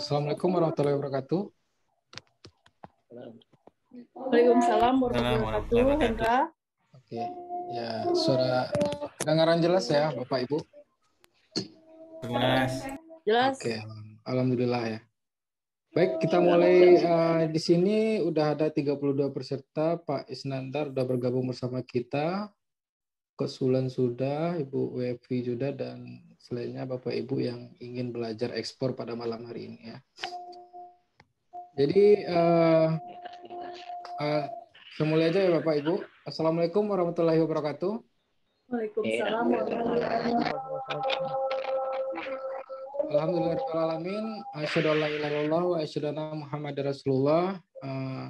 Assalamualaikum warahmatullahi wabarakatuh. Waalaikumsalam warahmatullahi wabarakatuh. Oke, Oke, ya suara dengaran jelas ya Bapak Ibu. Jelas. Jelas. Oke, alhamdulillah ya. Baik, kita mulai uh, di sini udah ada 32 peserta. Pak Isnandar udah bergabung bersama kita. Kesulan sudah, Ibu Wevi sudah dan selainnya Bapak Ibu yang ingin belajar ekspor pada malam hari ini ya. Jadi uh, eh, uh, eh, mulai aja ya Bapak Ibu. Assalamualaikum warahmatullahi wabarakatuh. Waalaikumsalam warahmatullahi wabarakatuh. Alhamdulillah Asyhadu an la ilaha illallah wa Rasulullah. Eh,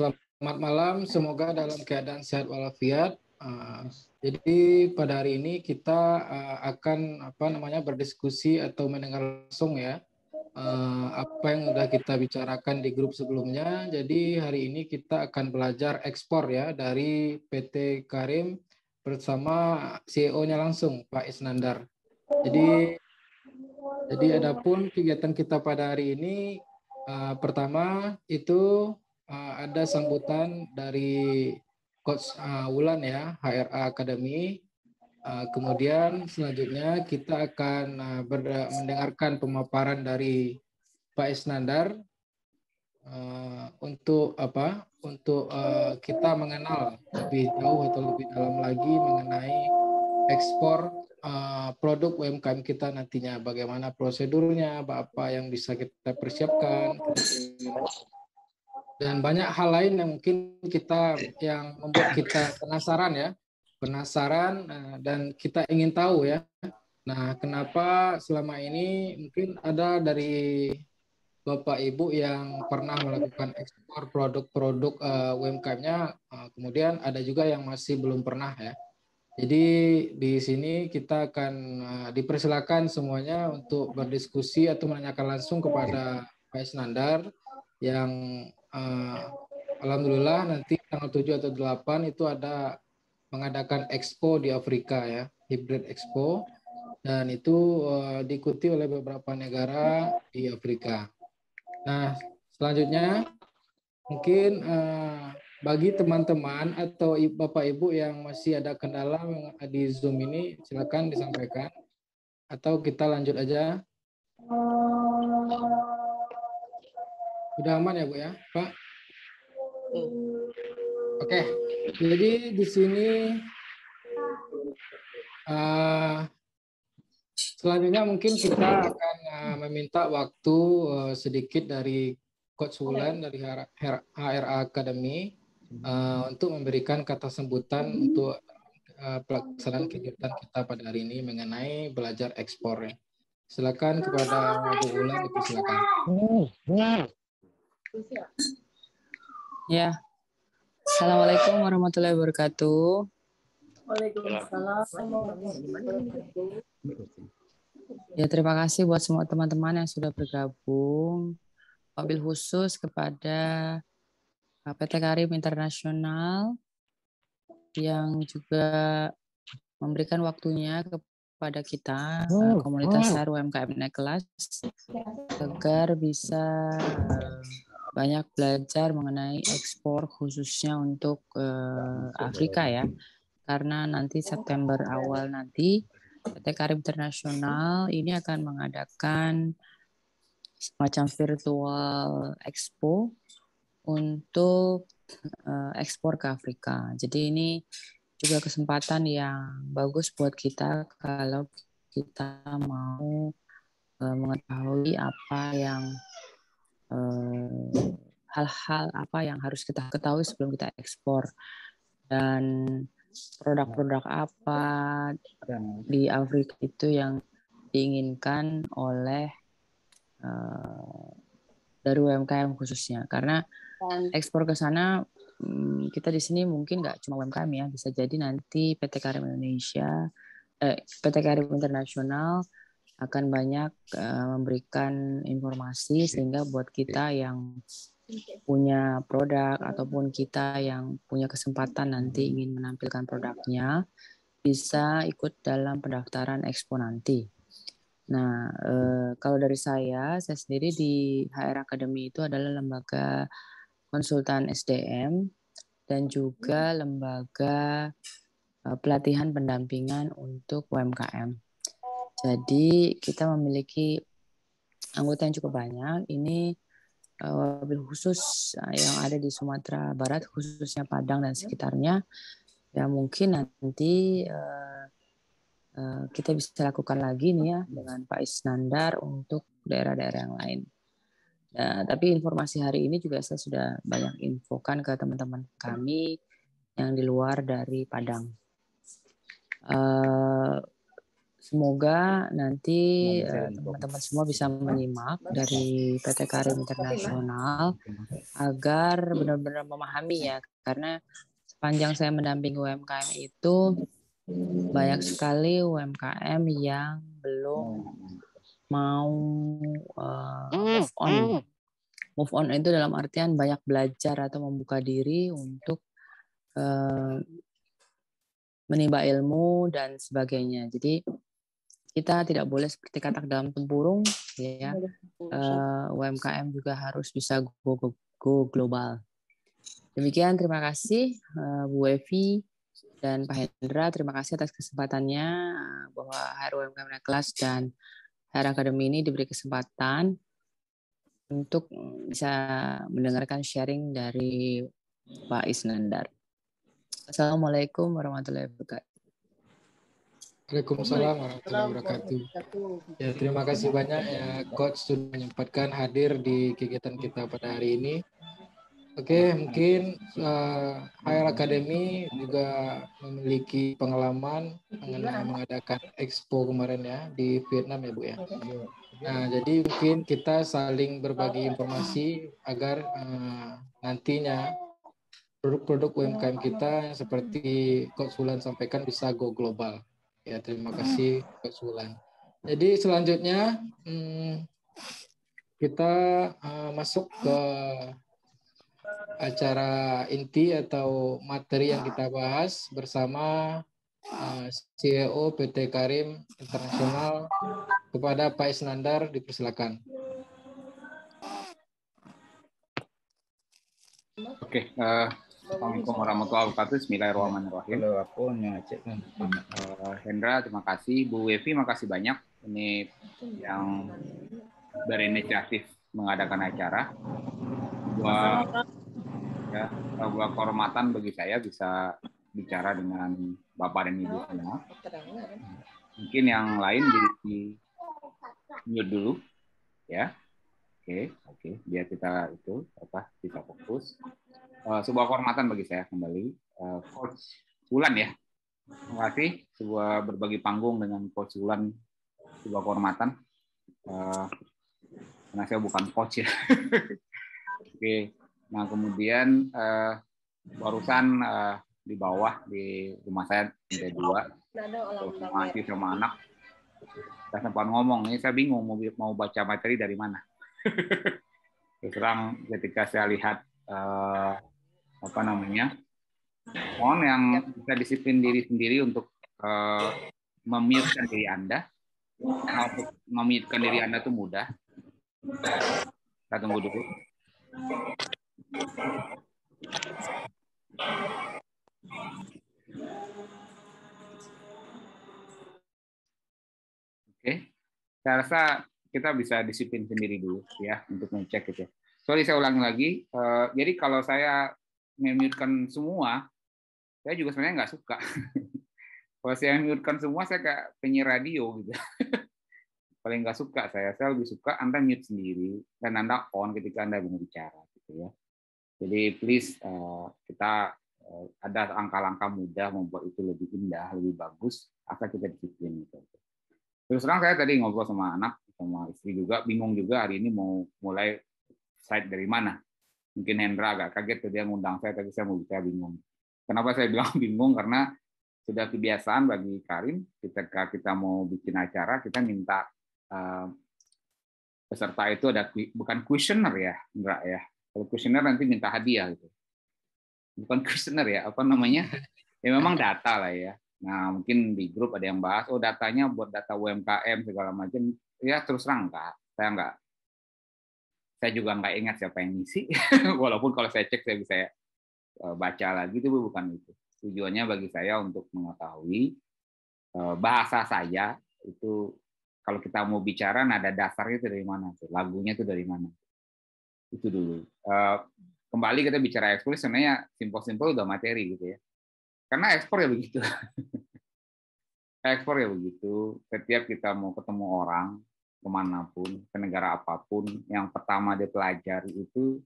selamat malam, semoga dalam keadaan sehat walafiat. Eh, jadi pada hari ini kita eh, akan apa namanya berdiskusi atau mendengar langsung ya eh, apa yang sudah kita bicarakan di grup sebelumnya. Jadi hari ini kita akan belajar ekspor ya dari PT Karim bersama CEO-nya langsung Pak Isnandar. Jadi jadi adapun kegiatan kita pada hari ini pertama itu ada sambutan dari Coach uh, Wulan ya, HRA Academy. Uh, kemudian selanjutnya kita akan uh, mendengarkan pemaparan dari Pak Isnandar uh, untuk apa? Untuk uh, kita mengenal lebih jauh atau lebih dalam lagi mengenai ekspor uh, produk UMKM kita nantinya, bagaimana prosedurnya, apa, apa yang bisa kita persiapkan dan banyak hal lain yang mungkin kita yang membuat kita penasaran ya penasaran eh, dan kita ingin tahu ya nah kenapa selama ini mungkin ada dari bapak ibu yang pernah melakukan ekspor produk-produk eh, UMKM-nya eh, kemudian ada juga yang masih belum pernah ya jadi di sini kita akan dipersilakan semuanya untuk berdiskusi atau menanyakan langsung kepada Pak Isnandar yang uh, alhamdulillah nanti tanggal 7 atau 8 itu ada mengadakan expo di Afrika ya, hybrid expo dan itu uh, diikuti oleh beberapa negara di Afrika. Nah, selanjutnya mungkin uh, bagi teman-teman atau Bapak Ibu yang masih ada kendala di Zoom ini silakan disampaikan atau kita lanjut aja. Sudah aman ya Bu ya, Pak? Hmm. Oke, okay. jadi di sini uh, selanjutnya mungkin kita akan uh, meminta waktu uh, sedikit dari Coach Wulan dari HRA Academy uh, untuk memberikan kata sambutan untuk pelaksanaan kegiatan kita pada hari ini mengenai belajar ekspor. Silakan kepada Bu Wulan dipersilakan. Hmm, hmm. Ya. Assalamualaikum warahmatullahi wabarakatuh. Waalaikumsalam Ya, terima kasih buat semua teman-teman yang sudah bergabung. Mobil khusus kepada eh, PT Karim Internasional yang juga memberikan waktunya kepada kita eh, komunitas SAR UMKM naik e kelas agar bisa banyak belajar mengenai ekspor khususnya untuk uh, Afrika ya. ya. Karena nanti September awal nanti PT Karim Internasional ini akan mengadakan semacam virtual expo untuk uh, ekspor ke Afrika. Jadi ini juga kesempatan yang bagus buat kita kalau kita mau eh, mengetahui apa yang Eh, hal-hal eh, apa yang harus kita ketahui sebelum kita ekspor dan produk-produk apa di Afrika itu yang diinginkan oleh eh, dari UMKM khususnya karena ekspor ke sana mm, kita di sini mungkin nggak cuma UMKM ya bisa jadi nanti PT Karim Indonesia eh, PT Karim Internasional akan banyak uh, memberikan informasi iya, sehingga iya. buat kita yang punya produk ataupun kita yang punya kesempatan nanti ingin menampilkan produknya bisa ikut dalam pendaftaran Expo nanti. Nah, eh, kalau dari saya, saya sendiri di HR Academy itu adalah lembaga konsultan SDM dan juga hmm. lembaga eh, pelatihan pendampingan untuk UMKM. Jadi kita memiliki anggota yang cukup banyak. Ini eh, wabil khusus eh, yang ada di Sumatera Barat, khususnya Padang dan sekitarnya. Ya mungkin nanti uh, uh, kita bisa lakukan lagi nih ya dengan Pak Isnandar untuk daerah-daerah yang lain. Nah, tapi informasi hari ini juga saya sudah banyak infokan ke teman-teman kami yang di luar dari Padang. Uh, Semoga nanti eh, teman-teman semua bisa menyimak dari PT Karim Internasional agar benar-benar memahami ya, karena sepanjang saya mendampingi UMKM itu banyak hmm. sekali UMKM yang belum hmm. mau eh, hmm. move on. Move on itu dalam artian banyak belajar atau membuka diri untuk eh, menimba ilmu dan sebagainya. Jadi kita tidak boleh seperti katak dalam tempurung ya iya, uh, eh, UMKM juga harus bisa go, go, go global demikian terima kasih uh, Bu Evi dan Pak Hendra terima kasih atas kesempatannya eh, bahwa HR UMKM Naik Kelas dan HR Academy ini diberi kesempatan untuk bisa mendengarkan sharing dari Pak Isnandar. Assalamualaikum warahmatullahi wabarakatuh. Waalaikumsalam warahmatullahi wabarakatuh. Ya, terima kasih banyak ya Coach sudah menyempatkan hadir di kegiatan kita pada hari ini. Oke, mungkin uh, eh, HR Academy juga memiliki pengalaman mengenai mengadakan expo kemarin ya di Vietnam ya Bu ya. Nah, jadi mungkin kita saling berbagi informasi agar uh, nantinya produk-produk UMKM kita seperti Coach Wulan sampaikan bisa go global. Ya, terima hmm. kasih Pak Sulan. Jadi selanjutnya hmm, kita eh, masuk ke acara inti atau materi yang kita bahas bersama eh, CEO PT Karim Internasional kepada Pak Isnandar dipersilakan. Oke, eh, Assalamualaikum warahmatullahi wabarakatuh. Bismillahirrahmanirrahim. Halo, aku nyacek. Uh, eh, Hendra, terima kasih. Bu Wevi, kasih banyak. Ini yang berinisiatif mengadakan acara. Buat ya, sebuah eh, kehormatan bagi saya bisa bicara dengan Bapak dan Ibu semua. Mungkin yang lain di, di mute dulu, ya. Oke, okay, oke. Okay. Biar kita itu apa? Kita fokus. Eh, sebuah kehormatan bagi saya kembali eh, coach Wulan ya terima kasih sebuah berbagi panggung dengan coach Wulan sebuah kehormatan eh, karena saya bukan coach ya oke nah kemudian barusan di bawah di rumah saya ada dua sama ya. istri sama anak saya sempat ngomong ini saya bingung mau mau baca materi dari mana terus terang ketika saya lihat apa namanya mohon yang ya. bisa disiplin diri sendiri untuk uh, eh, memiutkan diri anda nah, untuk diri anda itu mudah kita tunggu dulu Oke, saya rasa kita bisa disiplin sendiri dulu ya untuk ngecek itu. Sorry saya ulangi lagi. Eh, jadi kalau saya memirkan semua, saya juga sebenarnya nggak suka. Kalau saya memirkan semua, saya kayak penyiar radio gitu. Paling nggak suka saya. Saya lebih suka Anda mute sendiri dan Anda on ketika Anda mau bicara gitu ya. Jadi please eh, kita eh, ada langkah-langkah mudah membuat itu lebih indah, lebih bagus asal kita disiplin gitu. Terus sekarang saya tadi ngobrol sama anak, sama istri juga, bingung juga hari ini mau mulai slide dari mana mungkin Hendra agak kaget tuh dia ngundang saya tapi saya mau saya bingung kenapa saya bilang bingung karena sudah kebiasaan bagi Karim ketika kita mau bikin acara kita minta uh, peserta itu ada bukan kuesioner ya Hendra ya kalau kuesioner nanti minta hadiah gitu bukan kuesioner ya apa namanya ya memang data lah ya nah mungkin di grup ada yang bahas oh datanya buat data UMKM segala macam ya terus terang kak saya nggak saya juga nggak ingat siapa yang ngisi walaupun kalau saya cek saya bisa e, baca lagi itu bukan itu tujuannya bagi saya untuk mengetahui e, bahasa saya itu kalau kita mau bicara nada dasarnya itu dari mana tuh lagunya itu dari mana itu dulu e, kembali kita bicara ekspor sebenarnya simpel-simpel udah materi gitu ya karena ekspor ya begitu ekspor ya begitu setiap kita mau ketemu orang kemanapun, ke negara apapun, yang pertama dia pelajari itu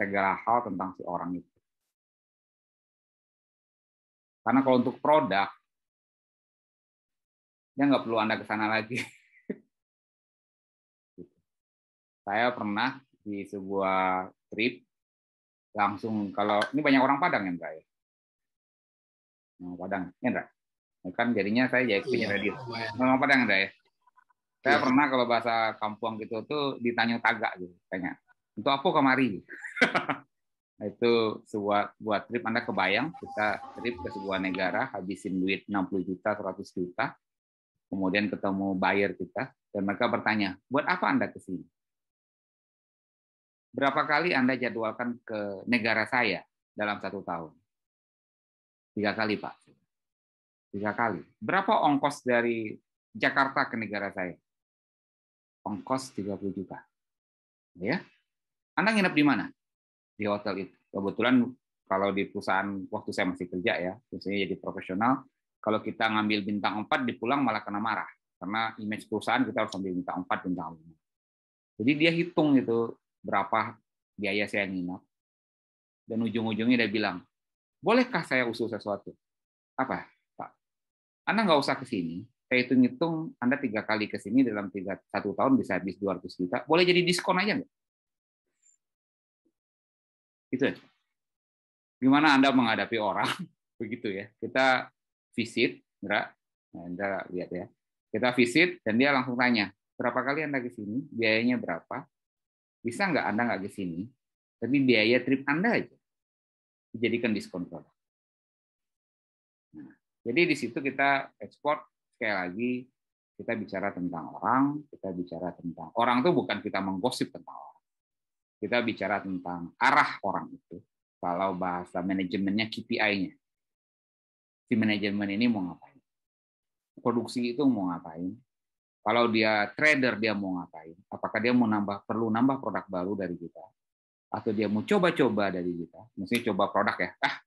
segala hal tentang si orang itu. Karena kalau untuk produk, ya nggak perlu Anda ke sana lagi. Gitu. Saya pernah di sebuah trip langsung kalau ini banyak orang Padang yang ya, ya? saya. Padang, ya enggak? Ya kan jadinya saya jadi punya iya, radio. Memang Padang enggak ya? Saya iya. pernah kalau bahasa kampung gitu tuh ditanya tagak gitu, tanya untuk apa kemari? itu sebuah buat trip Anda kebayang kita trip ke sebuah negara habisin duit 60 juta 100 juta kemudian ketemu buyer kita dan mereka bertanya buat apa Anda ke sini berapa kali Anda jadwalkan ke negara saya dalam satu tahun tiga kali Pak tiga kali berapa ongkos dari Jakarta ke negara saya ongkos 30 juta. Ya. Anda nginep di mana? Di hotel itu. Kebetulan kalau di perusahaan waktu saya masih kerja ya, biasanya jadi profesional, kalau kita ngambil bintang 4 di pulang malah kena marah karena image perusahaan kita harus ambil bintang 4, bintang 5. Jadi dia hitung itu berapa biaya saya nginep. Dan ujung-ujungnya dia bilang, bolehkah saya usul sesuatu? Apa, Pak? Anda nggak usah ke sini, saya hitung-hitung Anda tiga kali ke sini dalam tiga, satu tahun bisa habis 200 juta, boleh jadi diskon aja nggak? Gitu ya. Gimana Anda menghadapi orang? Begitu ya. Kita visit, enggak? nah, anda lihat ya. Kita visit dan dia langsung tanya, berapa kali Anda ke sini, biayanya berapa, bisa nggak Anda nggak ke sini, tapi biaya trip Anda aja dijadikan diskon produk. Nah, jadi di situ kita ekspor sekali lagi kita bicara tentang orang, kita bicara tentang orang itu bukan kita menggosip tentang orang. Kita bicara tentang arah orang itu. Kalau bahasa manajemennya KPI-nya. Si manajemen ini mau ngapain? Produksi itu mau ngapain? Kalau dia trader dia mau ngapain? Apakah dia mau nambah perlu nambah produk baru dari kita? Atau dia mau coba-coba dari kita? Misalnya coba produk ya. Ah,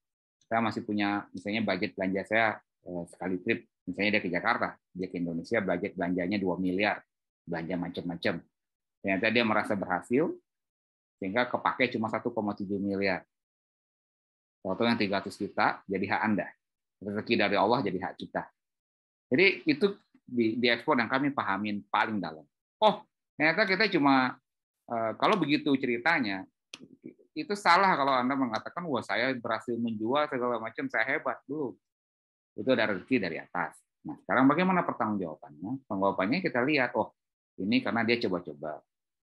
saya masih punya misalnya budget belanja saya eh, sekali trip Misalnya dia ke Jakarta, dia ke Indonesia, budget belanjanya 2 miliar, belanja macam-macam. Ternyata dia merasa berhasil, sehingga kepake cuma 1,7 miliar. Total yang 300 juta jadi hak Anda. Rezeki dari Allah jadi hak kita. Jadi itu di, di ekspor yang kami pahamin paling dalam. Oh, ternyata kita cuma eh, kalau begitu ceritanya itu salah kalau Anda mengatakan wah saya berhasil menjual segala macam, saya hebat. Belum itu ada rezeki dari atas. Nah, sekarang bagaimana pertanggungjawabannya? Pertanggungjawabannya kita lihat, oh, ini karena dia coba-coba.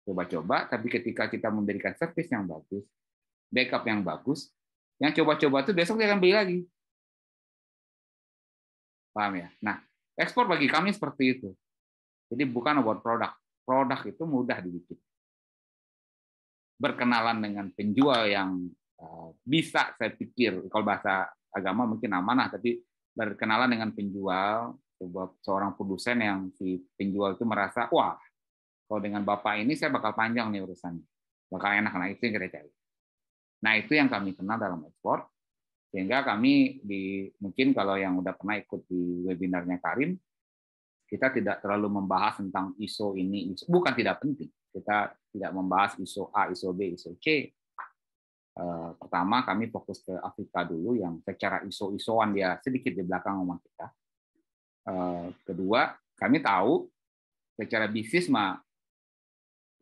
Coba-coba, tapi ketika kita memberikan servis yang bagus, backup yang bagus, yang coba-coba itu besok dia akan beli lagi. Paham ya? Nah, ekspor bagi kami seperti itu. Jadi bukan about produk. Produk itu mudah dibikin. Berkenalan dengan penjual yang eh, bisa saya pikir, kalau bahasa agama mungkin amanah, tapi berkenalan dengan penjual, sebuah seorang produsen yang si penjual itu merasa, wah, kalau dengan bapak ini saya bakal panjang nih urusannya, bakal enak. Nah itu yang kita cari. Nah itu yang kami kenal dalam ekspor, sehingga kami di mungkin kalau yang udah pernah ikut di webinarnya Karim, kita tidak terlalu membahas tentang ISO ini, bukan tidak penting. Kita tidak membahas ISO A, ISO B, ISO C, Eh, pertama kami fokus ke Afrika dulu yang secara iso-isoan dia sedikit di belakang rumah kita. Eh, kedua, kami tahu secara bisnis mah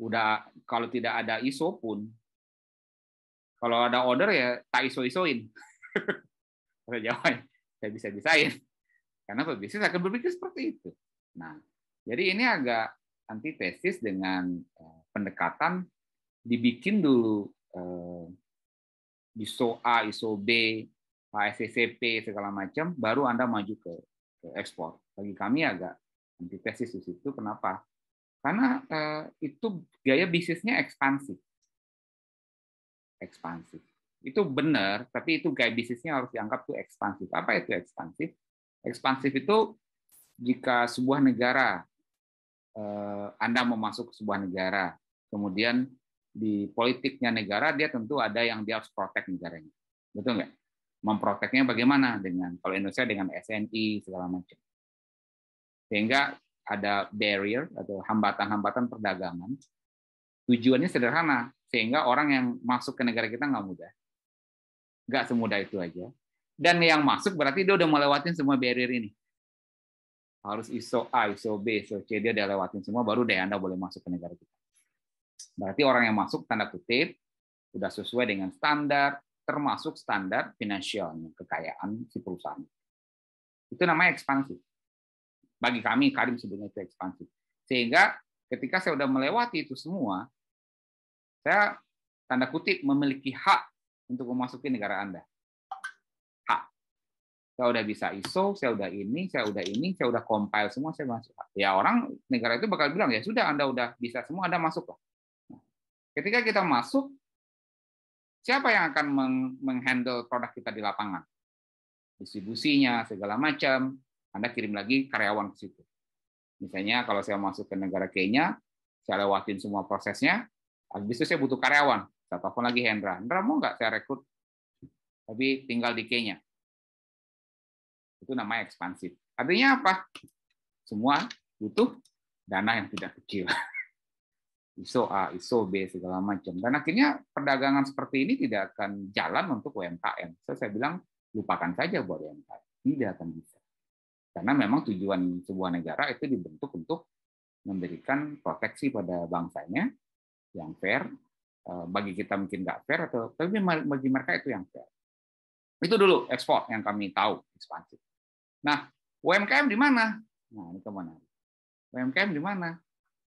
udah kalau tidak ada iso pun kalau ada order ya tak iso-isoin. Saya jawab, saya bisa bisain. Karena pebisnis akan berpikir seperti itu. Nah, jadi ini agak antitesis dengan eh, pendekatan dibikin dulu ISO A, ISO B, HACCP segala macam, baru Anda maju ke, ekspor. Bagi kami agak antitesis di situ. Kenapa? Karena eh, itu gaya bisnisnya ekspansif. Ekspansif. Itu benar, tapi itu gaya bisnisnya harus dianggap tuh ekspansif. Apa itu ekspansif? Ekspansif itu jika sebuah negara eh, Anda mau masuk ke sebuah negara, kemudian di politiknya negara dia tentu ada yang dia harus protek negaranya. Betul nggak? Memproteknya bagaimana dengan kalau Indonesia dengan SNI segala macam. Sehingga ada barrier atau hambatan-hambatan perdagangan. Tujuannya sederhana, sehingga orang yang masuk ke negara kita nggak mudah. Nggak semudah itu aja. Dan yang masuk berarti dia udah melewatin semua barrier ini. Harus ISO A, ISO B, ISO C, dia udah lewatin semua, baru deh Anda boleh masuk ke negara kita. Berarti orang yang masuk tanda kutip sudah sesuai dengan standar, termasuk standar finansialnya, kekayaan si perusahaan. Itu namanya ekspansi. Bagi kami, Karim sebenarnya itu ekspansi. Sehingga ketika saya sudah melewati itu semua, saya tanda kutip memiliki hak untuk memasuki negara Anda. Hak. Saya udah bisa ISO, saya udah ini, saya udah ini, saya udah compile semua, saya masuk. Ya orang negara itu bakal bilang, ya sudah Anda udah bisa semua, Anda masuk lah. Ketika kita masuk, siapa yang akan menghandle produk kita di lapangan? Distribusinya, segala macam. Anda kirim lagi karyawan ke situ. Misalnya kalau saya masuk ke negara Kenya, saya lewatin semua prosesnya, habis itu saya butuh karyawan. Saya telepon lagi Hendra. Hendra mau nggak saya rekrut? Tapi tinggal di Kenya. Itu namanya ekspansif. Artinya apa? Semua butuh dana yang tidak kecil. ISO A, ISO B segala macam. Dan akhirnya perdagangan seperti ini tidak akan jalan untuk UMKM. So, saya bilang lupakan saja buat UMKM. Tidak akan bisa. Karena memang tujuan sebuah negara itu dibentuk untuk memberikan proteksi pada bangsanya yang fair. Eh, bagi kita mungkin nggak fair, atau tapi bagi mereka itu yang fair. Itu dulu ekspor yang kami tahu ekspansi. Nah, UMKM di mana? Nah, ini kemana? UMKM di mana?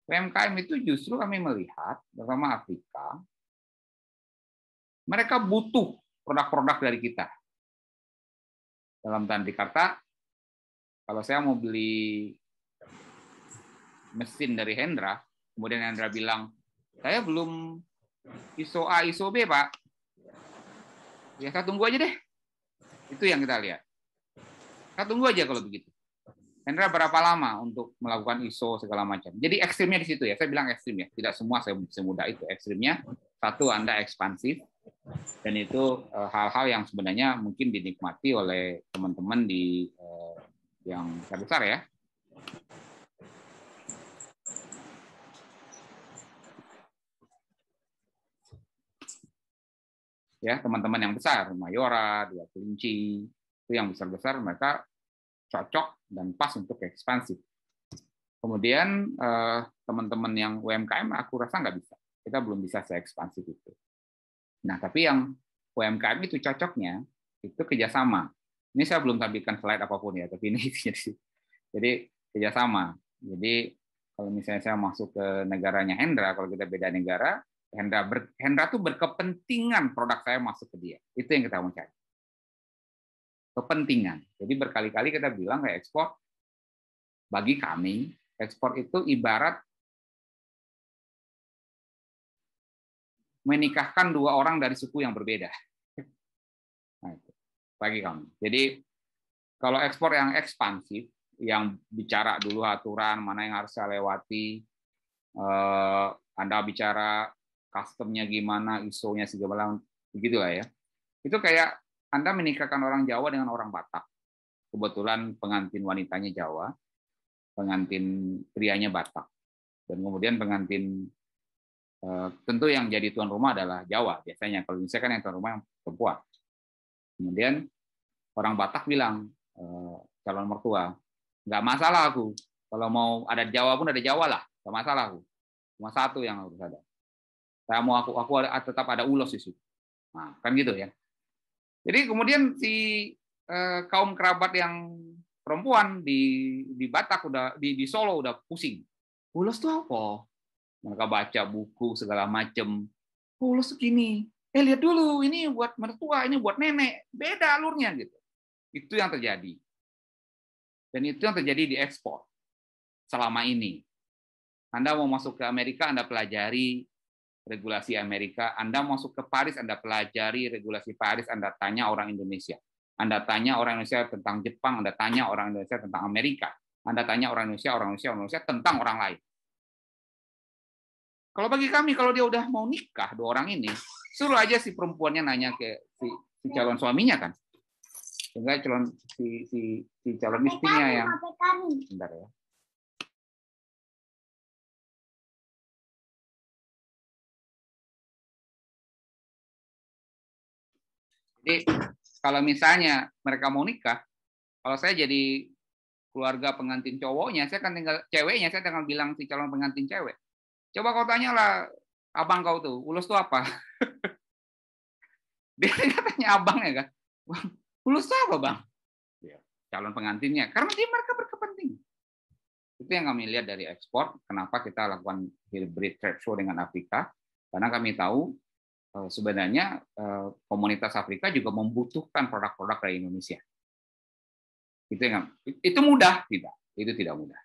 UMKM itu justru kami melihat terutama Afrika, mereka butuh produk-produk dari kita. Dalam tanda kata, kalau saya mau beli mesin dari Hendra, kemudian Hendra bilang, saya belum ISO A, ISO B, Pak. Ya, saya tunggu aja deh. Itu yang kita lihat. Saya tunggu aja kalau begitu. Hendra berapa lama untuk melakukan ISO segala macam. Jadi ekstrimnya di situ ya. Saya bilang ekstrim ya. Tidak semua saya semudah itu ekstrimnya. Satu Anda ekspansif dan itu eh, hal-hal yang sebenarnya mungkin dinikmati oleh teman-teman di eh, yang besar besar ya. Ya, teman-teman yang besar, Mayora, Dua Kelinci, itu yang besar-besar mereka cocok dan pas untuk ekspansi. Kemudian eh, teman-teman yang UMKM aku rasa nggak bisa. Kita belum bisa se ekspansi itu. Nah, tapi yang UMKM itu cocoknya itu kerjasama. Ini saya belum tampilkan slide apapun ya, tapi ini jadi, jadi kerjasama. Jadi kalau misalnya saya masuk ke negaranya Hendra, kalau kita beda negara, Hendra ber, Hendra tuh berkepentingan produk saya masuk ke dia. Itu yang kita mau cari kepentingan. Jadi berkali-kali kita bilang kayak ekspor bagi kami ekspor itu ibarat menikahkan dua orang dari suku yang berbeda. Nah, bagi kami. Jadi kalau ekspor yang ekspansif, yang bicara dulu aturan mana yang harus saya lewati, eh, Anda bicara customnya gimana, isonya segala macam, begitulah ya. Itu kayak anda menikahkan orang Jawa dengan orang Batak. Kebetulan pengantin wanitanya Jawa, pengantin prianya Batak. Dan kemudian pengantin eh, tentu yang jadi tuan rumah adalah Jawa biasanya. Kalau misalkan kan yang tuan rumah yang perempuan. Kemudian orang Batak bilang eh, calon mertua, nggak masalah aku. Kalau mau ada Jawa pun ada Jawa lah, nggak masalah aku. Cuma satu yang harus ada. Saya mau aku aku tetap ada ulos di situ. Nah, kan gitu ya. Jadi kemudian si eh, kaum kerabat yang perempuan di di Batak udah di, di Solo udah pusing. Ulos tuh apa? Mereka baca buku segala macem. Ulos gini. Eh lihat dulu, ini buat mertua, ini buat nenek. Beda alurnya gitu. Itu yang terjadi. Dan itu yang terjadi di ekspor selama ini. Anda mau masuk ke Amerika, Anda pelajari regulasi Amerika, Anda masuk ke Paris, Anda pelajari regulasi Paris, Anda tanya orang Indonesia. Anda tanya orang Indonesia tentang Jepang, Anda tanya orang Indonesia tentang Amerika, Anda tanya orang Indonesia, orang Indonesia, orang Indonesia tentang orang lain. Kalau bagi kami, kalau dia udah mau nikah dua orang ini, suruh aja si perempuannya nanya ke si, si calon suaminya kan, sehingga calon si si, si calon istrinya yang, bentar ya, Jadi kalau misalnya mereka mau nikah, kalau saya jadi keluarga pengantin cowoknya, saya akan tinggal ceweknya, saya akan bilang si calon pengantin cewek. Coba kau tanyalah abang kau tuh, ulus tuh apa? Dia tanya ya kan, bang, ulus tuh apa bang? Iya. calon pengantinnya karena dia mereka berkepentingan. itu yang kami lihat dari ekspor kenapa kita lakukan hybrid trade show dengan Afrika karena kami tahu Eh, sebenarnya eh, komunitas Afrika juga membutuhkan produk-produk dari Indonesia. Itu yang itu mudah tidak, itu tidak mudah.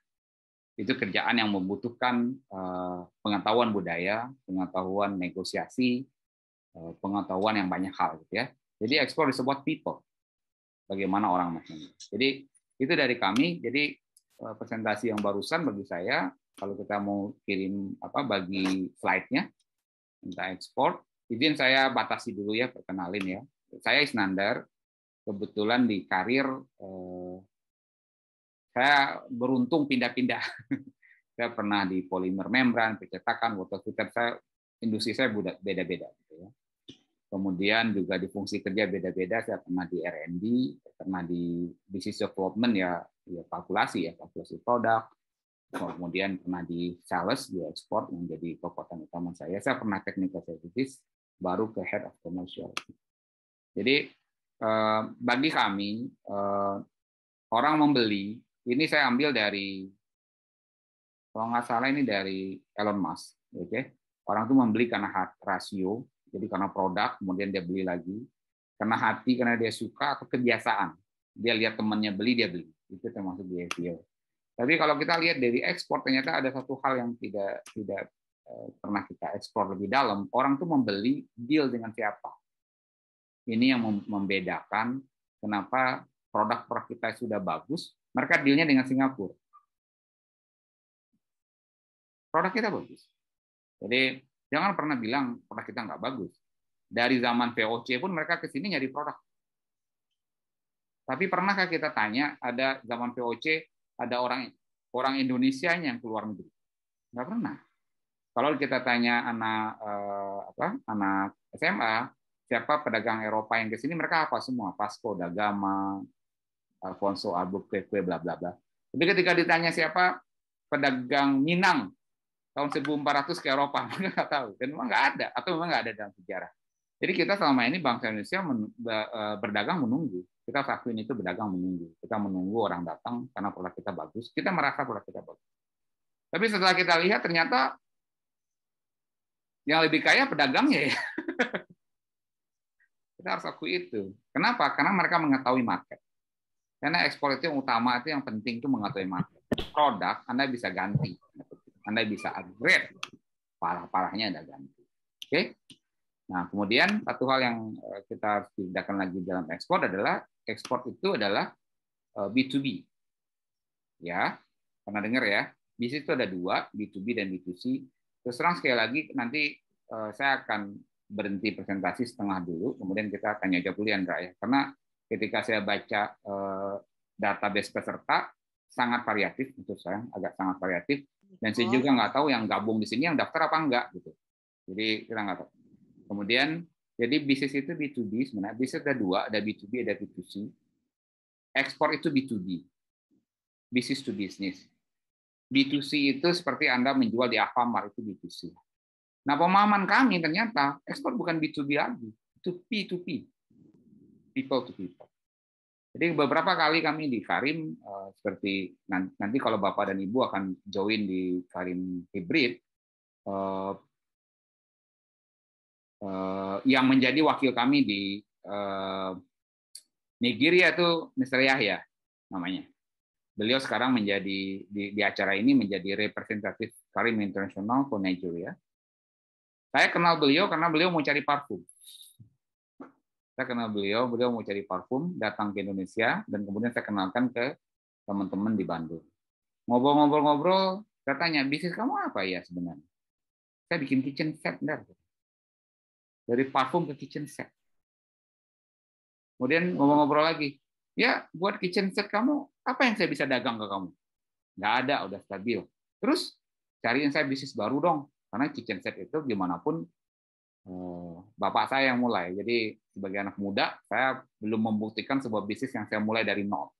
Itu kerjaan yang membutuhkan eh, pengetahuan budaya, pengetahuan negosiasi, pengetahuan yang banyak hal gitu ya. Jadi ekspor disebut people. Bagaimana orang macamnya. Jadi itu dari kami. Jadi presentasi yang barusan bagi saya kalau kita mau kirim apa bagi slide-nya entah ekspor izin saya batasi dulu ya perkenalin ya. Saya Isnandar, kebetulan di karir eh, saya beruntung pindah-pindah. saya pernah di polimer membran, percetakan, water filter Saya industri saya beda-beda gitu ya. Kemudian juga di fungsi kerja beda-beda. Saya pernah di R&D, pernah di business development ya, ya kalkulasi ya, kalkulasi produk, kemudian pernah di sales di ekspor menjadi kekuatan utama saya saya pernah technical services baru ke head of commercial. Jadi eh, bagi kami eh, orang membeli ini saya ambil dari kalau nggak salah ini dari Elon Musk, oke? Okay? Orang itu membeli karena hat rasio, jadi karena produk, kemudian dia beli lagi, karena hati, karena dia suka atau kebiasaan. Dia lihat temannya beli, dia beli. Itu termasuk behavior. Tapi kalau kita lihat dari ekspor ternyata ada satu hal yang tidak tidak Eh, pernah kita eksplor lebih dalam, orang tuh membeli deal dengan siapa. Ini yang membedakan kenapa produk-produk kita sudah bagus, mereka dealnya dengan Singapura. Produk kita bagus. Jadi jangan pernah bilang produk kita nggak bagus. Dari zaman poc pun mereka ke sini nyari produk. Tapi pernahkah kita tanya ada zaman poc ada orang orang Indonesia yang keluar negeri? Nggak pernah kalau kita tanya anak eh, apa anak SMA siapa pedagang Eropa yang ke sini mereka apa semua Pasco Dagama, Gama Alfonso Albuquerque bla bla bla. Tapi ketika ditanya siapa pedagang Minang tahun 1400 ke Eropa mereka nggak tahu dan memang nggak ada atau memang nggak ada dalam sejarah. Jadi kita selama ini bangsa Indonesia men, eh, berdagang menunggu. Kita akuin itu berdagang menunggu. Kita menunggu orang datang karena produk kita bagus. Kita merasa produk kita bagus. Tapi setelah kita lihat ternyata yang lebih kaya pedagangnya ya. Kita harus akui itu. Kenapa? Karena mereka mengetahui market. Karena ekspor itu yang utama itu yang penting itu mengetahui market. Produk Anda bisa ganti, Anda bisa upgrade. Parah-parahnya Anda ganti. Oke? Okay? Nah, kemudian satu hal yang eh, kita harus lagi dalam ekspor adalah ekspor itu adalah B2B. Eh, ya, pernah dengar ya? Bisnis itu ada dua, B2B dan B2C. Terus terang sekali lagi nanti eh, saya akan berhenti presentasi setengah dulu, kemudian kita tanya jawab dulu ya, Andra ya. Karena ketika saya baca eh, database peserta sangat variatif menurut saya, agak sangat variatif. Dan saya juga nggak tahu yang gabung di sini yang daftar apa enggak gitu. Jadi kita nggak tahu. Kemudian jadi bisnis itu B2B sebenarnya. Bisnis ada dua, ada B2B, ada B2C. Ekspor itu B2B, bisnis to bisnis. B2C itu seperti Anda menjual di Alfamart, itu B2C. Nah, pemahaman kami ternyata ekspor bukan B2B lagi, itu P2P, people to people. Jadi beberapa kali kami di Karim eh, seperti nanti kalau Bapak dan Ibu akan join di Karim hybrid eh, eh, yang menjadi wakil kami di Nigeria itu Mr. Yahya namanya beliau sekarang menjadi di, di acara ini menjadi representatif Karim International for Nigeria. Saya kenal beliau karena beliau mau cari parfum. Saya kenal beliau, beliau mau cari parfum, datang ke Indonesia, dan kemudian saya kenalkan ke teman-teman di Bandung. Ngobrol-ngobrol-ngobrol, saya tanya, bisnis kamu apa ya sebenarnya? Saya bikin kitchen set. Ntar. Dari parfum ke kitchen set. Kemudian ngobrol-ngobrol lagi, ya buat kitchen set kamu apa yang saya bisa dagang ke kamu? Nggak ada, udah stabil. Terus cariin saya bisnis baru dong, karena kitchen set itu gimana pun eh, bapak saya yang mulai. Jadi sebagai anak muda, saya belum membuktikan sebuah bisnis yang saya mulai dari nol.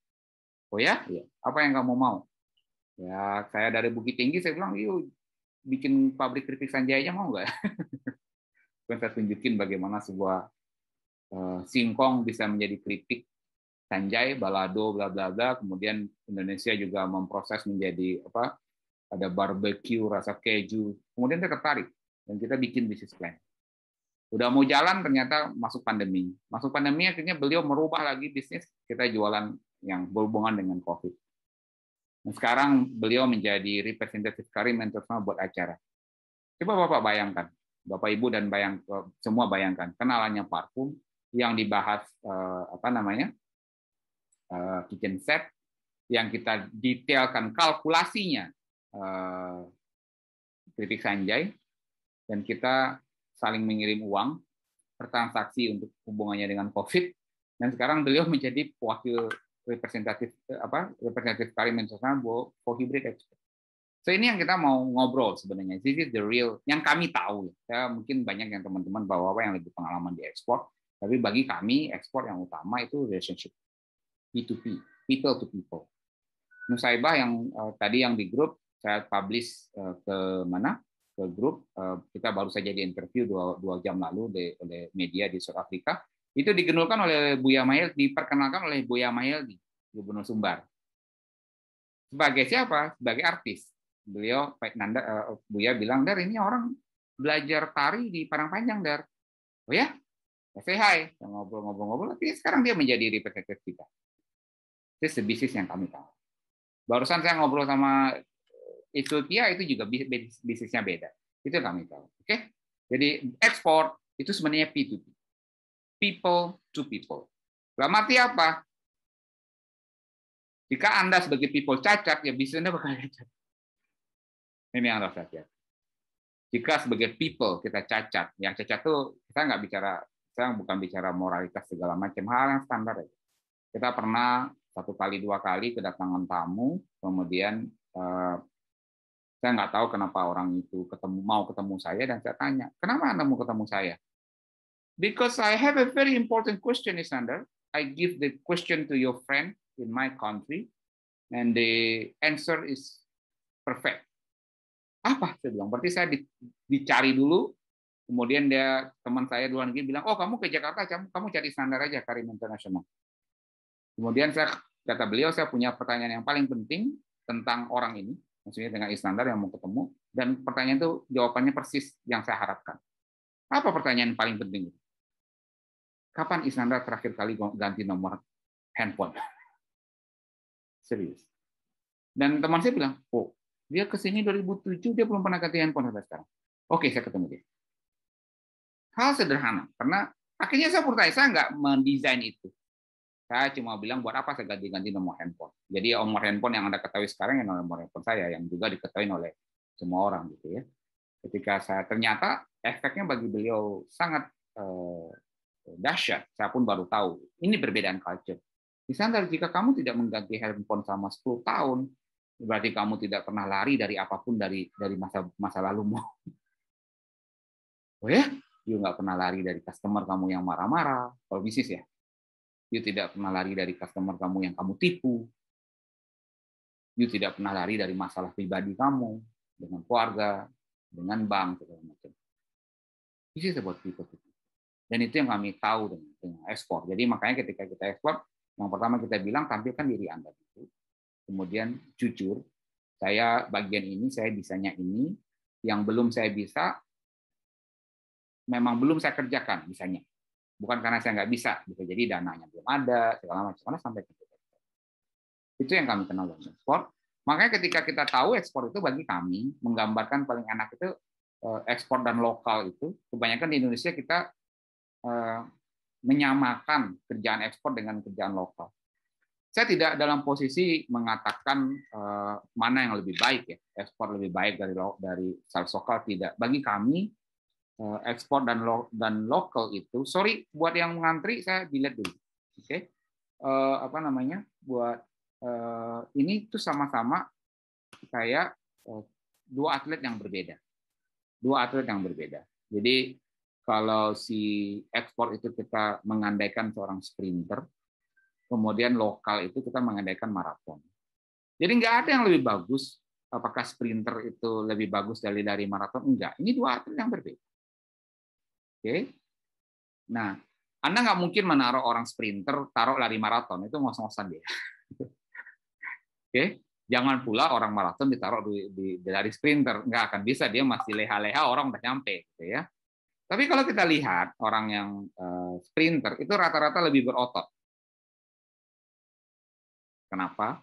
Oh ya, iya. apa yang kamu mau? Ya, saya dari Bukit Tinggi, saya bilang, yuk bikin pabrik keripik sanjaya mau nggak? Kemudian saya tunjukin bagaimana sebuah eh, singkong bisa menjadi keripik Sanjay, Balado, bla bla bla. Kemudian Indonesia juga memproses menjadi apa? Ada barbecue, rasa keju. Kemudian kita tertarik dan kita bikin bisnis plan. Udah mau jalan ternyata masuk pandemi. Masuk pandemi akhirnya beliau merubah lagi bisnis kita jualan yang berhubungan dengan COVID. Nah, sekarang beliau menjadi representative Karim Mentorsma buat acara. Coba Bapak bayangkan, Bapak Ibu dan bayang eh, semua bayangkan kenalannya parfum yang dibahas eh, apa namanya Eh, kitchen set yang kita detailkan kalkulasinya eh, kritik Sanjay dan kita saling mengirim uang bertransaksi untuk hubungannya dengan COVID dan sekarang beliau menjadi wakil representatif eh, apa representatif Kalimantan Internasional for hybrid expert. So ini yang kita mau ngobrol sebenarnya. This is the real yang kami tahu. Ya, mungkin banyak yang teman-teman bawa yang lebih pengalaman di ekspor, tapi bagi kami ekspor yang utama itu relationship P2P, people to people. Nusaibah yang uh, tadi yang di grup saya publish uh, ke mana? ke grup uh, kita baru saja interview dua, dua jam lalu di, oleh media di South Africa. itu digenulkan oleh Buya Mayel diperkenalkan oleh Buya Mayel di Gubernur Sumbar sebagai siapa sebagai artis beliau Pak Nanda uh, Buya bilang dar ini orang belajar tari di Parang Panjang dar oh ya saya hai ngobrol-ngobrol-ngobrol tapi sekarang dia menjadi representatif kita itu sebisnis yang kami tahu. Barusan saya ngobrol sama Ethiopia eh, itu juga bisnisnya beda. Itu yang kami tahu. Oke? Jadi ekspor itu sebenarnya P2P. People to people. Dalam arti apa? Jika Anda sebagai people cacat, ya bisnisnya bakal cacat. Ini yang harus hati Jika sebagai people kita cacat, yang cacat itu kita nggak bicara, saya bukan bicara moralitas segala macam hal yang standar. Kita pernah satu kali dua kali kedatangan tamu, kemudian eh, saya nggak tahu kenapa orang itu ketemu mau ketemu saya dan saya tanya, kenapa anda mau ketemu saya? Because I have a very important question, Isander. I give the question to your friend in my country, and the answer is perfect. Apa? Saya bilang, berarti saya dicari dulu, kemudian dia teman saya duluan lagi bilang, oh kamu ke Jakarta, kamu, cari standar aja Karim International. Kemudian saya kata beliau saya punya pertanyaan yang paling penting tentang orang ini, maksudnya dengan Iskandar yang mau ketemu dan pertanyaan itu jawabannya persis yang saya harapkan. Apa pertanyaan yang paling penting itu? Kapan Iskandar terakhir kali ganti nomor handphone? Serius. Dan teman saya bilang, oh, dia kesini 2007, dia belum pernah ganti handphone sampai sekarang. Oke, saya ketemu dia. Hal sederhana, karena akhirnya saya bertanya, saya nggak mendesain itu. Saya cuma bilang buat apa saya ganti-ganti nomor handphone. Jadi nomor handphone yang Anda ketahui sekarang yang nomor handphone saya yang juga diketahui oleh semua orang gitu ya. Ketika saya ternyata efeknya bagi beliau sangat eh, dahsyat. Saya pun baru tahu ini perbedaan culture. Misalnya jika kamu tidak mengganti handphone sama 10 tahun, berarti kamu tidak pernah lari dari apapun dari dari masa masa lalumu. Oh ya, you nggak pernah lari dari customer kamu yang marah-marah kalau bisnis ya You tidak pernah lari dari customer kamu yang kamu tipu. You tidak pernah lari dari masalah pribadi kamu dengan keluarga, dengan bank, segala macam. Itu is about people Dan itu yang kami tahu dengan, dengan ekspor. Jadi makanya ketika kita ekspor, yang pertama kita bilang tampilkan diri Anda dulu. Kemudian jujur, saya bagian ini, saya bisanya ini, yang belum saya bisa, memang belum saya kerjakan bisanya bukan karena saya nggak bisa bisa gitu. jadi dananya belum ada segala macam karena sampai ke itu yang kami kenal dengan ekspor makanya ketika kita tahu ekspor itu bagi kami menggambarkan paling enak itu eh, ekspor dan lokal itu kebanyakan di Indonesia kita eh, menyamakan kerjaan ekspor dengan kerjaan lokal saya tidak dalam posisi mengatakan eh, mana yang lebih baik ya ekspor lebih baik dari dari sales lokal tidak bagi kami Eh, ekspor dan lo, dan lokal itu sorry buat yang ngantri saya dilihat dulu oke okay? uh, eh, apa namanya buat uh, ini tuh sama-sama kayak uh, dua atlet yang berbeda dua atlet yang berbeda jadi kalau si ekspor itu kita mengandaikan seorang sprinter kemudian lokal itu kita mengandaikan maraton jadi nggak ada yang lebih bagus apakah sprinter itu lebih bagus dari dari maraton enggak ini dua atlet yang berbeda okay? nah anda nggak mungkin menaruh orang sprinter taruh lari maraton itu ngos-ngosan dia oke okay? jangan pula orang maraton ditaruh di, di, di lari sprinter nggak akan bisa dia masih leha-leha orang udah nyampe gitu ya tapi kalau kita lihat orang yang eh, sprinter itu rata-rata lebih berotot kenapa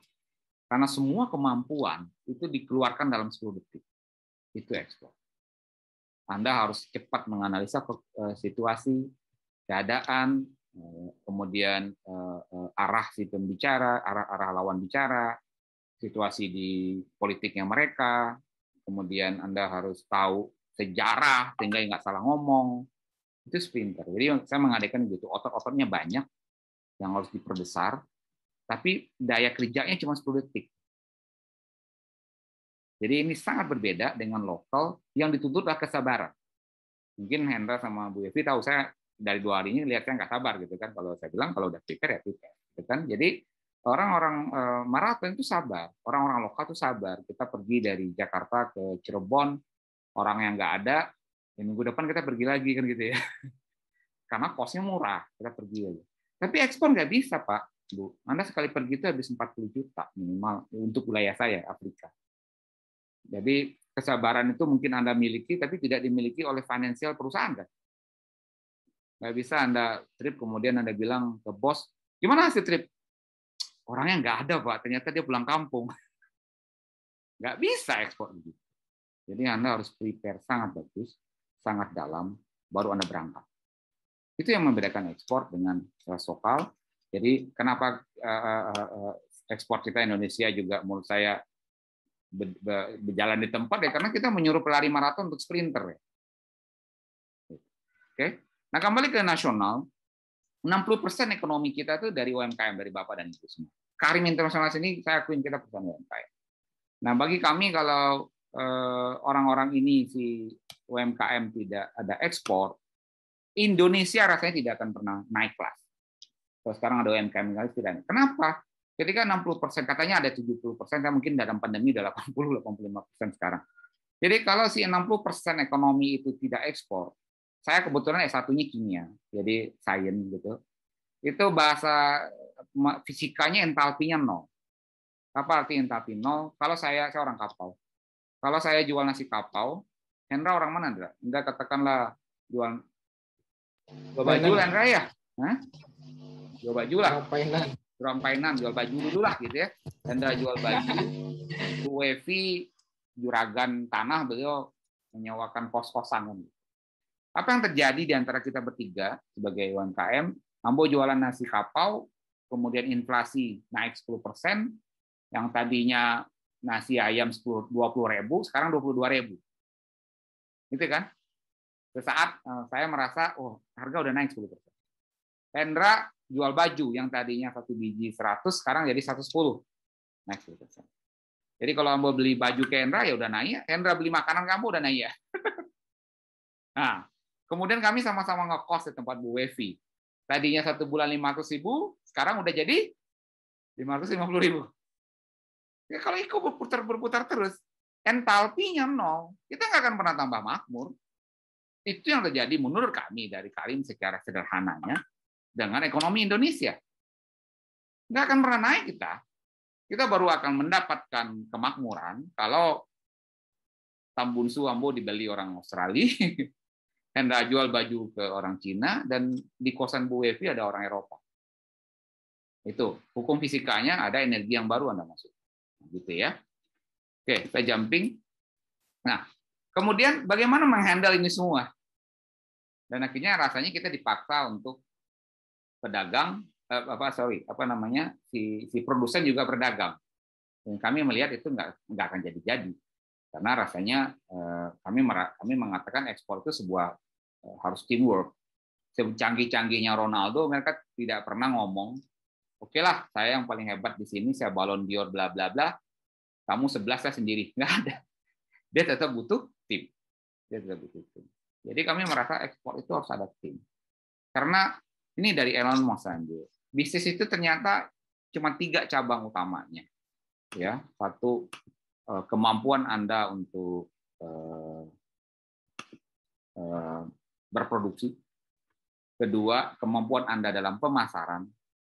karena semua kemampuan itu dikeluarkan dalam 10 detik itu ekspor anda harus cepat menganalisa eh, situasi, keadaan, eh, kemudian eh, arah si pembicara, arah-arah lawan bicara, situasi di politiknya mereka, kemudian Anda harus tahu sejarah sehingga nggak salah ngomong. Itu sprinter. Jadi saya mengadakan gitu, otot-ototnya banyak yang harus diperbesar, tapi daya kerjanya cuma 10 detik. Jadi ini sangat berbeda dengan lokal yang dituntutlah kesabaran. Mungkin Hendra sama Bu Evi tahu saya dari dua hari ini lihatnya saya nggak sabar gitu kan. Kalau saya bilang kalau udah prepare ya prepare gitu kan. Jadi orang-orang eh, maraton itu sabar, orang-orang lokal itu sabar. Kita pergi dari Jakarta ke Cirebon, orang yang nggak ada, ya minggu depan kita pergi lagi kan gitu ya. Karena kosnya murah, kita pergi aja. Tapi ekspor nggak bisa Pak, Bu. Anda sekali pergi itu habis 40 juta minimal untuk wilayah saya Afrika. Jadi kesabaran itu mungkin Anda miliki, tapi tidak dimiliki oleh finansial perusahaan. Kan? Nggak bisa Anda trip, kemudian Anda bilang ke bos, gimana hasil trip? Orangnya nggak ada, Pak. Ternyata dia pulang kampung. Nggak bisa ekspor begitu. Jadi Anda harus prepare sangat bagus, sangat dalam, baru Anda berangkat. Itu yang membedakan ekspor dengan lokal. Jadi kenapa eh, eh, eh, ekspor kita Indonesia juga menurut saya berjalan di tempat ya karena kita menyuruh pelari maraton untuk sprinter ya. Oke. Nah, kembali ke nasional, 60% ekonomi kita itu dari UMKM, dari Bapak dan Ibu semua. Karim Internasional sini saya akuin kita perusahaan UMKM. Nah, bagi kami kalau eh, orang-orang ini si UMKM tidak ada ekspor, Indonesia rasanya tidak akan pernah naik kelas. Kalau sekarang ada UMKM kali tidak Kenapa? Ketika 60%, katanya ada 70%, kan mungkin dalam pandemi udah 80-85% sekarang. Jadi kalau si 60% ekonomi itu tidak ekspor, saya kebetulan s satunya kimia, jadi sains gitu. Itu bahasa fisikanya entalpinya nol. Apa arti entalpi nol? Kalau saya saya orang kapal Kalau saya jual nasi kapal Hendra orang mana, Hendra? Enggak katakanlah jual baju Hendra ya? Hah? Jual baju lah. Rampainan jual baju dulu lah gitu ya. Hendra jual baju. Bu Evi juragan tanah beliau menyewakan kos-kosan. Apa yang terjadi di antara kita bertiga sebagai UMKM? Ambo jualan nasi kapau, kemudian inflasi naik 10 persen, yang tadinya nasi ayam 10, 20 ribu, sekarang 22 ribu. Gitu kan? Sesaat eh, saya merasa, oh harga udah naik 10 persen. Hendra jual baju yang tadinya satu biji 100 sekarang jadi 110. Next gitu. Jadi kalau kamu beli baju ke Hendra ya udah naik, ya. Hendra beli makanan kamu udah naik ya. nah, kemudian kami sama-sama ngekos di tempat Bu Wevi. Tadinya satu bulan 500 ribu, sekarang udah jadi 550 ribu. Ya, kalau ikut berputar berputar terus, entalpinya nol, kita nggak akan pernah tambah makmur. Itu yang terjadi menurut kami dari Karim secara sederhananya dengan ekonomi Indonesia. Nggak akan pernah naik kita. Kita baru akan mendapatkan kemakmuran kalau Tambun Suambo dibeli orang Australia, Hendra jual baju ke orang Cina, dan di kosan Bu Wevi ada orang Eropa. Itu hukum fisikanya ada energi yang baru Anda masuk. Gitu ya. Oke, saya jumping. Nah, kemudian bagaimana menghandle ini semua? Dan akhirnya rasanya kita dipaksa untuk pedagang eh, apa sorry apa namanya si si produsen juga berdagang. Dan kami melihat itu nggak nggak akan jadi-jadi karena rasanya eh, kami kami mengatakan ekspor itu sebuah eh, harus teamwork. Secanggih-canggihnya Ronaldo, mereka tidak pernah ngomong, oke lah, saya yang paling hebat di sini, saya balon dior, bla bla bla. Kamu sebelas saya sendiri, nggak ada. Dia tetap butuh tim. Dia tetap butuh tim. Jadi kami merasa ekspor itu harus ada tim. Karena ini dari Elon Musk saja. Bisnis itu ternyata cuma tiga cabang utamanya. Ya, satu eh, kemampuan Anda untuk eh, eh, berproduksi. Kedua, kemampuan Anda dalam pemasaran.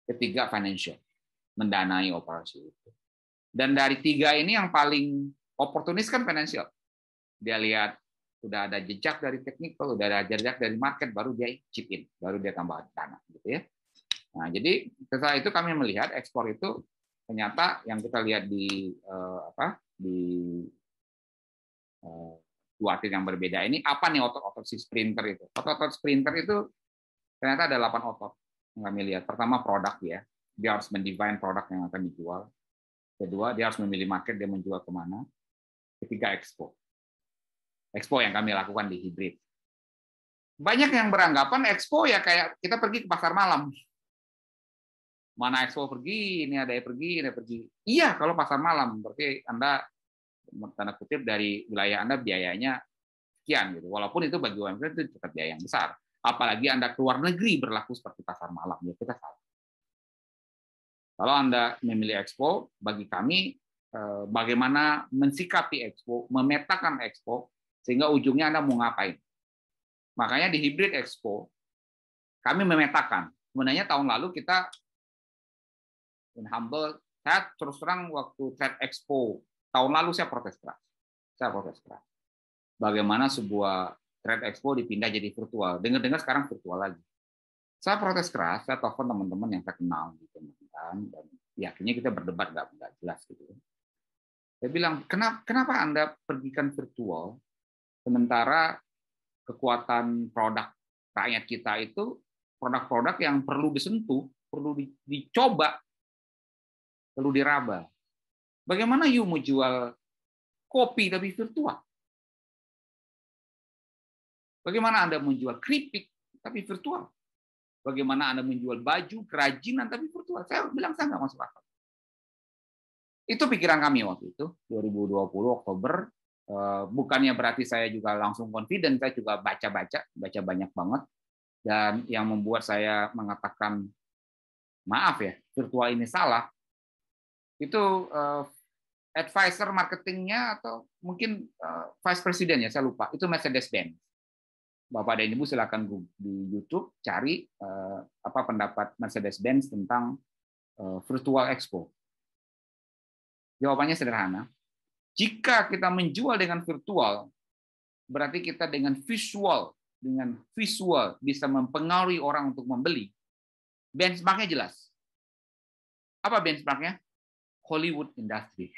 Ketiga, financial, mendanai operasi itu. Dan dari tiga ini yang paling oportunis kan financial. Dia lihat sudah ada jejak dari technical, sudah ada jejak dari market, baru dia chip in, baru dia tambah tanah, gitu ya. Nah, jadi setelah itu kami melihat ekspor itu ternyata yang kita lihat di eh, apa di eh, dua tim yang berbeda ini apa nih otot-otot si sprinter itu? Otot-otot sprinter itu ternyata ada 8 otot yang kami lihat. Pertama produk ya, dia harus mendefine produk yang akan dijual. Kedua, dia harus memilih market, dia menjual kemana. Ketiga, ekspor Expo yang kami lakukan di hybrid Banyak yang beranggapan expo ya kayak kita pergi ke pasar malam. Mana expo pergi, ini ada yang pergi, ini ada yang pergi. Iya, kalau pasar malam berarti Anda tanda kutip dari wilayah Anda biayanya sekian gitu. Walaupun itu bagi UMKM itu tetap biaya yang besar. Apalagi Anda keluar negeri berlaku seperti pasar malam ya kita salah. Kalau Anda memilih expo, bagi kami eh, bagaimana mensikapi expo, memetakan expo sehingga ujungnya Anda mau ngapain. Makanya di Hybrid Expo, kami memetakan. Sebenarnya tahun lalu kita in humble, saya terus terang waktu Trade Expo tahun lalu saya protes keras. Saya protes keras. Bagaimana sebuah Trade Expo dipindah jadi virtual. Dengar-dengar sekarang virtual lagi. Saya protes keras, saya telepon teman-teman yang saya kenal gitu kan dan yakinnya kita berdebat nggak nggak jelas gitu. Saya bilang, kenapa, kenapa Anda pergikan virtual Sementara kekuatan produk rakyat kita itu produk-produk yang perlu disentuh, perlu dicoba, perlu diraba. Bagaimana you mau jual kopi tapi virtual? Bagaimana Anda menjual keripik tapi virtual? Bagaimana Anda menjual baju, kerajinan tapi virtual? Saya bilang saya nggak masuk akal. Itu pikiran kami waktu itu, 2020 Oktober, Eh, bukannya berarti saya juga langsung confident, saya juga baca-baca, baca banyak banget. Dan yang membuat saya mengatakan maaf ya, virtual ini salah, itu uh, advisor marketingnya atau mungkin uh, vice president ya, saya lupa, itu Mercedes Benz. Bapak dan Ibu silakan di YouTube cari uh, apa pendapat Mercedes Benz tentang uh, virtual expo. Jawabannya sederhana, jika kita menjual dengan virtual, berarti kita dengan visual, dengan visual bisa mempengaruhi orang untuk membeli. Benchmarknya jelas. Apa benchmarknya? Hollywood industry.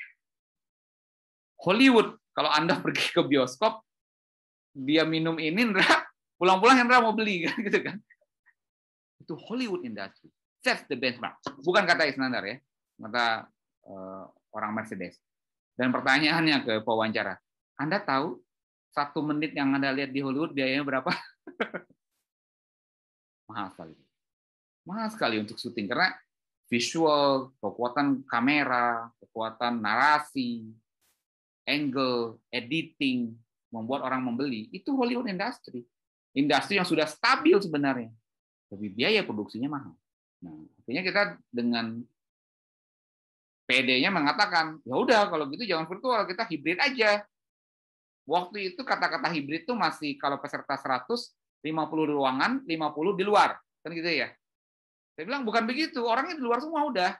Hollywood, kalau Anda pergi ke bioskop, dia minum ini, pulang-pulang Hendra mau beli, kan? gitu kan? Itu Hollywood industry. That's the benchmark. Bukan kata Isnandar ya, kata uh, orang Mercedes dan pertanyaannya ke pewawancara, Anda tahu satu menit yang Anda lihat di Hollywood biayanya berapa? Mahal sekali. Mahal sekali untuk syuting karena visual, kekuatan kamera, kekuatan narasi, angle, editing, membuat orang membeli, itu Hollywood industry. Industri yang sudah stabil sebenarnya. Tapi biaya produksinya mahal. Nah, artinya kita dengan PD-nya mengatakan, ya udah kalau gitu jangan virtual, kita hibrid aja. Waktu itu kata-kata hibrid itu masih kalau peserta 100, 50 di ruangan, 50 di luar. Kan gitu ya. Saya bilang bukan begitu, orangnya di luar semua udah.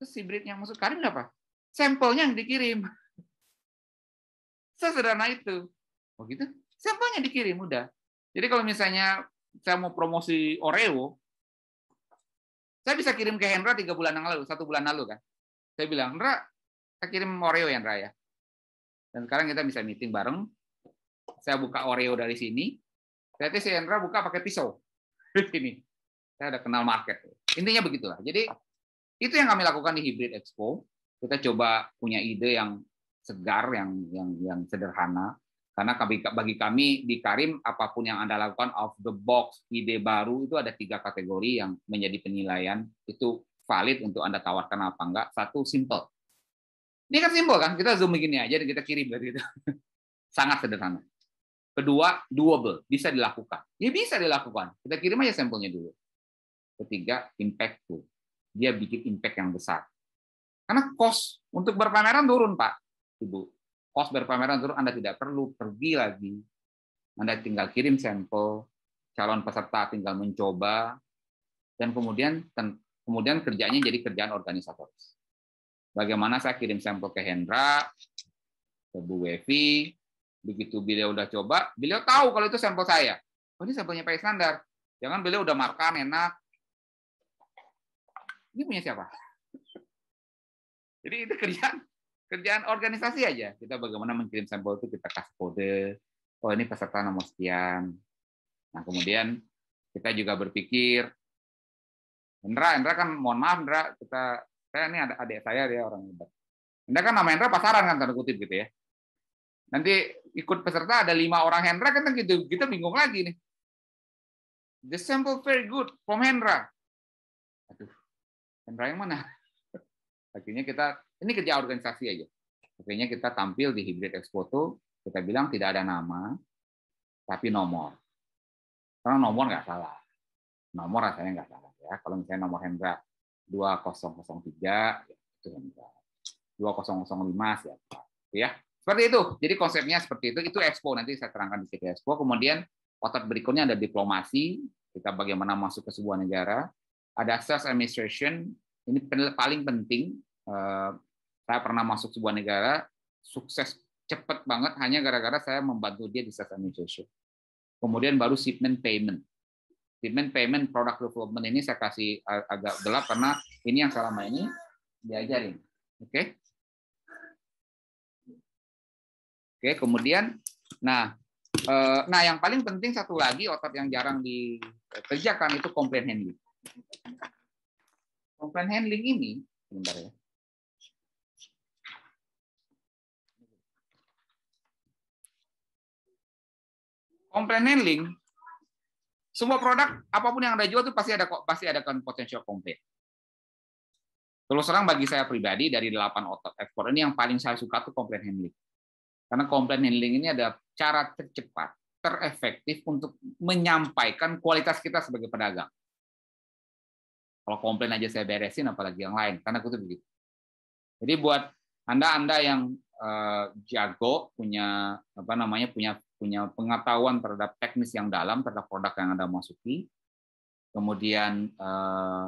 Terus hibrid yang masuk Karim apa? Sampelnya yang dikirim. Sesederhana itu. Oh gitu? Sampelnya dikirim udah. Jadi kalau misalnya saya mau promosi Oreo, saya bisa kirim ke Hendra tiga bulan yang lalu, satu bulan lalu kan. Saya bilang, Hendra, saya kirim Oreo ya Hendra ya. Dan sekarang kita bisa meeting bareng. Saya buka Oreo dari sini. Berarti si Hendra buka pakai pisau. Di sini. Saya ada kenal market. Intinya begitulah. Jadi itu yang kami lakukan di Hybrid Expo. Kita coba punya ide yang segar, yang yang yang sederhana, karena bagi kami di Karim, apapun yang Anda lakukan, of the box, ide baru, itu ada tiga kategori yang menjadi penilaian. Itu valid untuk Anda tawarkan apa enggak. Satu, simple. Ini kan simple kan? Kita zoom begini aja dan kita kirim. Gitu. Sangat sederhana. Kedua, doable. Bisa dilakukan. Ya bisa dilakukan. Kita kirim aja sampelnya dulu. Ketiga, impactful. Dia bikin impact yang besar. Karena cost untuk berpameran turun, Pak. Ibu kos berpameran terus Anda tidak perlu pergi lagi. Anda tinggal kirim sampel, calon peserta tinggal mencoba, dan kemudian kemudian kerjanya jadi kerjaan organisatoris. Bagaimana saya kirim sampel ke Hendra, ke Bu Wevi, begitu beliau udah coba, beliau tahu kalau itu sampel saya. Oh, ini sampelnya pak Iskandar Jangan beliau udah makan enak. Ini punya siapa? Jadi itu kerjaan kerjaan organisasi aja kita bagaimana mengirim sampel itu kita kasih kode oh ini peserta nomor sekian nah kemudian kita juga berpikir Indra Indra kan mohon maaf Indra kita saya ini ada adik saya dia orang hebat Indra kan nama Indra pasaran kan tanda kutip gitu ya nanti ikut peserta ada lima orang Hendra kan gitu kita bingung lagi nih the sample very good from Hendra aduh Hendra yang mana akhirnya kita ini kerja organisasi aja. Akhirnya kita tampil di Hybrid Expo itu kita bilang tidak ada nama, tapi nomor. Karena nomor nggak salah. Nomor rasanya nggak salah ya. Kalau misalnya nomor Hendra 2003, ya, itu Hendra. 2005 siapa? Ya. Seperti itu. Jadi konsepnya seperti itu. Itu expo nanti saya terangkan di kita expo. Kemudian otot berikutnya ada diplomasi, kita bagaimana masuk ke sebuah negara. Ada sales administration, ini paling penting eh, saya pernah masuk sebuah negara sukses cepat banget hanya gara-gara saya membantu dia di Sesame Joshua. Kemudian baru shipment payment. Shipment payment product development ini saya kasih agak gelap karena ini yang selama ini diajarin. Oke. Okay? Oke, okay, kemudian nah eh, nah yang paling penting satu lagi otot yang jarang dikerjakan itu complaint handling. Complaint handling ini sebentar ya. Komplain handling, semua produk apapun yang ada jual itu pasti ada pasti ada kan potensial komplain. Terus terang bagi saya pribadi dari delapan otot ekspor ini yang paling saya suka tuh komplain handling. Karena komplain handling ini ada cara tercepat, terefektif untuk menyampaikan kualitas kita sebagai pedagang. Kalau komplain aja saya beresin, apalagi yang lain. Karena tuh begitu. Jadi buat anda-anda yang eh, jago punya apa namanya punya punya pengetahuan terhadap teknis yang dalam terhadap produk yang Anda masuki, kemudian eh,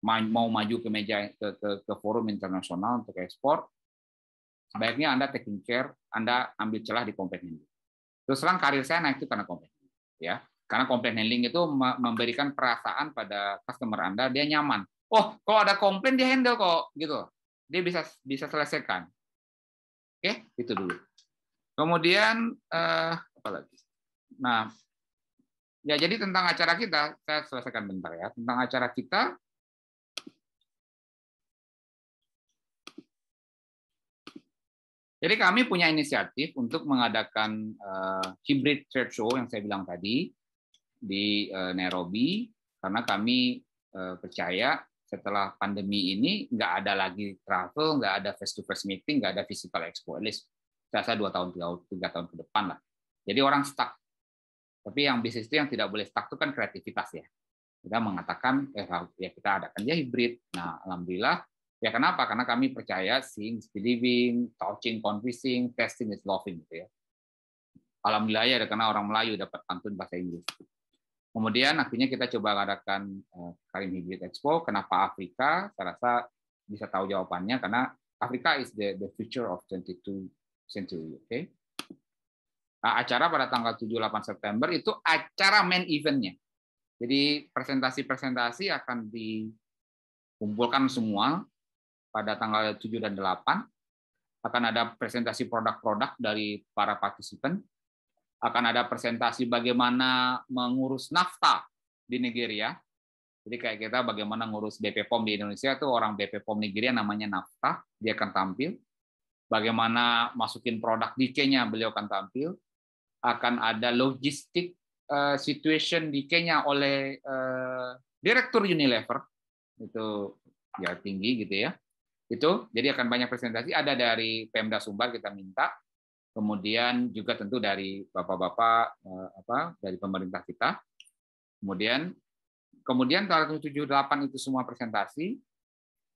mau maju ke meja ke, ke, ke forum internasional untuk ekspor, sebaiknya Anda taking care, Anda ambil celah di komplain handling. Terus terang karir saya naik itu karena komplain handling, ya. Karena komplain handling itu memberikan perasaan pada customer Anda dia nyaman. Oh, kalau ada komplain dia handle kok gitu. Dia bisa bisa selesaikan. Oke, itu dulu. Kemudian eh, apa lagi? Nah, ya jadi tentang acara kita, saya selesaikan bentar ya. Tentang acara kita, jadi kami punya inisiatif untuk mengadakan uh, hybrid trade show yang saya bilang tadi di uh, Nairobi karena kami eh, percaya setelah pandemi ini nggak ada lagi travel, nggak ada face to face meeting, nggak ada physical expo, at least saya dua tahun tiga tahun ke depan lah jadi orang stuck tapi yang bisnis itu yang tidak boleh stuck itu kan kreativitas ya kita mengatakan eh, ya kita adakan ya hybrid nah alhamdulillah ya kenapa karena kami percaya seeing believing touching convincing testing is loving gitu ya alhamdulillah ya karena orang Melayu dapat pantun bahasa Inggris Kemudian akhirnya kita coba adakan eh, Karim hybrid Expo. Kenapa Afrika? Saya rasa bisa tahu jawabannya karena Afrika is the, the future of 22 Century. Oke. Okay? Nah, acara pada tanggal 7-8 September itu acara main eventnya. Jadi presentasi-presentasi akan dikumpulkan semua pada tanggal 7 dan 8. Akan ada presentasi produk-produk dari para partisipan. Akan ada presentasi bagaimana mengurus NAFTA di Nigeria. Jadi kayak kita bagaimana ngurus BP di Indonesia itu orang BP Nigeria namanya NAFTA, dia akan tampil bagaimana masukin produk di Kenya beliau akan tampil akan ada logistik uh, situation di Kenya oleh uh, direktur Unilever itu ya tinggi gitu ya itu jadi akan banyak presentasi ada dari Pemda Sumbar kita minta kemudian juga tentu dari bapak-bapak uh, apa dari pemerintah kita kemudian kemudian tanggal 78 itu semua presentasi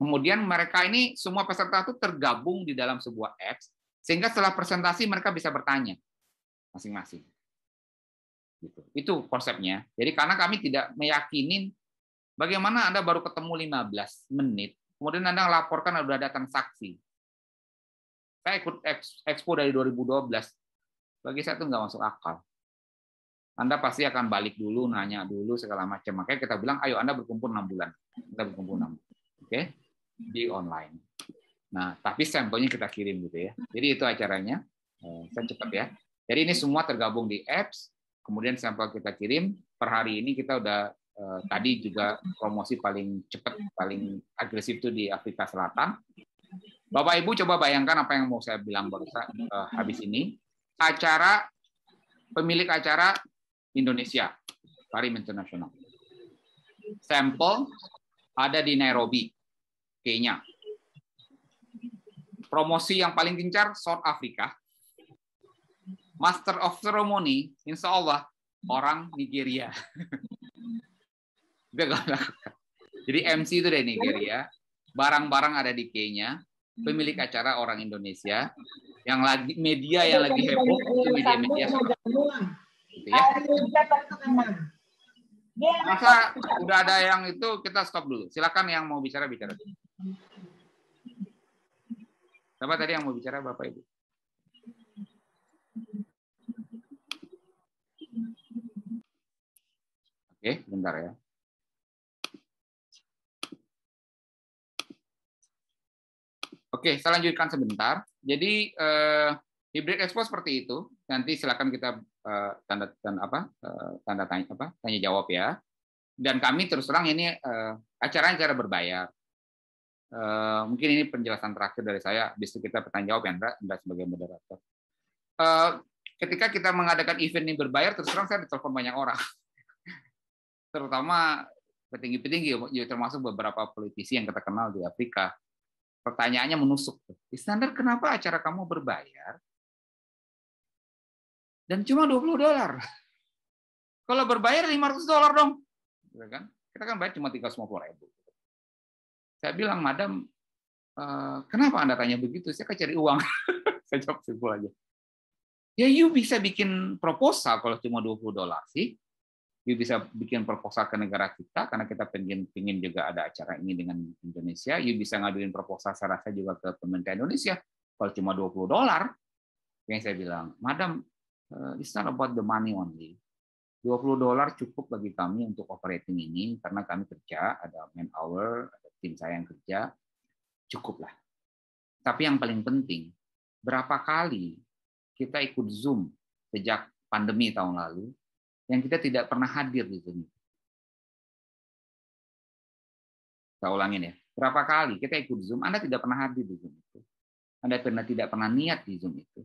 Kemudian mereka ini semua peserta itu tergabung di dalam sebuah apps sehingga setelah presentasi mereka bisa bertanya masing-masing. Gitu. Itu konsepnya. Jadi karena kami tidak meyakinin bagaimana Anda baru ketemu 15 menit, kemudian Anda laporkan sudah datang saksi. Saya ikut expo dari 2012. Bagi saya itu nggak masuk akal. Anda pasti akan balik dulu, nanya dulu segala macam. Makanya kita bilang, ayo Anda berkumpul enam bulan. Anda berkumpul enam. Oke. Okay? di online. Nah, tapi sampelnya kita kirim gitu ya. Jadi itu acaranya. Eh, saya cepat ya. Jadi ini semua tergabung di apps, kemudian sampel kita kirim. Per hari ini kita udah eh, tadi juga promosi paling cepat, paling agresif itu di Afrika Selatan. Bapak Ibu coba bayangkan apa yang mau saya bilang barusan eh, habis ini. Acara pemilik acara Indonesia, Parim International. Sampel ada di Nairobi, Kayaknya. Promosi yang paling gencar South Africa. Master of Ceremony, insya Allah orang Nigeria. Jadi MC itu dari Nigeria, barang-barang ada di Kenya, pemilik acara orang Indonesia, yang lagi media yang lagi heboh itu media-media gitu ya. Masa udah ada yang itu kita stop dulu. Silakan yang mau bicara bicara. Dulu. Siapa tadi yang mau bicara Bapak Ibu? Oke, bentar ya. Oke, saya lanjutkan sebentar. Jadi eh, hybrid expo seperti itu. Nanti silakan kita eh, tanda tanda apa eh, tanda tanya apa tanya jawab ya. Dan kami terus terang ini eh, acara acara berbayar Eh, mungkin ini penjelasan terakhir dari saya. bisa kita bertanya jawab ya, Anda sebagai moderator. Uh, ketika kita mengadakan event ini berbayar, terus terang saya ditelepon banyak orang, terutama petinggi-petinggi, ya termasuk beberapa politisi yang kita kenal di Afrika. Pertanyaannya menusuk. Standar kenapa acara kamu berbayar? Dan cuma 20 dolar. Kalau berbayar 500 dolar dong. Gitu kan? Kita kan bayar cuma 350 ribu saya bilang, madam, eh, kenapa Anda tanya begitu? Saya kan cari uang. saya jawab simpel aja. Ya, you bisa bikin proposal kalau cuma 20 dolar sih. You bisa bikin proposal ke negara kita, karena kita pengen, pengen juga ada acara ini dengan Indonesia. You bisa ngaduin proposal saya rasa juga ke pemerintah Indonesia. Kalau cuma 20 dolar, yang saya bilang, Madam, eh, it's not about the money only. 20 dolar cukup bagi kami untuk operating ini karena kami kerja, ada man hour, ada tim saya yang kerja, cukuplah. Tapi yang paling penting, berapa kali kita ikut Zoom sejak pandemi tahun lalu, yang kita tidak pernah hadir di Zoom. Saya ulangin ya. Berapa kali kita ikut Zoom, Anda tidak pernah hadir di Zoom itu. Anda pernah tidak pernah niat di Zoom itu.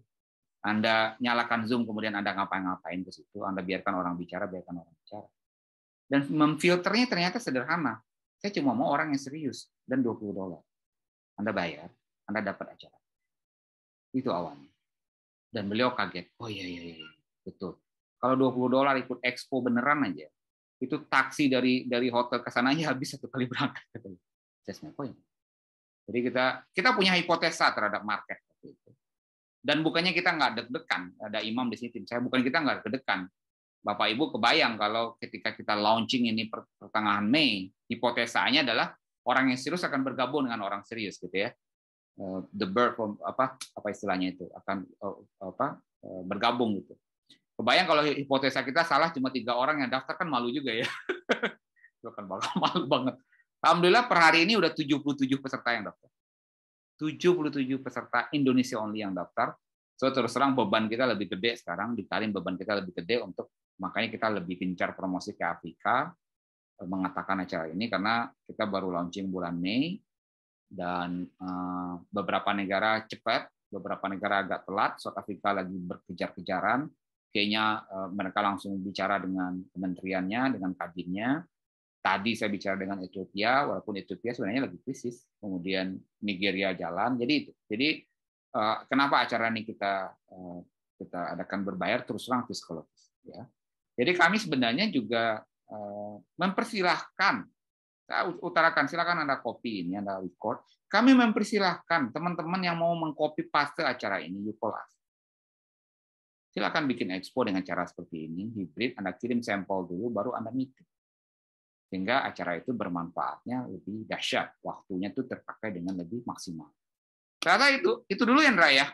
Anda nyalakan Zoom, kemudian Anda ngapain ngapain ke situ, Anda biarkan orang bicara, biarkan orang bicara. Dan memfilternya ternyata sederhana. Saya cuma mau orang yang serius dan 20 dolar. Anda bayar, Anda dapat acara. Itu awalnya. Dan beliau kaget. Oh iya, iya, iya. Betul. Kalau 20 dolar ikut expo beneran aja, itu taksi dari dari hotel ke sana ya habis satu kali berangkat. Saya point. Jadi kita kita punya hipotesa terhadap market. Dan bukannya kita nggak deg-degan, ada imam di sini saya, bukan kita nggak deg-degan, Bapak Ibu kebayang kalau ketika kita launching ini pertengahan Mei, hipotesanya adalah orang yang serius akan bergabung dengan orang serius gitu ya. Eh, the bird from apa apa istilahnya itu akan eh, apa eh, bergabung gitu. Kebayang kalau hipotesa kita salah cuma tiga orang yang daftar kan malu juga ya. itu akan bakal malu banget. Alhamdulillah per hari ini udah 77 peserta yang daftar. 77 peserta Indonesia only yang daftar. So terus terang beban kita lebih gede sekarang, dikali beban kita lebih gede untuk Makanya kita lebih gencar promosi ke Afrika, eh, mengatakan acara ini karena kita baru launching bulan Mei dan eh, beberapa negara cepat, beberapa negara agak telat. South Afrika lagi berkejar-kejaran. Kayaknya eh, mereka langsung bicara dengan kementeriannya, dengan kabinnya. Tadi saya bicara dengan Ethiopia, walaupun Ethiopia sebenarnya lagi krisis. Kemudian Nigeria jalan. Jadi itu. Jadi kenapa acara ini kita kita adakan berbayar terus terang psikologis ya jadi kami sebenarnya juga eh, mempersilahkan saya utarakan silakan anda copy ini anda record kami mempersilahkan teman-teman yang mau mengcopy paste acara ini you call silakan bikin expo dengan cara seperti ini hybrid anda kirim sampel dulu baru anda meeting sehingga acara itu bermanfaatnya lebih dahsyat waktunya itu terpakai dengan lebih maksimal ternyata itu itu dulu yang ya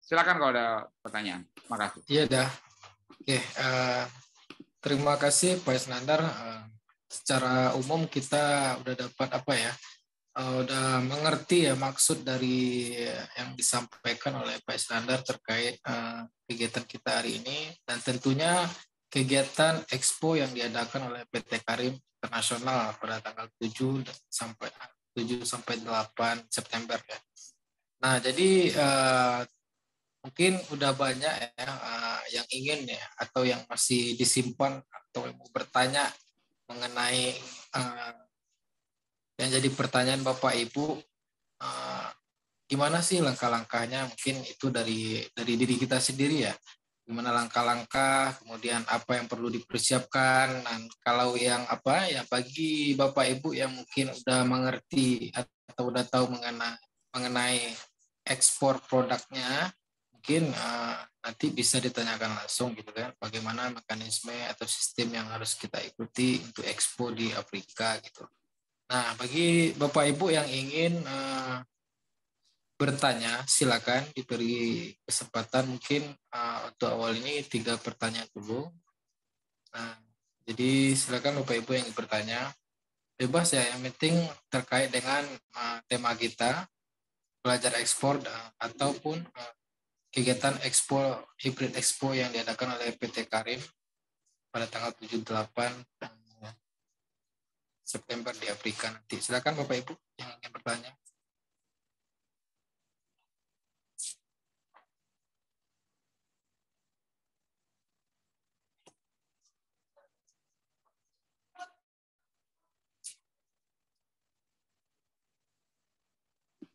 silakan kalau ada pertanyaan makasih iya dah Oke, uh, terima kasih Pak Isnandar. Uh, secara umum kita udah dapat apa ya? Uh, udah mengerti ya maksud dari yang disampaikan oleh Pak Isnandar terkait uh, kegiatan kita hari ini dan tentunya kegiatan expo yang diadakan oleh PT Karim Internasional pada tanggal 7 sampai 7 sampai 8 September ya. Nah, jadi uh, mungkin udah banyak ya uh, yang ingin ya atau yang masih disimpan atau yang mau bertanya mengenai uh, yang jadi pertanyaan Bapak Ibu uh, gimana sih langkah-langkahnya mungkin itu dari dari diri kita sendiri ya gimana langkah-langkah kemudian apa yang perlu dipersiapkan dan kalau yang apa ya bagi Bapak Ibu yang mungkin udah mengerti atau udah tahu mengenai mengenai ekspor produknya mungkin uh, nanti bisa ditanyakan langsung gitu kan bagaimana mekanisme atau sistem yang harus kita ikuti untuk expo di Afrika gitu. Nah, bagi Bapak Ibu yang ingin uh, bertanya silakan diberi kesempatan mungkin uh, untuk awal ini tiga pertanyaan dulu. Nah, jadi silakan Bapak Ibu yang bertanya bebas ya yang penting terkait dengan uh, tema kita belajar ekspor uh, ataupun uh, kegiatan Expo Hybrid Expo yang diadakan oleh PT Karim pada tanggal 78 eh, September di Afrika nanti. Silakan Bapak Ibu yang ingin bertanya.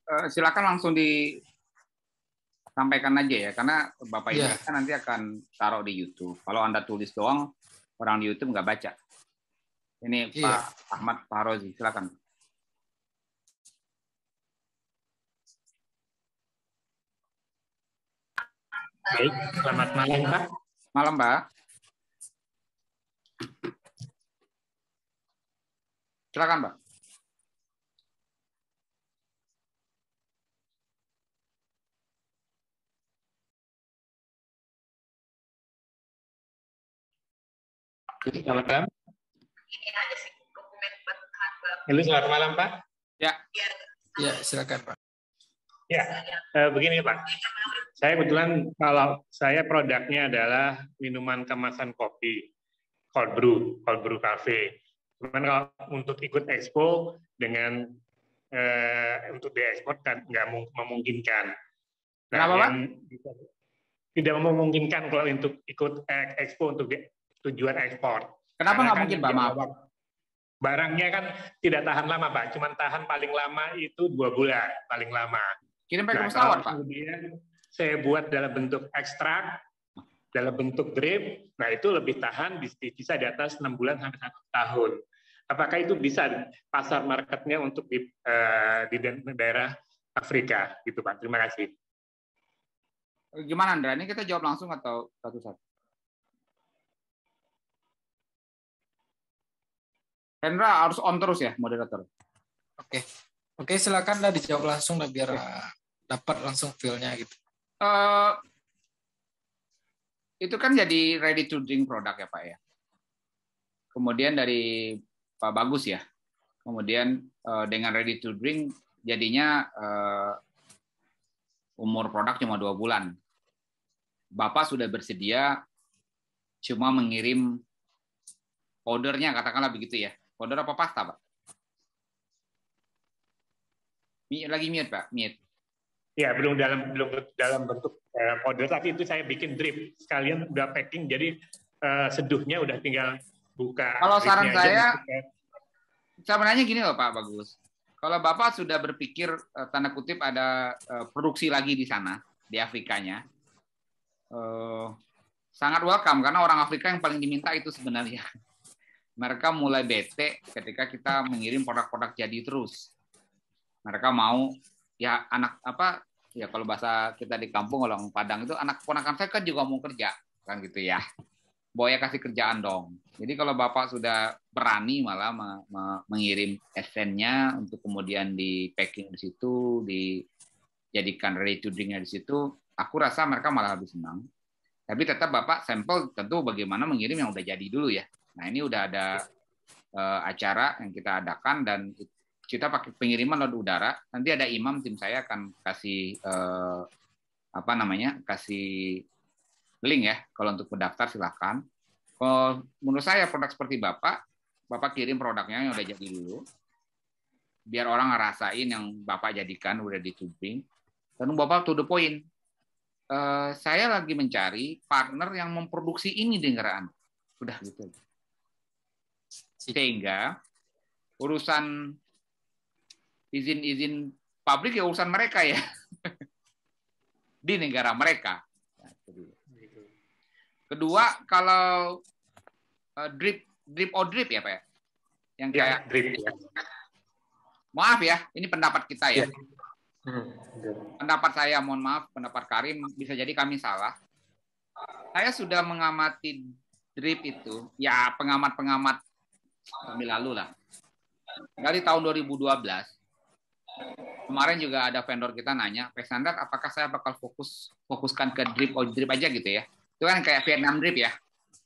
Eh, silakan langsung di sampaikan aja ya karena bapak ibu kan nanti akan taruh di YouTube. Kalau anda tulis doang orang di YouTube nggak baca. Ini yeah. Pak Ahmad Farozi, silakan. Baik, selamat malam Pak. Malam Pak. Silakan Pak. Selamat malam. Ini sih dokumen Halo, selamat malam Pak. Ya. Ya, silakan Pak. Ya, eh, begini Pak. Saya kebetulan kalau saya produknya adalah minuman kemasan kopi, cold brew, cold brew cafe. Cuman kalau untuk ikut expo dengan eh, untuk diekspor kan nggak memungkinkan. Nah, Kenapa, Pak? tidak memungkinkan kalau untuk ikut eh, expo untuk tujuan ekspor. Kenapa nggak kan mungkin, Pak? Maaf. Barangnya kan tidak tahan lama, Pak. Cuman tahan paling lama itu dua bulan, paling lama. Kirim pakai nah, pesawat, Pak. Kemudian saya buat dalam bentuk ekstrak, dalam bentuk drip, nah itu lebih tahan bisa di atas enam bulan sampai satu tahun. Apakah itu bisa pasar marketnya untuk di, eh, di daerah Afrika, gitu Pak? Terima kasih. Gimana Andra? Ini kita jawab langsung atau satu-satu? Hendra harus on terus ya moderator. Oke. Oke, silakan dah dijawab langsung dah biar okay. dapat langsung feel-nya gitu. Uh, itu kan jadi ready to drink produk ya, Pak ya. Kemudian dari Pak Bagus ya. Kemudian uh, dengan ready to drink jadinya uh, umur produk cuma dua bulan. Bapak sudah bersedia cuma mengirim ordernya katakanlah begitu ya Odor apa pasta, Pak? Lagi mute, Pak. Mute. Ya, belum dalam belum dalam bentuk uh, eh, powder, tapi itu saya bikin drip. Sekalian udah packing, jadi uh, seduhnya udah tinggal buka. Kalau saran saya, saya nanya gini loh Pak Bagus. Kalau Bapak sudah berpikir uh, tanda kutip ada uh, produksi lagi di sana, di Afrikanya, uh, sangat welcome karena orang Afrika yang paling diminta itu sebenarnya mereka mulai bete ketika kita mengirim produk-produk jadi terus. Mereka mau ya anak apa ya kalau bahasa kita di kampung orang Padang itu anak ponakan saya kan juga mau kerja kan gitu ya. Boya kasih kerjaan dong. Jadi kalau bapak sudah berani malah mengirim esennya untuk kemudian di packing di situ, dijadikan ready to drinknya di situ, aku rasa mereka malah lebih senang. Tapi tetap bapak sampel tentu bagaimana mengirim yang udah jadi dulu ya Nah ini udah ada uh, acara yang kita adakan dan kita pakai pengiriman laut udara. Nanti ada imam tim saya akan kasih uh, apa namanya kasih link ya kalau untuk mendaftar silahkan. Kalau menurut saya produk seperti bapak, bapak kirim produknya yang udah jadi dulu, biar orang ngerasain yang bapak jadikan udah ditubing. Dan bapak to the point, uh, saya lagi mencari partner yang memproduksi ini di Udah gitu. Sehingga urusan izin-izin publik ya urusan mereka ya di negara mereka. Nah, Kedua, kalau eh, drip drip or drip ya pak, ya? yang ya, kayak ya, drip ya. Maaf ya, ini pendapat kita ya. ya. Hmm, pendapat saya, mohon maaf, pendapat Karim bisa jadi kami salah. Saya sudah mengamati drip itu, ya pengamat-pengamat sambil lalu lah. Dari tahun 2012 kemarin juga ada vendor kita nanya, Pexandar apakah saya bakal fokus fokuskan ke drip or oh, drip aja gitu ya. Itu kan kayak Vietnam drip ya.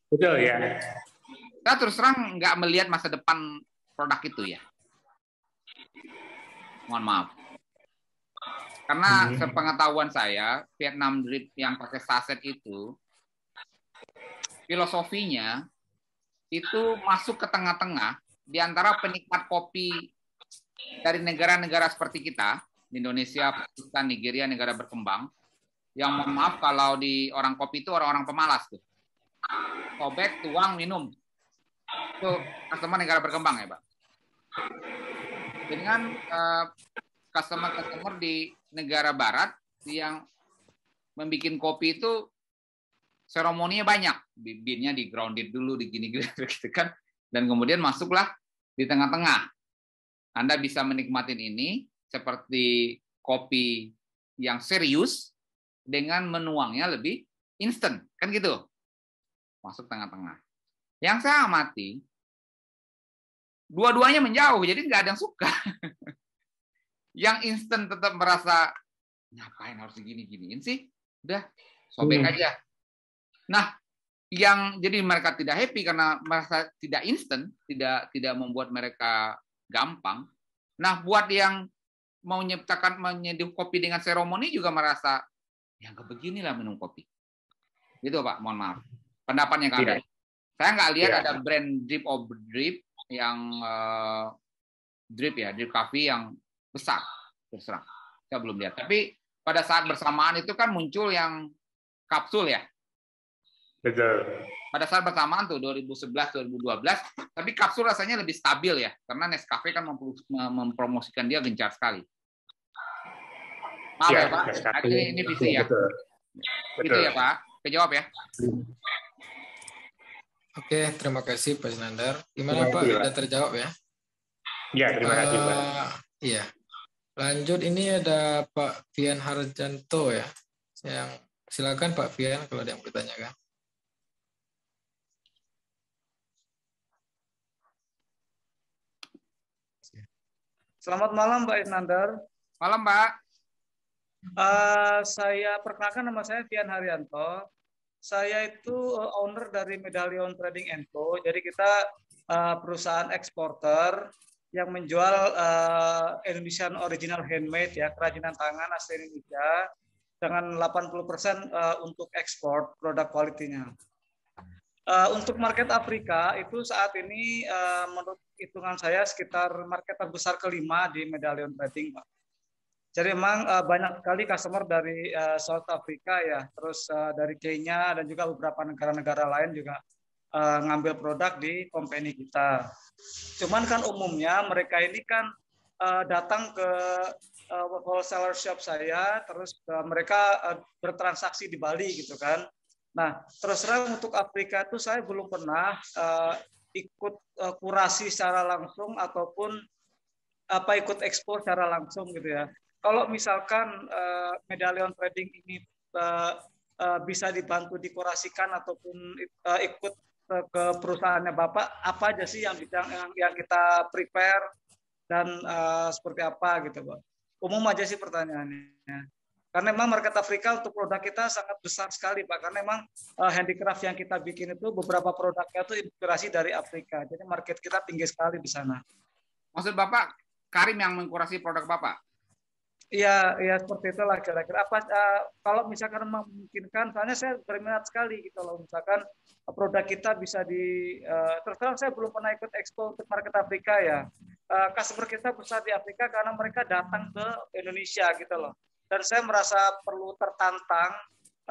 Betul ya. Kita terus terang nggak melihat masa depan produk itu ya. Mohon maaf. Karena hmm. sepengetahuan saya, Vietnam drip yang pakai saset itu filosofinya itu masuk ke tengah-tengah di antara penikmat kopi dari negara-negara seperti kita, Indonesia, Pakistan, Nigeria, negara berkembang, yang mohon maaf kalau di orang kopi itu orang-orang pemalas tuh. Sobek, tuang, minum. Itu customer negara berkembang ya, Pak. Dengan eh, customer-customer uh, customer -customer di negara barat yang membuat kopi itu seremoninya banyak bibirnya di grounded dulu di gini terus gitu kan dan kemudian masuklah di tengah-tengah anda bisa menikmati ini seperti kopi yang serius dengan menuangnya lebih instant, kan gitu masuk tengah-tengah yang saya amati dua-duanya menjauh jadi nggak ada yang suka yang instant tetap merasa ngapain harus digini-giniin sih udah sobek hmm. aja Nah, yang jadi mereka tidak happy karena merasa tidak instan, tidak tidak membuat mereka gampang. Nah, buat yang mau menciptakan menyeduh kopi dengan seremoni juga merasa yang kebeginilah minum kopi. Gitu Pak, mohon maaf. Pendapatnya kami. Yeah. Saya nggak lihat yeah. ada brand drip of drip yang uh, drip ya, drip coffee yang besar Terserah. Saya belum lihat. Tapi pada saat bersamaan itu kan muncul yang kapsul ya, pada saat bersamaan tuh 2011-2012, tapi kapsul rasanya lebih stabil ya, karena Nescafe kan mempromosikan dia gencar sekali. Maaf ya, ya Pak, ini PC ya. Itu ya Pak, kejawab ya. Oke, terima kasih Pak Sinandar. Gimana Pak, sudah terjawab ya? Ya, terima kasih Pak. Eh, iya. Lanjut ini ada Pak Fian Harjanto ya. Yang silakan Pak Fian kalau ada yang bertanya kan. Selamat malam Pak Isnandar. Malam Pak. Uh, eh, saya perkenalkan nama saya Fian Haryanto. Saya itu eh, owner dari Medallion Trading Co. Jadi kita uh, perusahaan eksporter yang menjual uh, Indonesian original handmade ya kerajinan tangan asli Indonesia dengan 80% uh, untuk ekspor produk kualitinya. Uh, untuk market Afrika itu saat ini uh, menurut hitungan saya sekitar market terbesar kelima di Medallion Trading, Pak. Jadi memang uh, banyak sekali customer dari uh, South Africa ya, terus uh, dari Kenya dan juga beberapa negara-negara lain juga uh, ngambil produk di company kita. Cuman kan umumnya mereka ini kan uh, datang ke uh, wholesaler shop saya, terus uh, mereka uh, bertransaksi di Bali gitu kan Nah, terus terang untuk Afrika itu saya belum pernah uh, ikut uh, kurasi secara langsung ataupun apa ikut ekspor secara langsung gitu ya. Kalau misalkan uh, eh, medallion trading ini uh, uh, bisa dibantu dikurasikan ataupun uh, ikut ke, ke perusahaannya Bapak, apa aja sih yang yang, yang kita prepare dan uh, seperti apa gitu, Pak? Umum aja sih pertanyaannya. Karena memang market Afrika untuk produk kita sangat besar sekali, Pak. Karena memang uh, handicraft yang kita bikin itu beberapa produknya itu inspirasi dari Afrika. Jadi market kita tinggi sekali di sana. Maksud Bapak, Karim yang mengkurasi produk Bapak? Iya, ya seperti itulah kira-kira. Apa uh, kalau misalkan memungkinkan, soalnya saya berminat sekali gitu loh. Misalkan produk kita bisa di uh, terus terang saya belum pernah ikut expo untuk market Afrika ya. Uh, customer kita besar di Afrika karena mereka datang ke Indonesia gitu loh dan saya merasa perlu tertantang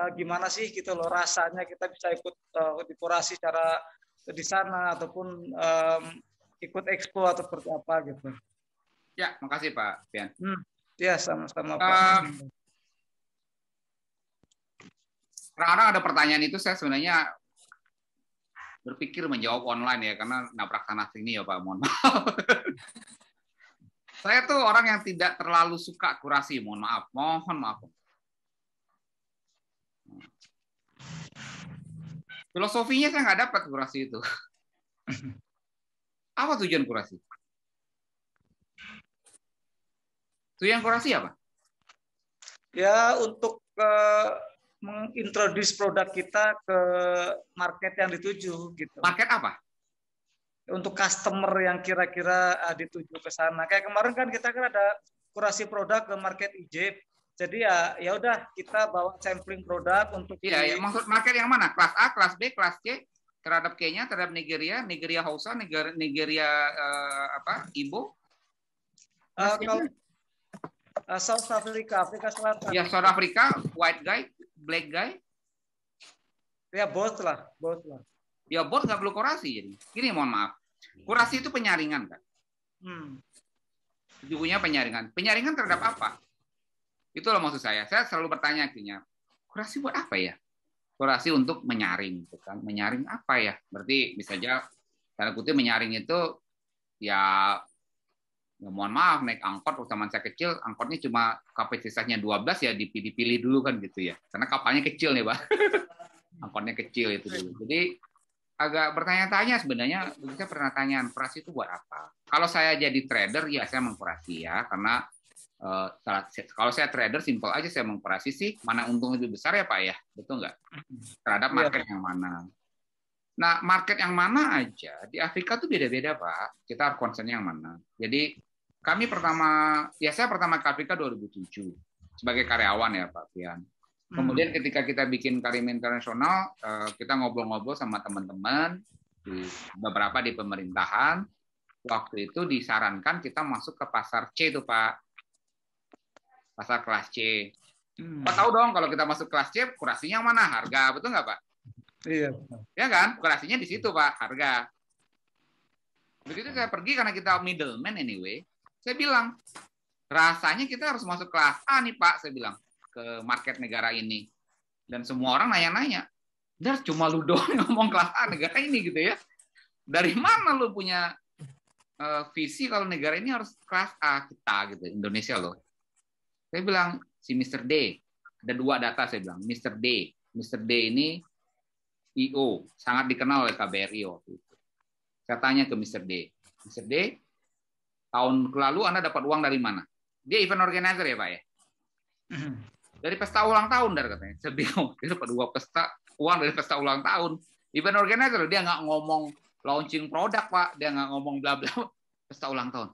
uh, gimana sih gitu loh rasanya kita bisa ikut uh, eh, dekorasi secara di sana ataupun um, ikut expo atau seperti apa gitu. Ya, makasih Pak Pian. Hmm, ya sama-sama uh, Pak. kadang ada pertanyaan itu saya sebenarnya berpikir menjawab online ya karena nabrak tanah sini ya Pak, mohon maaf. Saya tuh orang yang tidak terlalu suka kurasi, mohon maaf, mohon maaf. Filosofinya saya nggak dapat kurasi itu. Apa tujuan kurasi? Tujuan kurasi apa? Ya untuk uh, mengintroduce produk kita ke market yang dituju gitu. Market apa? untuk customer yang kira-kira uh, dituju ke sana. Kayak kemarin kan kita kan ada kurasi produk ke market Egypt. Jadi ya ya udah kita bawa sampling produk untuk Iya, ya. maksud market yang mana? Kelas A, kelas B, kelas C terhadap Kenya, terhadap Nigeria, Nigeria Hausa, Nigeria, Nigeria uh, apa? Ibu Uh, eh, kalau, uh, South Africa, Afrika Selatan. Ya, South Africa, white guy, black guy. Ya, both lah, both lah. Ya board nggak perlu kurasi. ini gini mohon maaf, kurasi itu penyaringan kan. Hmm. Jukunya penyaringan. Penyaringan terhadap apa? Itu loh maksud saya. Saya selalu bertanya akhirnya, kurasi buat apa ya? Kurasi untuk menyaring, gitu kan? Menyaring apa ya? Berarti bisa aja tanda kutip menyaring itu ya ya mohon maaf naik angkot waktu saya kecil angkotnya cuma kapasitasnya 12 ya dipilih-pilih dulu kan gitu ya karena kapalnya kecil nih pak angkotnya kecil itu dulu jadi agak bertanya-tanya sebenarnya bisa pernah tanya kurasi itu buat apa? Kalau saya jadi trader ya saya mengkurasi ya karena uh, kalau saya trader simple aja saya mengkurasi sih mana untung lebih besar ya Pak ya betul nggak terhadap iya. market yang mana? Nah market yang mana aja di Afrika tuh beda-beda Pak kita harus concern yang mana? Jadi kami pertama ya saya pertama ke Afrika 2007 sebagai karyawan ya Pak Pian Kemudian hmm. ketika kita bikin Karim Internasional, eh, kita ngobrol-ngobrol sama teman-teman di beberapa di pemerintahan. Waktu itu disarankan kita masuk ke pasar C itu Pak, pasar kelas C. Pak hmm. tahu dong kalau kita masuk kelas C, kurasinya mana? Harga, betul nggak Pak? Iya. Ya kan, kurasinya di situ Pak, harga. Begitu saya pergi karena kita middleman anyway, saya bilang rasanya kita harus masuk kelas A nih Pak, saya bilang ke market negara ini. Dan semua orang nanya-nanya, Dar cuma lu doang ngomong kelas A negara ini gitu ya. Dari mana lu punya uh, visi kalau negara ini harus kelas A kita gitu, Indonesia loh. Saya bilang si Mr. D, ada dua data saya bilang, Mr. D. Mr. D ini IO, sangat dikenal oleh KBRI waktu itu. Saya tanya ke Mr. D, Mr. D, tahun lalu Anda dapat uang dari mana? Dia event organizer ya Pak ya? Hmm dari pesta ulang tahun dar katanya. Saya bingung, itu dua pesta uang dari pesta ulang tahun. Event organizer dia nggak ngomong launching produk pak, dia nggak ngomong bla bla pesta ulang tahun.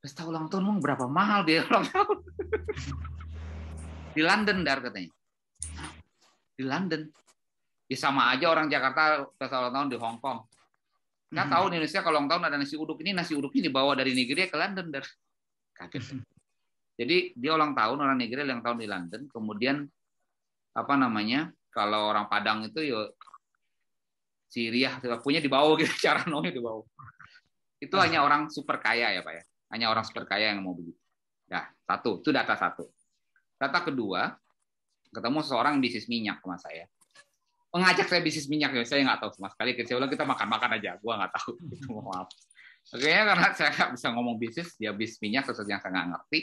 Pesta ulang tahun emang berapa mahal dia ulang tahun? di London dar katanya. Di London. Ya sama aja orang Jakarta pesta ulang tahun di Hong Kong. Nggak hmm. tahu Indonesia kalau ulang tahun ada nasi uduk ini nasi ini dibawa dari Nigeria ke London dar. Kaget. Jadi dia ulang tahun orang negeri yang tahun di London, kemudian apa namanya? Kalau orang Padang itu yo Siriah punya di bawah gitu cara nolnya di bawah. Itu ah. hanya orang super kaya ya Pak ya. Hanya orang super kaya yang mau begitu. Nah, satu, itu data satu. Data kedua, ketemu seseorang bisnis minyak sama saya mengajak saya bisnis minyak ya saya nggak tahu sama sekali saya kita makan makan aja gua nggak tahu itu maaf akhirnya karena saya nggak bisa ngomong bisnis dia bisnis minyak sesuatu yang saya nggak ngerti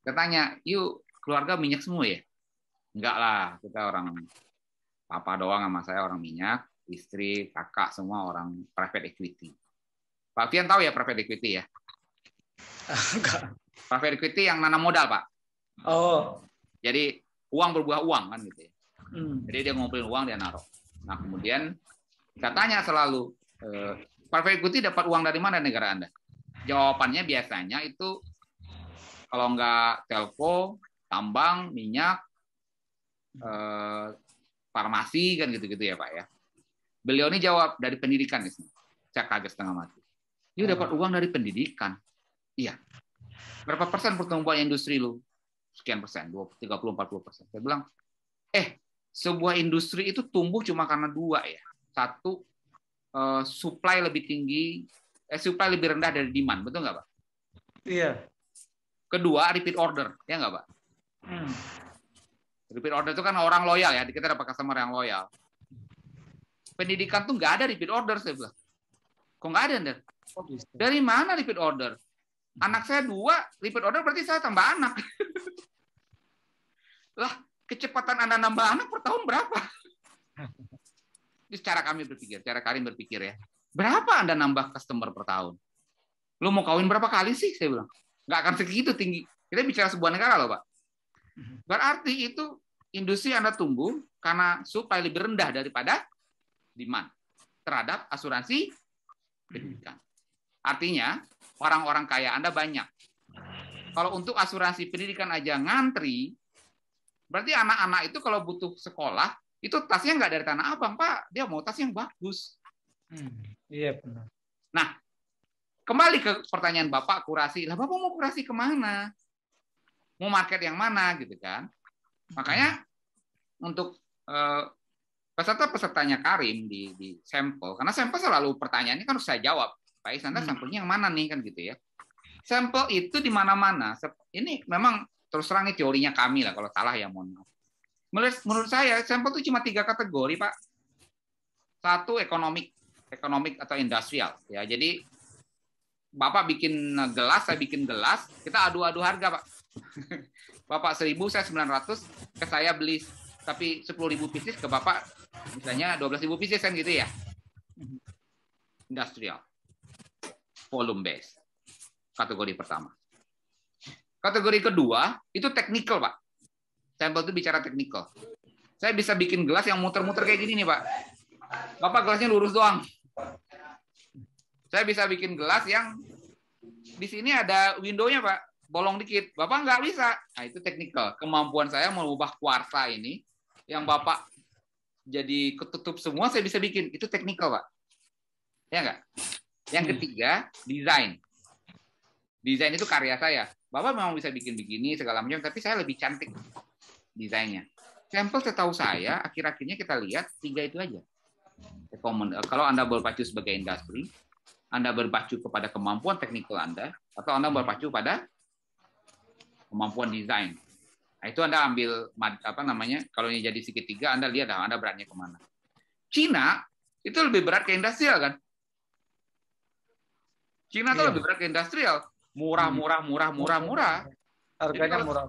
kita tanya, yuk keluarga minyak semua ya? Enggak lah, kita orang papa doang sama saya orang minyak, istri, kakak semua orang private equity. Pak Fian tahu ya private equity ya? Enggak. Private equity yang nanam modal, Pak. Oh. Jadi uang berbuah uang kan gitu ya. Hmm. Jadi dia ngumpulin uang dia naruh. Nah kemudian kita tanya selalu, eh, private equity dapat uang dari mana negara Anda? Jawabannya biasanya itu kalau nggak telco, tambang, minyak, eh, farmasi kan gitu-gitu ya Pak ya. Beliau ini jawab dari pendidikan ini. Saya kaget setengah mati. Dia dapat oh. uang dari pendidikan. Iya. Berapa persen pertumbuhan industri lu? Sekian persen, 30, 40 persen. Saya bilang, eh, sebuah industri itu tumbuh cuma karena dua ya. Satu, eh, supply lebih tinggi, eh, supply lebih rendah dari demand. Betul nggak Pak? Iya. Kedua, repeat order, ya nggak Pak? Hmm. Repeat order itu kan orang loyal ya, kita dapat customer yang loyal. Pendidikan tuh nggak ada repeat order, saya bilang. Kok nggak ada, Ander? Dari mana repeat order? Anak saya dua, repeat order berarti saya tambah anak. lah, kecepatan Anda nambah anak per tahun berapa? Ini secara kami berpikir, cara Karim berpikir ya. Berapa Anda nambah customer per tahun? Lu mau kawin berapa kali sih? Saya bilang. Nggak akan segitu tinggi. Kita bicara sebuah negara loh, Pak. Mhm. Berarti itu industri Anda tumbuh karena supply lebih rendah daripada demand terhadap asuransi pendidikan. Artinya, orang-orang kaya Anda banyak. Kalau untuk asuransi pendidikan aja ngantri, berarti anak-anak itu kalau butuh sekolah, itu tasnya nggak dari Tanah Abang, Pak. Dia mau tas yang bagus. Hmm, iya benar. Nah, Kembali ke pertanyaan Bapak kurasi. Lah Bapak mau kurasi kemana? Mau market yang mana gitu kan? Makanya untuk eh, peserta-pesertanya Karim di, di sampel, karena sampel selalu pertanyaannya kan harus saya jawab. Pak Isanda hmm. sampelnya yang mana nih kan gitu ya? Sampel itu di mana-mana. Ini memang terus terang ini teorinya kami lah kalau salah ya mohon maaf. Menurut, menurut saya sampel itu cuma tiga kategori Pak. Satu ekonomik, ekonomik atau industrial ya. Jadi Bapak bikin gelas, saya bikin gelas, kita adu-adu harga, Pak. Bapak 1000, saya 900, ke saya beli tapi 10.000 pieces ke Bapak misalnya 12.000 pieces kan gitu ya. Industrial. Volume based. Kategori pertama. Kategori kedua itu technical, Pak. Sample itu bicara technical. Saya bisa bikin gelas yang muter-muter kayak gini nih, Pak. Bapak gelasnya lurus doang. Saya bisa bikin gelas yang di sini ada window-nya, Pak, bolong dikit. Bapak nggak bisa. Nah, itu teknikal. Kemampuan saya mengubah kuarsa ini yang Bapak jadi ketutup semua saya bisa bikin. Itu teknikal Pak. Ya nggak? Yang hmm. ketiga, desain. Desain itu karya saya. Bapak memang bisa bikin begini segala macam, tapi saya lebih cantik desainnya. Sampel setahu saya, akhir-akhirnya kita lihat tiga itu aja. kalau Anda berpacu sebagai industri, anda berpacu kepada kemampuan teknikal Anda atau Anda hmm. berpacu pada kemampuan desain. Nah, itu Anda ambil apa namanya? Kalau ini jadi segitiga, Anda lihat ah, Anda beratnya kemana. Cina itu lebih berat ke industrial kan? Cina itu yeah. Iya. lebih berat ke industrial. Hmm. Murah, murah, murah, murah, murah. Harganya murah.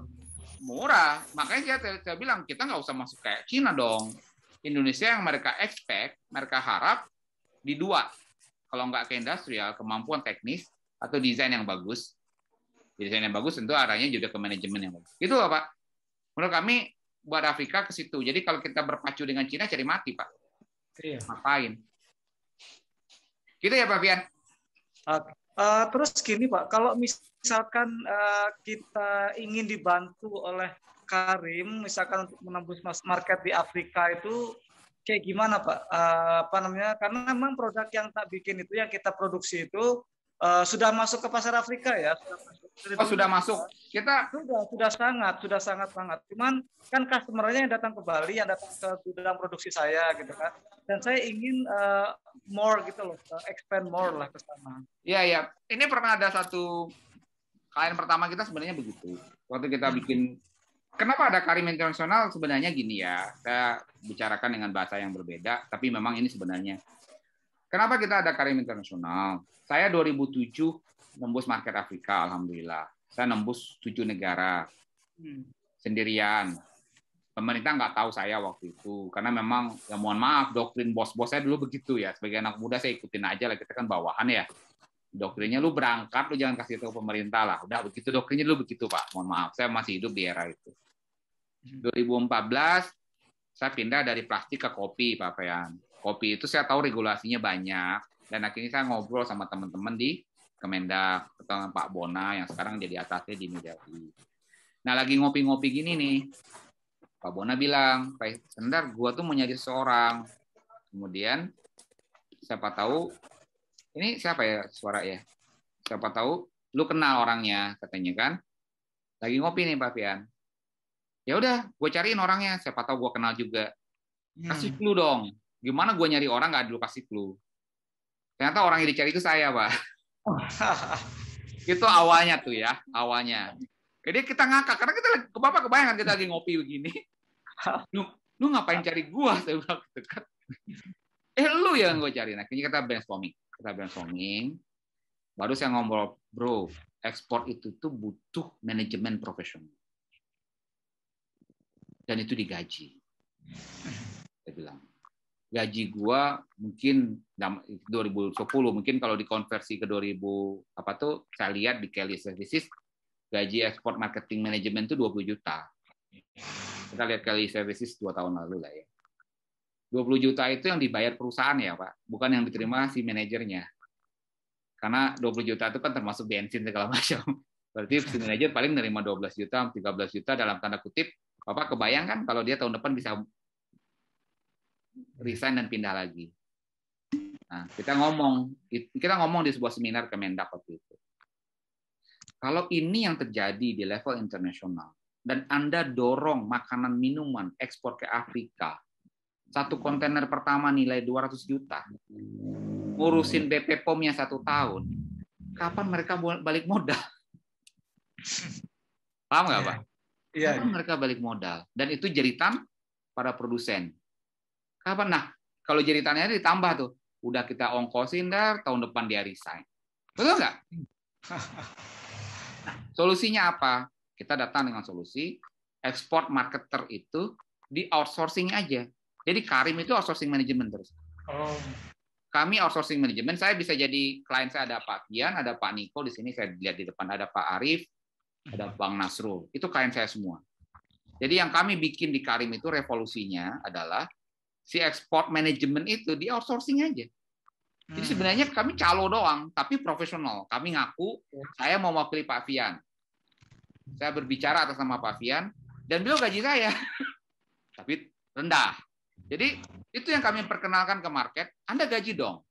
Murah. Makanya saya, saya bilang, kita nggak usah masuk kayak Cina dong. Indonesia yang mereka expect, mereka harap di dua kalau nggak ke industrial, ya, kemampuan teknis atau desain yang bagus. Desain yang bagus tentu arahnya juga ke manajemen yang bagus. Itu loh, Pak. Menurut kami buat Afrika ke situ. Jadi kalau kita berpacu dengan Cina cari mati, Pak. Iya. Ngapain? Gitu ya, Pak Fian. okay. Uh, eh, terus gini Pak, kalau misalkan uh, kita ingin dibantu oleh Karim, misalkan untuk menembus market di Afrika itu kayak gimana Pak? Uh, apa namanya? Karena memang produk yang tak bikin itu yang kita produksi itu uh, sudah masuk ke pasar Afrika ya. Sudah masuk. Oh, sudah masuk. Kita sudah sudah sangat, sudah sangat sangat. Cuman kan customernya yang datang ke Bali, yang datang ke gudang produksi saya gitu kan. Dan saya ingin uh, more gitu loh, expand more lah ke sana. Iya, ya Ini pernah ada satu klien pertama kita sebenarnya begitu. Waktu kita hmm. bikin Kenapa ada karim internasional? Sebenarnya gini ya, saya bicarakan dengan bahasa yang berbeda, tapi memang ini sebenarnya. Kenapa kita ada karim internasional? Saya 2007 nembus market Afrika, alhamdulillah. Saya nembus tujuh negara hmm. sendirian. Pemerintah nggak tahu saya waktu itu, karena memang ya mohon maaf doktrin bos-bos saya dulu begitu ya. Sebagai anak muda saya ikutin aja lah, kita kan bawahan ya doktrinnya lu berangkat lu jangan kasih tahu pemerintah lah udah begitu doktrinnya lu begitu pak mohon maaf saya masih hidup di era itu 2014 hmm. saya pindah dari plastik ke kopi pak Fean kopi itu saya tahu regulasinya banyak dan akhirnya saya ngobrol sama teman-teman di Kemendak atau Pak Bona yang sekarang jadi atasnya di Medali. Nah lagi ngopi-ngopi gini nih Pak Bona bilang, Pak Sendar, gue tuh mau nyari seorang. Kemudian siapa tahu ini siapa ya suara ya? Siapa tahu lu kenal orangnya katanya kan? Lagi ngopi nih Pak Fian. Ya udah, gue cariin orangnya. Siapa tahu gue kenal juga. Hmm. Kasih clue dong. Gimana gue nyari orang nggak dulu kasih clue? Ternyata orang yang dicari itu saya, Pak. itu awalnya tuh ya, awalnya. Jadi kita ngakak karena kita ke bapak kebayangan kita lagi ngopi begini. Lu, lu ngapain cari gue? Saya bilang gitu kan. Eh lu yang gue cari. Nah, Akhirnya kita brainstorming kita bilang songing. Baru saya ngomong, bro, ekspor itu tuh butuh manajemen profesional. Dan itu digaji. Saya bilang, gaji gua mungkin 2010 mungkin kalau dikonversi ke 2000 apa tuh saya lihat di Kelly Services gaji ekspor marketing manajemen itu 20 juta. Kita lihat Kelly Services dua tahun lalu lah ya. 20 juta itu yang dibayar perusahaan ya, Pak, bukan yang diterima si manajernya. Karena 20 juta itu kan termasuk bensin segala macam. Berarti si manajer paling nerima 12 juta, 13 juta dalam tanda kutip. Bapak kebayang kan kalau dia tahun depan bisa resign dan pindah lagi. Nah, kita ngomong, kita ngomong di sebuah seminar Kemendak waktu itu. Kalau ini yang terjadi di level internasional dan Anda dorong makanan minuman ekspor ke Afrika, satu kontainer pertama nilai 200 juta, ngurusin BP POM-nya satu tahun, kapan mereka balik modal? Paham nggak, Pak? Iya. Kapan mereka balik modal? Dan itu jeritan para produsen. Kapan? Nah, kalau jeritannya ditambah tuh, udah kita ongkosin dar, tahun depan dia resign. Betul nggak? Nah, solusinya apa? Kita datang dengan solusi, ekspor marketer itu di outsourcing aja. Jadi Karim itu outsourcing manajemen terus. Oh. Kami outsourcing manajemen, saya bisa jadi klien saya ada Pak Kian, ada Pak Niko di sini saya lihat di depan ada Pak Arif, ada hmm. Bang Nasrul. Itu klien saya semua. Jadi yang kami bikin di Karim itu revolusinya adalah si export manajemen itu di outsourcing aja. Jadi hmm. sebenarnya kami calo doang, tapi profesional. Kami ngaku ya. saya mau mewakili Pak Fian. Saya berbicara atas nama Pak Fian dan beliau gaji saya. tapi rendah. Jadi itu yang kami perkenalkan ke market. Anda gaji dong.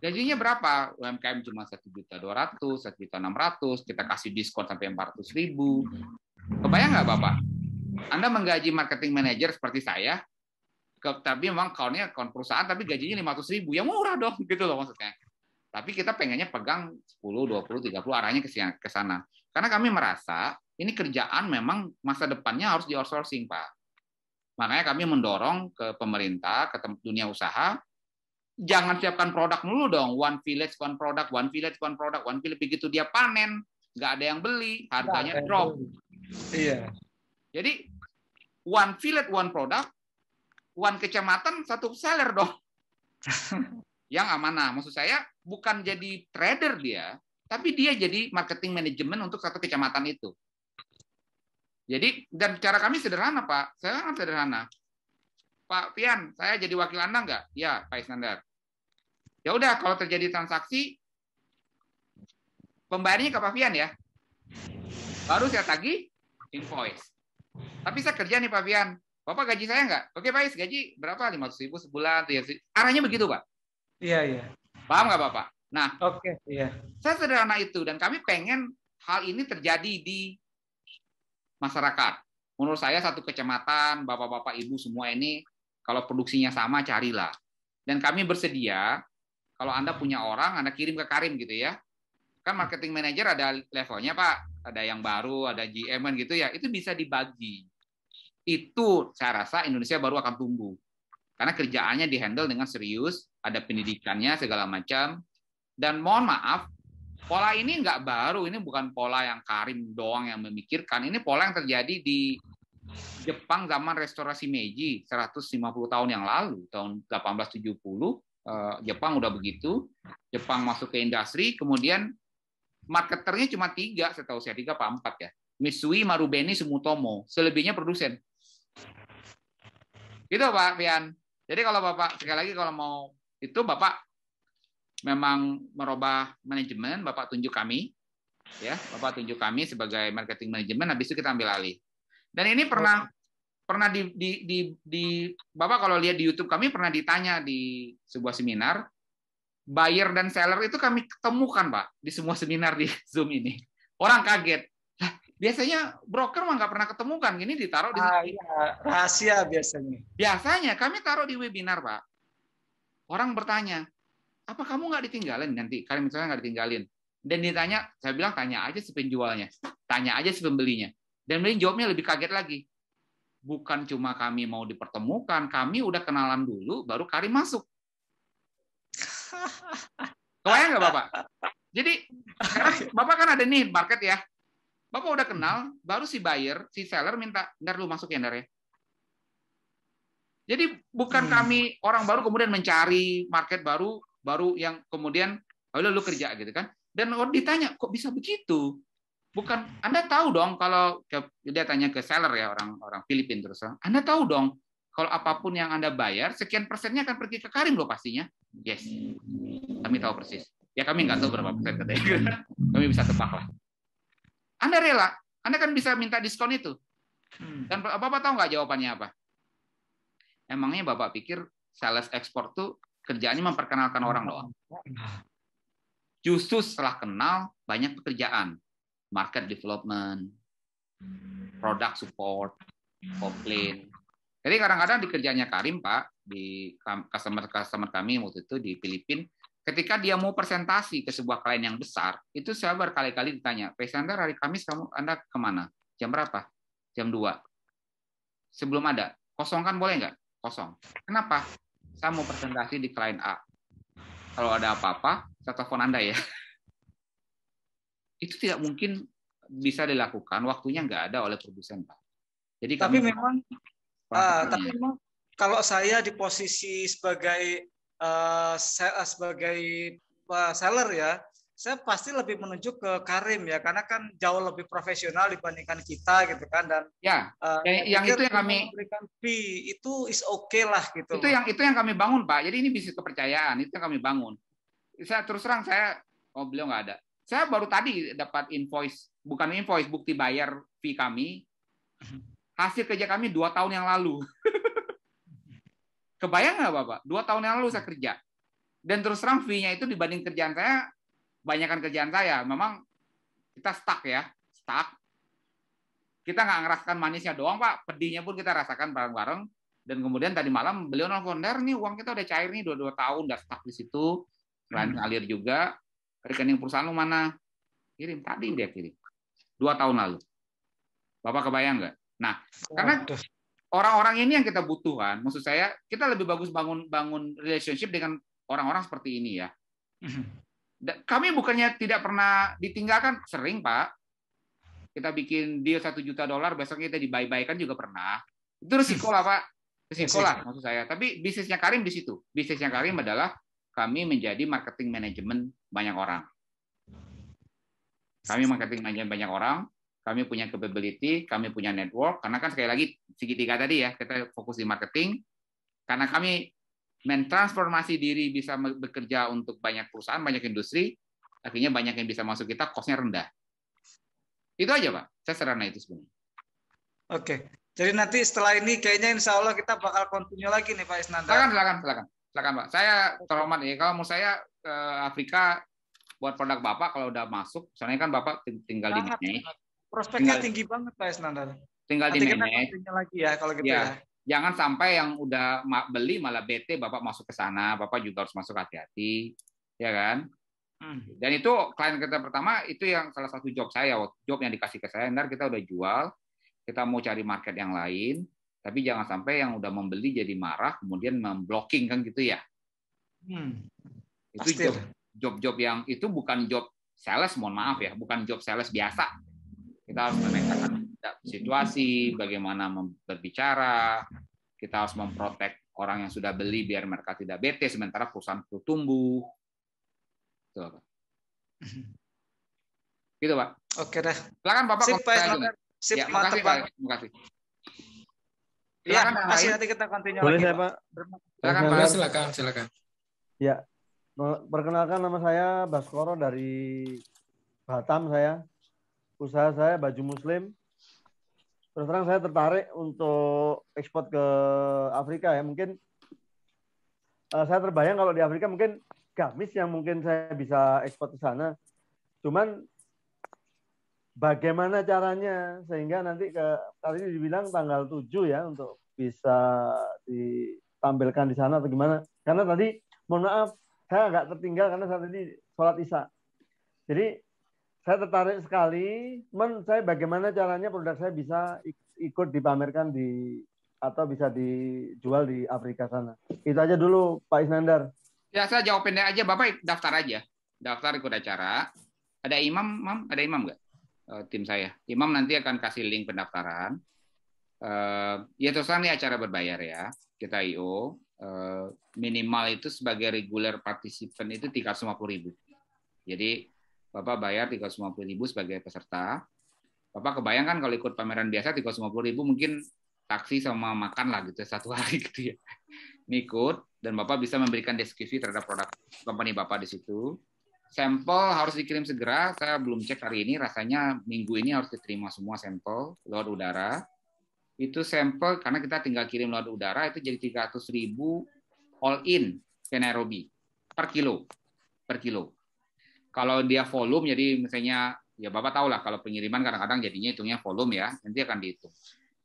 Gajinya berapa? UMKM cuma satu juta dua ratus, satu juta enam ratus. Kita kasih diskon sampai empat ratus ribu. Kebayang nggak bapak? Anda menggaji marketing manager seperti saya, tapi memang kalau kon perusahaan, tapi gajinya lima ratus ribu, ya murah dong gitu loh maksudnya. Tapi kita pengennya pegang sepuluh, dua puluh, tiga puluh arahnya ke sana. Karena kami merasa ini kerjaan memang masa depannya harus di outsourcing, Pak. Makanya kami mendorong ke pemerintah, ke dunia usaha, jangan siapkan produk dulu dong. One village, one product, one village, one product, one village. Begitu dia panen, nggak ada yang beli, harganya drop. Iya. Jadi one village, one product, one kecamatan, satu seller dong. yang amanah. Maksud saya bukan jadi trader dia, tapi dia jadi marketing manajemen untuk satu kecamatan itu. Jadi dan cara kami sederhana Pak, saya sangat sederhana. Pak Pian, saya jadi wakil Anda nggak? Ya, Pak Iskandar. Ya udah, kalau terjadi transaksi, pembayarnya ke Pak Pian ya. Baru saya tagih invoice. Tapi saya kerja nih Pak Pian. Bapak gaji saya nggak? Oke Pak Is, gaji berapa? 500 ribu sebulan. Arahnya begitu Pak? Iya, iya. Paham nggak Bapak? Nah, oke, iya. Saya sederhana itu dan kami pengen hal ini terjadi di masyarakat. Menurut saya satu kecamatan, bapak-bapak ibu semua ini kalau produksinya sama carilah. Dan kami bersedia kalau Anda punya orang Anda kirim ke Karim gitu ya. Kan marketing manager ada levelnya Pak, ada yang baru, ada GM kan gitu ya. Itu bisa dibagi. Itu saya rasa Indonesia baru akan tumbuh. Karena kerjaannya dihandle dengan serius, ada pendidikannya segala macam. Dan mohon maaf, Pola ini nggak baru, ini bukan pola yang Karim doang yang memikirkan. Ini pola yang terjadi di Jepang zaman restorasi Meiji 150 tahun yang lalu, tahun 1870. Eh, Jepang udah begitu. Jepang masuk ke industri, kemudian marketernya cuma tiga, saya tahu saya tiga apa empat ya. Mitsui, Marubeni, Sumutomo. Selebihnya produsen. Gitu Pak Pian. Jadi kalau Bapak sekali lagi kalau mau itu Bapak memang merubah manajemen, Bapak tunjuk kami. Ya, Bapak tunjuk kami sebagai marketing manajemen habis itu kita ambil alih. Dan ini pernah pernah di, di, di, di Bapak kalau lihat di YouTube kami pernah ditanya di sebuah seminar buyer dan seller itu kami ketemukan, Pak di semua seminar di Zoom ini. Orang kaget. biasanya broker mah nggak pernah ketemukan gini ditaruh di ah, iya. rahasia biasanya. Biasanya kami taruh di webinar Pak. Orang bertanya, apa kamu nggak ditinggalin nanti? Kalian misalnya nggak ditinggalin. Dan ditanya, saya bilang tanya aja si penjualnya, tanya aja si pembelinya. Dan beli jawabnya lebih kaget lagi. Bukan cuma kami mau dipertemukan, kami udah kenalan dulu, baru Karim masuk. Kebayang nggak Bapak? Jadi Bapak kan ada nih market ya. Bapak udah kenal, baru si buyer, si seller minta, ntar lu masuk ya ntar ya. Jadi bukan hmm. kami orang baru kemudian mencari market baru, baru yang kemudian lalu lu kerja gitu kan dan orang ditanya kok bisa begitu bukan anda tahu dong kalau dia tanya ke seller ya orang orang Filipina terus anda tahu dong kalau apapun yang anda bayar sekian persennya akan pergi ke Karim lo pastinya yes kami tahu persis ya kami nggak tahu berapa persen katanya gitu kan. kami bisa tebak lah anda rela anda kan bisa minta diskon itu hmm. dan bapak tahu nggak jawabannya apa emangnya bapak pikir sales ekspor tuh Kerjaannya memperkenalkan orang doang. Justru setelah kenal banyak pekerjaan, market development, product support, komplain. Jadi kadang-kadang di kerjanya Karim Pak di customer customer kami waktu itu di Filipina, ketika dia mau presentasi ke sebuah klien yang besar, itu saya berkali-kali ditanya, presenter hari Kamis kamu Anda kemana? Jam berapa? Jam 2. Sebelum ada. kosongkan boleh nggak? Kosong. Kenapa? saya mau presentasi di klien A. Kalau ada apa-apa, saya telepon Anda ya. Itu tidak mungkin bisa dilakukan, waktunya nggak ada oleh produsen, Pak. Jadi tapi kami memang, uh, tapi memang kalau saya di posisi sebagai uh, sebagai uh, seller ya, saya pasti lebih menuju ke Karim ya karena kan jauh lebih profesional dibandingkan kita gitu kan dan ya uh, yang itu yang kami berikan fee itu is okay lah gitu itu yang itu yang kami bangun pak jadi ini bisnis kepercayaan itu yang kami bangun saya terus terang saya oh beliau nggak ada saya baru tadi dapat invoice bukan invoice bukti bayar fee kami hasil kerja kami dua tahun yang lalu kebayang nggak bapak dua tahun yang lalu saya kerja dan terus terang fee-nya itu dibanding kerjaan saya kebanyakan kerjaan saya memang kita stuck ya stuck kita nggak ngerasakan manisnya doang pak pedihnya pun kita rasakan bareng-bareng dan kemudian tadi malam beliau nelfon der nih uang kita udah cair nih dua dua tahun udah stuck di situ hmm. alir juga rekening perusahaan lu mana kirim tadi dia kirim dua tahun lalu bapak kebayang nggak nah karena orang-orang ini yang kita butuhkan maksud saya kita lebih bagus bangun bangun relationship dengan orang-orang seperti ini ya hmm. Kami bukannya tidak pernah ditinggalkan, sering Pak. Kita bikin deal satu juta dolar, besoknya kita dibaik kan juga pernah. Itu risiko lah Pak, risiko lah maksud saya. Tapi bisnisnya Karim di situ. Bisnisnya Karim adalah kami menjadi marketing manajemen banyak orang. Kami marketing manajemen banyak orang, kami punya capability, kami punya network, karena kan sekali lagi segitiga tadi ya, kita fokus di marketing, karena kami mentransformasi diri bisa bekerja untuk banyak perusahaan, banyak industri, akhirnya banyak yang bisa masuk kita, kosnya rendah. Itu aja, Pak. Saya serana itu sebenarnya. Oke. Jadi nanti setelah ini kayaknya insya Allah kita bakal continue lagi nih Pak Isnanda. Silakan, silakan, silakan. Silakan, Pak. Saya terhormat ya. Kalau mau saya ke eh, Afrika buat produk Bapak kalau udah masuk, soalnya kan Bapak tinggal Sangat, di sini. Prospeknya tinggi banget Pak Isnanda. Tinggal nanti di kita lagi ya kalau gitu iya. ya. ya jangan sampai yang udah beli malah bete bapak masuk ke sana bapak juga harus masuk hati-hati ya kan hmm. dan itu klien kita pertama itu yang salah satu job saya job yang dikasih ke saya ntar kita udah jual kita mau cari market yang lain tapi jangan sampai yang udah membeli jadi marah kemudian memblocking kan gitu ya hmm. itu job job job yang itu bukan job sales mohon maaf ya bukan job sales biasa kita harus menaikkan situasi, bagaimana berbicara, kita harus memprotek orang yang sudah beli biar mereka tidak bete sementara perusahaan itu tumbuh. Itu apa? Hmm. Gitu, Pak. Oke dah. Silakan Bapak Sip, Pak. Sip, ya, makasih, Pak. Terima kasih. Iya, masih nanti kita continue Boleh lagi. saya, Pak? Silakan, Pak. Silakan, silakan. Ya. Perkenalkan nama saya Baskoro dari Batam saya. Usaha saya baju muslim terus terang saya tertarik untuk ekspor ke Afrika ya mungkin uh, saya terbayang kalau di Afrika mungkin gamis yang mungkin saya bisa ekspor ke sana cuman bagaimana caranya sehingga nanti ke tadi dibilang tanggal 7 ya untuk bisa ditampilkan di sana atau gimana karena tadi mohon maaf saya agak tertinggal karena saat ini sholat isya jadi saya tertarik sekali. Men, saya bagaimana caranya produk saya bisa ikut dipamerkan di atau bisa dijual di Afrika sana. Itu aja dulu, Pak Isnandar. Ya, saya jawab pendek aja. Bapak daftar aja. Daftar ikut acara. Ada imam, Mam? Ada imam nggak? Eh, tim saya. Imam nanti akan kasih link pendaftaran. Eh, ya, terus ini acara berbayar ya. Kita IO. Eh, minimal itu sebagai regular participant itu tiga 350 ribu. Jadi Bapak bayar 350.000 ribu sebagai peserta. Bapak kebayangkan kalau ikut pameran biasa 350.000 ribu mungkin taksi sama makan lah gitu satu hari gitu ya. ikut dan Bapak bisa memberikan deskripsi terhadap produk company Bapak di situ. Sampel harus dikirim segera, saya belum cek hari ini, rasanya minggu ini harus diterima semua sampel lewat udara. Itu sampel karena kita tinggal kirim lewat udara itu jadi 300 ribu all in ke Nairobi per kilo per kilo kalau dia volume, jadi misalnya ya Bapak tahu lah kalau pengiriman kadang-kadang jadinya hitungnya volume ya, nanti akan dihitung.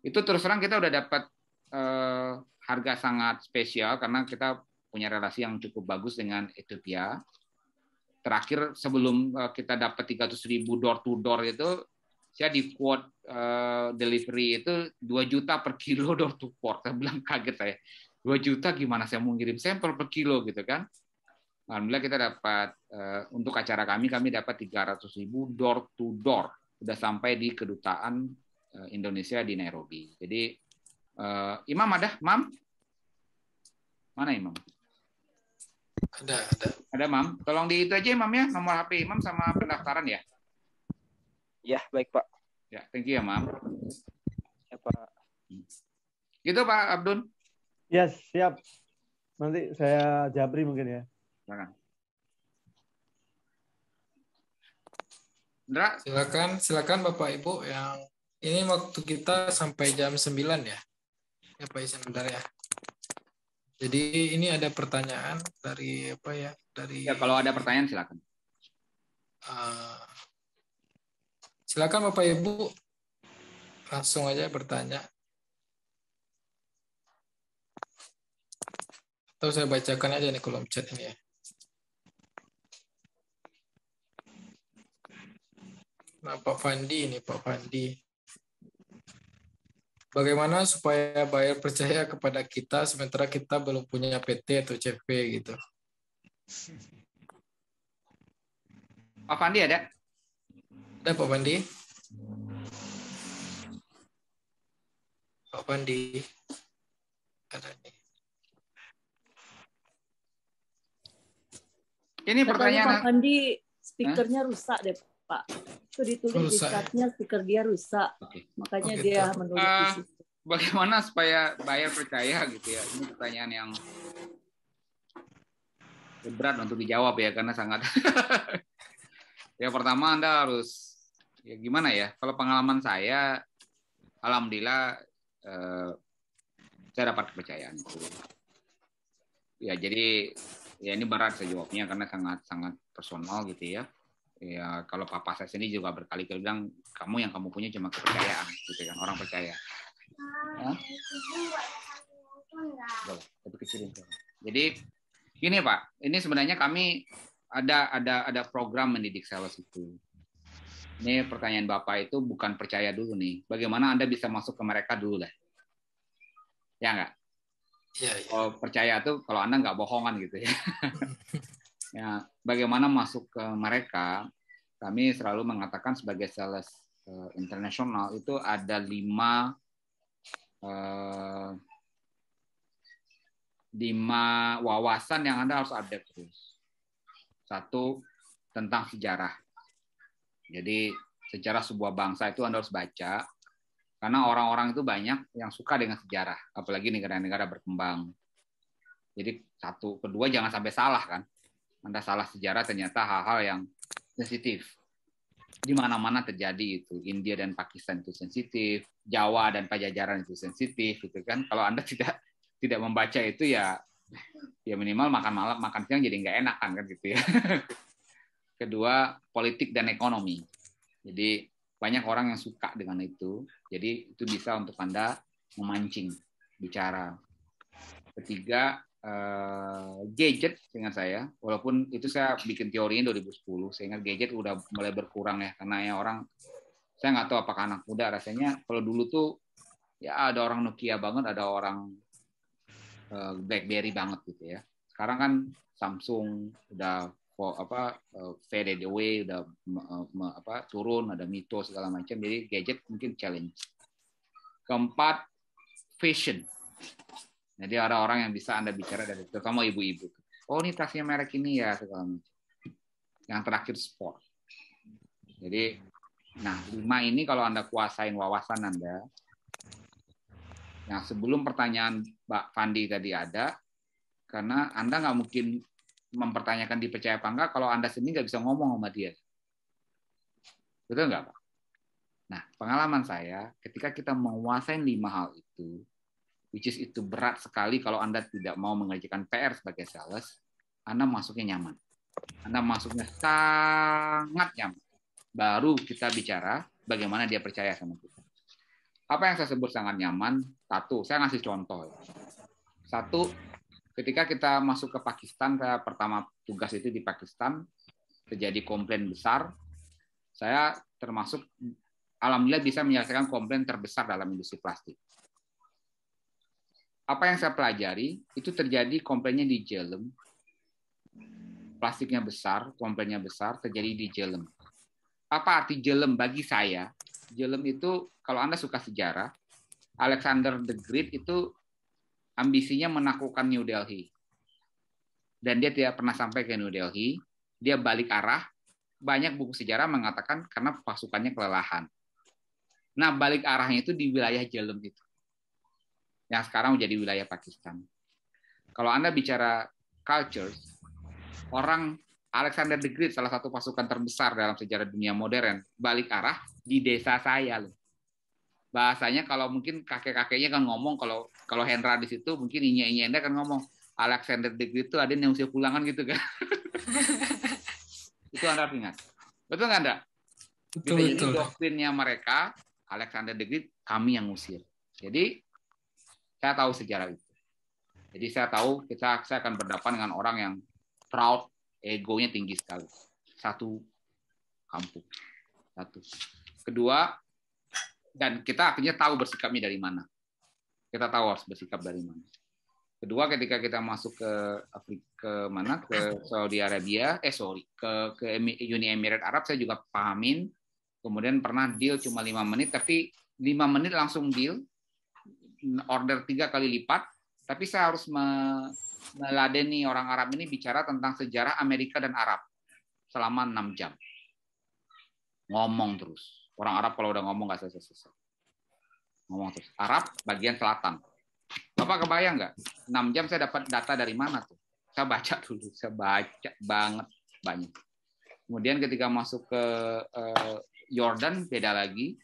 Itu terus terang kita udah dapat eh, harga sangat spesial karena kita punya relasi yang cukup bagus dengan Ethiopia. Terakhir sebelum eh, kita dapat 300.000 door to door itu, saya di quote eh, delivery itu 2 juta per kilo door to port. Saya bilang kaget saya. 2 juta gimana saya mau ngirim sampel per kilo gitu kan alhamdulillah kita dapat uh, untuk acara kami kami dapat 300 ribu door to door sudah sampai di kedutaan uh, Indonesia di Nairobi. Jadi uh, Imam ada, Mam? Mana Imam? Ada, ada. Ada, Mam. Tolong di itu aja, Imam ya. Nomor HP Imam sama pendaftaran, ya. Ya, baik, Pak. Ya, thank you ya, Mam. Ya, Pak. Gitu, Pak Abdun. Yes, siap. Nanti saya Jabri mungkin ya. Silakan. Indra. Silakan, silakan Bapak Ibu yang ini waktu kita sampai jam 9 ya. Ya Pak Isan bentar ya. Jadi ini ada pertanyaan dari apa ya? Dari Ya, kalau ada pertanyaan silakan. Uh, silakan Bapak Ibu langsung aja bertanya. Atau saya bacakan aja nih kolom chat ini ya. Nah, Pak Fandi ini, Pak Fandi. Bagaimana supaya buyer percaya kepada kita sementara kita belum punya PT atau CV gitu? Pak Fandi ada? Ada Pak Fandi. Pak Fandi. Ada nih. Ini pertanyaan. Pak Fandi speakernya rusak deh. Pak. Itu ditulis rusak. di ya? stiker dia rusak. Okay. Makanya okay, dia menulis uh, Bagaimana supaya bayar percaya gitu ya? Ini pertanyaan yang berat untuk dijawab ya karena sangat ya pertama anda harus ya gimana ya kalau pengalaman saya alhamdulillah eh, saya dapat kepercayaan itu ya jadi ya ini berat saya jawabnya karena sangat sangat personal gitu ya ya kalau papa saya sendiri juga berkali-kali bilang kamu yang kamu punya cuma kepercayaan gitu kan orang percaya tapi ah, iya, iya, iya, kecilin jadi ini pak ini sebenarnya kami ada ada ada program mendidik sales itu ini pertanyaan bapak itu bukan percaya dulu nih bagaimana anda bisa masuk ke mereka dulu lah ya enggak ya, ya. kalau percaya tuh kalau anda nggak bohongan gitu ya ya bagaimana masuk ke mereka kami selalu mengatakan sebagai sales eh, internasional itu ada lima eh, lima wawasan yang anda harus update terus satu tentang sejarah jadi sejarah sebuah bangsa itu anda harus baca karena orang-orang itu banyak yang suka dengan sejarah apalagi negara-negara berkembang jadi satu kedua jangan sampai salah kan anda salah sejarah ternyata hal-hal yang sensitif di mana-mana terjadi itu India dan Pakistan itu sensitif Jawa dan Pajajaran itu sensitif gitu kan kalau anda tidak tidak membaca itu ya ya minimal makan malam makan siang jadi nggak enak kan gitu ya kedua politik dan ekonomi jadi banyak orang yang suka dengan itu jadi itu bisa untuk anda memancing bicara ketiga uh, gadget dengan saya walaupun itu saya bikin teorinya 2010 saya ingat gadget udah mulai berkurang ya karena ya orang saya nggak tahu apakah anak muda rasanya kalau dulu tuh ya ada orang Nokia banget ada orang uh, BlackBerry banget gitu ya sekarang kan Samsung udah apa uh, eh, faded away udah uh, apa turun ada Mitos segala macam jadi gadget mungkin challenge keempat fashion jadi ada orang yang bisa Anda bicara dari terutama ibu-ibu. Oh ini tasnya merek ini ya Yang terakhir sport. Jadi nah lima ini kalau Anda kuasain wawasan Anda. Nah sebelum pertanyaan Pak Fandi tadi ada, karena Anda nggak mungkin mempertanyakan dipercaya apa enggak kalau Anda sendiri nggak bisa ngomong sama dia. Betul nggak Pak? Nah, pengalaman saya, ketika kita menguasai lima hal itu, which is itu berat sekali kalau Anda tidak mau mengajukan PR sebagai sales, Anda masuknya nyaman. Anda masuknya sangat nyaman. Baru kita bicara bagaimana dia percaya sama kita. Apa yang saya sebut sangat nyaman? Satu, saya ngasih contoh. Ya. Satu, ketika kita masuk ke Pakistan, saya pertama tugas itu di Pakistan, terjadi komplain besar. Saya termasuk, alhamdulillah bisa menyelesaikan komplain terbesar dalam industri plastik apa yang saya pelajari itu terjadi komplainnya di Jelem. Plastiknya besar, komplainnya besar, terjadi di Jelem. Apa arti Jelem bagi saya? Jelem itu kalau Anda suka sejarah, Alexander the Great itu ambisinya menaklukkan New Delhi. Dan dia tidak pernah sampai ke New Delhi, dia balik arah. Banyak buku sejarah mengatakan karena pasukannya kelelahan. Nah, balik arahnya itu di wilayah Jelem itu yang sekarang menjadi wilayah Pakistan. Kalau Anda bicara cultures, orang Alexander the Great, salah satu pasukan terbesar dalam sejarah dunia modern, balik arah di desa saya. Loh. Bahasanya kalau mungkin kakek-kakeknya kan ngomong, kalau kalau Hendra di situ, mungkin inya-inya Anda kan ngomong, Alexander the Great itu ada yang usia pulangan gitu kan. itu Anda ingat. Betul nggak Anda? Betul, betul. doktrinnya mereka, Alexander the Great, kami yang ngusir. Jadi saya tahu sejarah itu. Jadi saya tahu kita saya akan berhadapan dengan orang yang proud, egonya tinggi sekali. Satu kampung. Satu. Kedua, dan kita akhirnya tahu bersikapnya dari mana. Kita tahu harus bersikap dari mana. Kedua, ketika kita masuk ke Afrika ke mana ke Saudi Arabia, eh sorry ke ke Uni Emirat Arab saya juga pahamin. Kemudian pernah deal cuma lima menit, tapi lima menit langsung deal order tiga kali lipat, tapi saya harus meladeni orang Arab ini bicara tentang sejarah Amerika dan Arab selama enam jam. Ngomong terus. Orang Arab kalau udah ngomong nggak selesai-selesai. Ngomong terus. Arab bagian selatan. Bapak kebayang nggak? Enam jam saya dapat data dari mana tuh? Saya baca dulu. Saya baca banget banyak. Kemudian ketika masuk ke eh, Jordan beda lagi.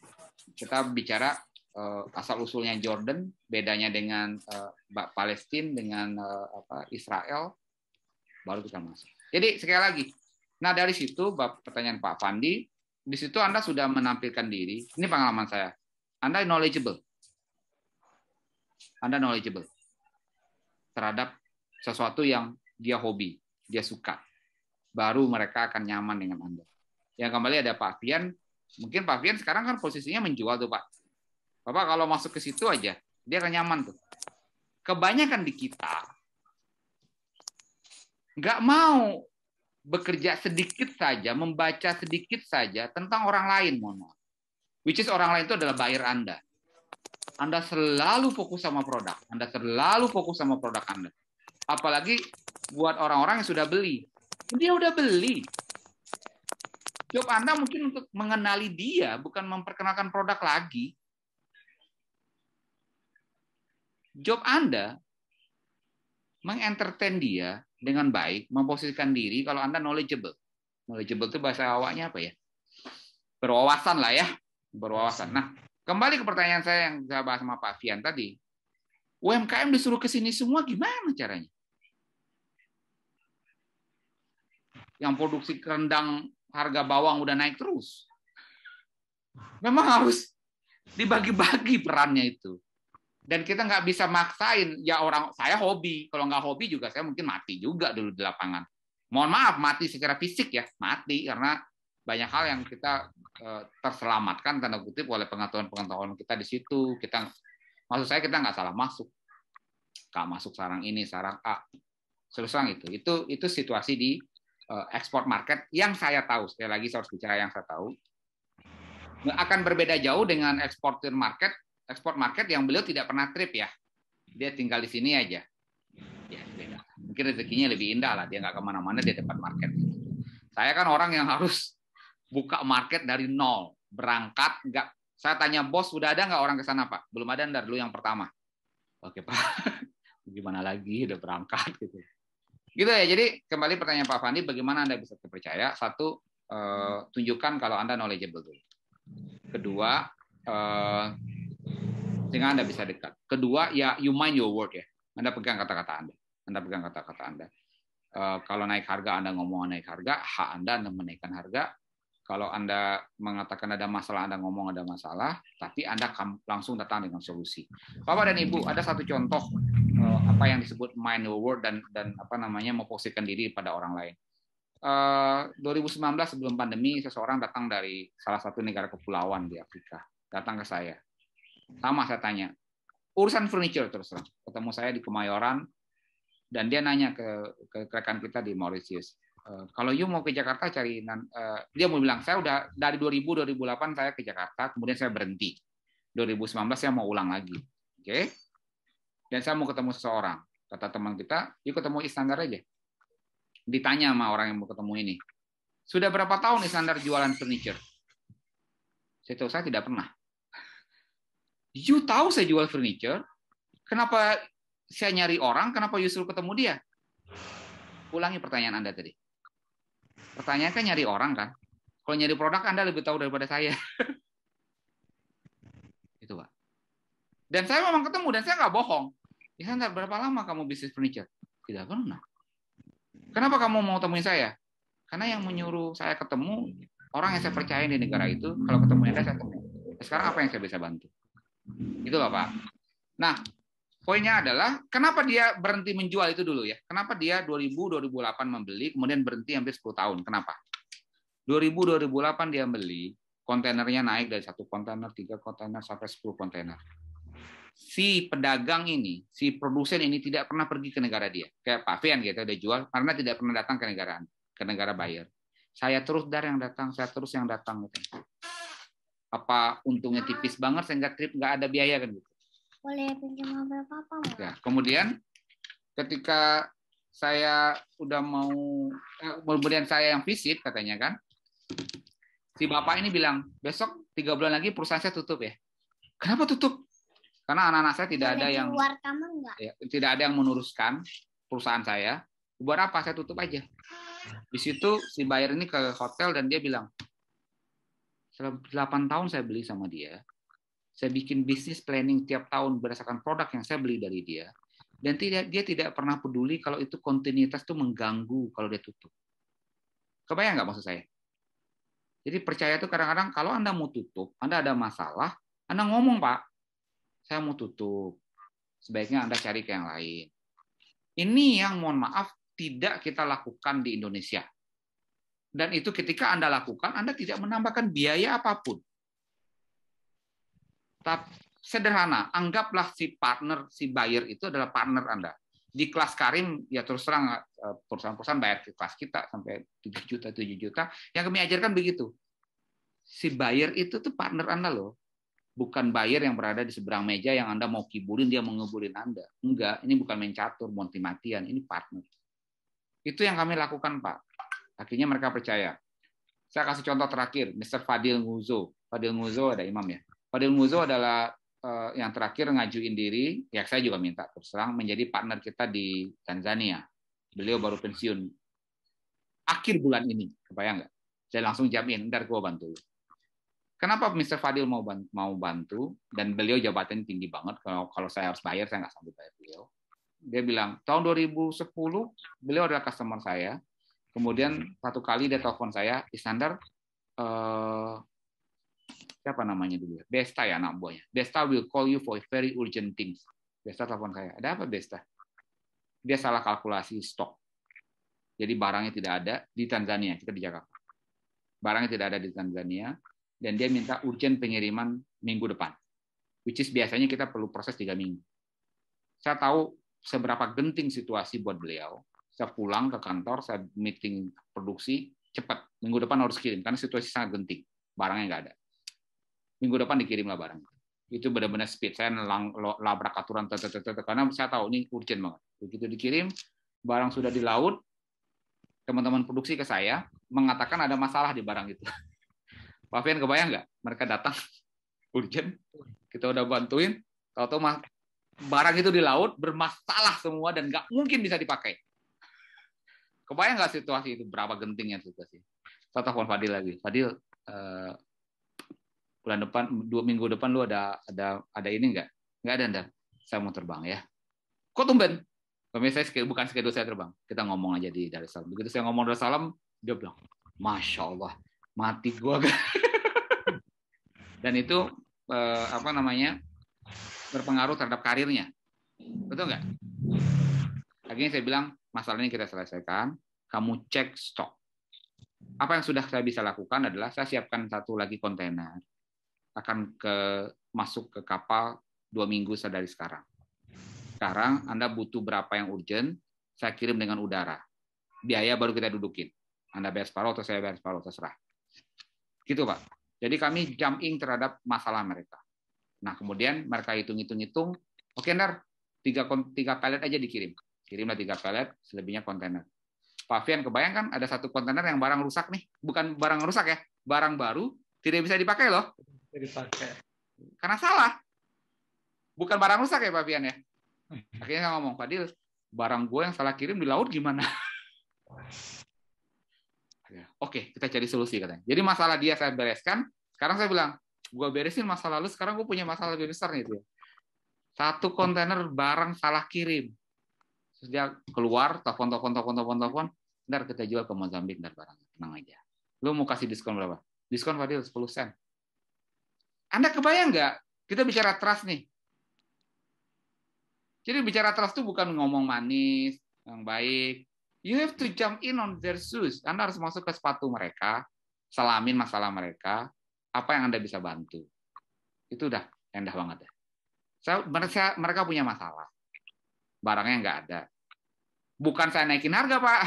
Kita bicara uh, asal usulnya Jordan, bedanya dengan uh, eh, Palestina dengan uh, apa, Israel, baru kita masuk. Jadi sekali lagi, nah dari situ pertanyaan Pak Fandi, di situ Anda sudah menampilkan diri. Ini pengalaman saya. Anda knowledgeable. Anda knowledgeable terhadap sesuatu yang dia hobi, dia suka. Baru mereka akan nyaman dengan Anda. Yang kembali ada Pak Fian. Mungkin Pak Fian sekarang kan posisinya menjual tuh Pak Bapak kalau masuk ke situ aja, dia akan nyaman tuh. Kebanyakan di kita nggak mau bekerja sedikit saja, membaca sedikit saja tentang orang lain, mohon maaf. Which is orang lain itu adalah buyer Anda. Anda selalu fokus sama produk. Anda selalu fokus sama produk Anda. Apalagi buat orang-orang yang sudah beli. Dia udah beli. Job Anda mungkin untuk mengenali dia, bukan memperkenalkan produk lagi. Job Anda mengentertain dia dengan baik, memposisikan diri kalau Anda knowledgeable. Knowledgeable itu bahasa awaknya apa ya? Berwawasan lah ya, berwawasan. Nah, kembali ke pertanyaan saya yang saya bahas sama Pak Fian tadi. UMKM disuruh ke sini semua gimana caranya? Yang produksi rendang harga bawang udah naik terus. Memang harus dibagi-bagi perannya itu dan kita nggak bisa maksain ya orang saya hobi kalau nggak hobi juga saya mungkin mati juga dulu di lapangan mohon maaf mati secara fisik ya mati karena banyak hal yang kita eh, terselamatkan tanda kutip oleh pengetahuan-pengetahuan kita di situ kita maksud saya kita nggak salah masuk nggak masuk sarang ini sarang A selesai itu itu itu situasi di ekspor eh, market yang saya tahu sekali lagi saya harus bicara yang saya tahu akan berbeda jauh dengan eksportir market ekspor market yang beliau tidak pernah trip ya. Dia tinggal di sini aja. Ya, Mungkin rezekinya lebih indah lah. Dia nggak kemana-mana, dia dapat market. Saya kan orang yang harus buka market dari nol. Berangkat, nggak. Saya tanya bos, udah ada nggak orang ke sana, Pak? Belum ada, ntar dulu yang pertama. Oke, Pak. Gimana lagi, udah berangkat. gitu. Ya. Gitu ya, jadi kembali pertanyaan Pak Fandi, bagaimana Anda bisa terpercaya? Satu, eh, tunjukkan kalau Anda knowledgeable dulu. Kedua, eh, sehingga Anda bisa dekat. Kedua, ya you mind your word ya. Anda pegang kata-kata Anda. Anda pegang kata-kata Anda. Uh, kalau naik harga Anda ngomong naik harga, hak Anda Anda menaikkan harga. Kalau Anda mengatakan ada masalah, Anda ngomong ada masalah, tapi Anda langsung datang dengan solusi. Bapak dan Ibu, ada satu contoh uh, apa yang disebut mind your word dan dan apa namanya memposisikan diri pada orang lain. Uh, eh, 2019 sebelum pandemi, seseorang datang dari salah satu negara kepulauan di Afrika, datang ke saya. Sama saya tanya. Urusan furniture terus terang. Ketemu saya di Kemayoran dan dia nanya ke, ke rekan kita di Mauritius. Eh, kalau you mau ke Jakarta cari uh, dia mau bilang saya udah dari 2000 2008 saya ke Jakarta, kemudian saya berhenti. 2019 saya mau ulang lagi. Oke. Okay? Dan saya mau ketemu seseorang. Kata teman kita, yuk ketemu Iskandar aja. Ditanya sama orang yang mau ketemu ini. Sudah berapa tahun Iskandar jualan furniture? Saya tahu saya tidak pernah you tahu saya jual furniture, kenapa saya nyari orang, kenapa you suruh ketemu dia? Ulangi pertanyaan Anda tadi. Pertanyaan kan nyari orang kan? Kalau nyari produk Anda lebih tahu daripada saya. Itu Pak. Dan saya memang ketemu dan saya nggak bohong. Ya, ntar berapa lama kamu bisnis furniture? Tidak pernah. Kenapa kamu mau temuin saya? Karena yang menyuruh saya ketemu orang yang saya percaya di negara itu, kalau ketemu Anda saya ketemu. Sekarang apa yang saya bisa bantu? Itu loh Pak. Nah, poinnya adalah kenapa dia berhenti menjual itu dulu ya? Kenapa dia 2000 2008 membeli kemudian berhenti hampir 10 tahun? Kenapa? 2000 2008 dia beli, kontainernya naik dari satu kontainer, tiga kontainer sampai 10 kontainer. Si pedagang ini, si produsen ini tidak pernah pergi ke negara dia. Kayak Pak Fian gitu dia jual karena tidak pernah datang ke negara ke negara buyer. Saya terus dari yang datang, saya terus yang datang gitu apa untungnya tipis banget sehingga trip nggak ada biaya kan gitu. Boleh pinjam mobil papa mau. Ya, kemudian ketika saya udah mau eh, kemudian saya yang visit katanya kan. Si bapak ini bilang, besok tiga bulan lagi perusahaan saya tutup ya. Kenapa tutup? Karena anak-anak saya tidak ada, ada yang luar Ya, tidak ada yang menuruskan perusahaan saya. Buat apa? Saya tutup aja. Di situ si bayar ini ke hotel dan dia bilang, 8 tahun saya beli sama dia. Saya bikin bisnis planning tiap tahun berdasarkan produk yang saya beli dari dia. Dan tidak, dia tidak pernah peduli kalau itu kontinuitas itu mengganggu kalau dia tutup. Kebayang nggak maksud saya? Jadi percaya itu kadang-kadang kalau Anda mau tutup, Anda ada masalah, Anda ngomong, Pak, saya mau tutup. Sebaiknya Anda cari ke yang lain. Ini yang mohon maaf tidak kita lakukan di Indonesia. Dan itu ketika Anda lakukan, Anda tidak menambahkan biaya apapun. Tapi sederhana, anggaplah si partner, si buyer itu adalah partner Anda. Di kelas Karim, ya terus terang eh, perusahaan-perusahaan bayar ke kelas kita sampai 3 juta, 7 juta. Yang kami ajarkan begitu. Si buyer itu tuh partner Anda loh bukan buyer yang berada di seberang meja yang Anda mau kibulin, dia mau Anda. Enggak, ini bukan mencatur, catur, mati-matian, ini partner. Itu yang kami lakukan, Pak. Akhirnya mereka percaya. Saya kasih contoh terakhir, Mr. Fadil Nguzo. Fadil Nguzo ada imam ya. Fadil Nguzo adalah eh, yang terakhir ngajuin diri, ya saya juga minta terserang menjadi partner kita di Tanzania. Beliau baru pensiun akhir bulan ini, kebayang nggak? Saya langsung jamin, ntar gue bantu. Kenapa Mr. Fadil mau mau bantu dan beliau jabatan tinggi banget kalau kalau saya harus bayar saya nggak sanggup bayar beliau. Dia bilang tahun 2010 beliau adalah customer saya Kemudian hmm. satu kali dia telepon saya, Iskandar, eh, siapa namanya dulu ya? Besta ya anak buahnya. Besta will call you for very urgent things. Besta telepon saya, ada apa Besta? Dia salah kalkulasi stok. Jadi barangnya tidak ada di Tanzania, kita di Jakarta. Barangnya tidak ada di Tanzania, dan dia minta urgent pengiriman minggu depan. Which is biasanya kita perlu proses tiga minggu. Saya tahu seberapa genting situasi buat beliau, saya pulang ke kantor, saya meeting produksi, cepat. Minggu depan harus kirim, karena situasi sangat genting. Barangnya nggak ada. Minggu depan dikirimlah barang. Itu benar-benar speed. Saya lang, labrak aturan, tata, karena saya tahu ini urgent banget. Begitu dikirim, barang sudah di laut, teman-teman produksi ke saya, mengatakan ada masalah di barang itu. Pak Fian, kebayang nggak? Mereka datang, urgent, kita udah bantuin, tahu-tahu barang itu di laut bermasalah semua dan nggak mungkin bisa dipakai. Kebayang nggak situasi itu berapa gentingnya situasi? Saya telepon Fadil lagi. Fadil uh, bulan depan dua minggu depan lu ada ada ada ini nggak? Nggak ada ndak? Saya mau terbang ya. Kok tumben? Kami saya bukan schedule saya terbang. Kita ngomong aja di salam. Begitu saya ngomong dari salam dia bilang, masya Allah, mati gua. Dan itu uh, apa namanya berpengaruh terhadap karirnya. Betul nggak? Akhirnya saya bilang, masalah ini kita selesaikan, kamu cek stok. Apa yang sudah saya bisa lakukan adalah saya siapkan satu lagi kontainer akan ke masuk ke kapal dua minggu dari sekarang. Sekarang Anda butuh berapa yang urgent, saya kirim dengan udara. Biaya baru kita dudukin. Anda bayar separuh atau saya bayar separuh, terserah. Gitu Pak. Jadi kami jumping terhadap masalah mereka. Nah kemudian mereka hitung-hitung-hitung, oke okay, Nar, tiga, tiga pallet aja dikirim Kirimlah tiga pelet, selebihnya kontainer. Pak Fian, kebayangkan ada satu kontainer yang barang rusak nih. Bukan barang rusak ya, barang baru tidak bisa dipakai loh. Dipakai. Karena salah. Bukan barang rusak ya Pak Fian ya. Hmm. Akhirnya saya ngomong, Fadil, barang gue yang salah kirim di laut gimana? Oke, kita cari solusi katanya. Jadi masalah dia saya bereskan. Sekarang saya bilang, gue beresin masalah lu. sekarang gue punya masalah lebih besar nih. Dia. Satu kontainer barang salah kirim. Terus dia keluar, telepon, telepon, telepon, telepon, telepon. Ntar kita jual ke Mozambik, ntar barangnya. Tenang aja. Lu mau kasih diskon berapa? Diskon Fadil 10 sen. Anda kebayang nggak? Kita bicara trust nih. Jadi bicara trust itu bukan ngomong manis, yang baik. You have to jump in on their shoes. Anda harus masuk ke sepatu mereka, salamin masalah mereka, apa yang Anda bisa bantu. Itu udah endah banget ya. So, mereka, mereka punya masalah. Barangnya nggak ada. Bukan saya naikin harga, Pak.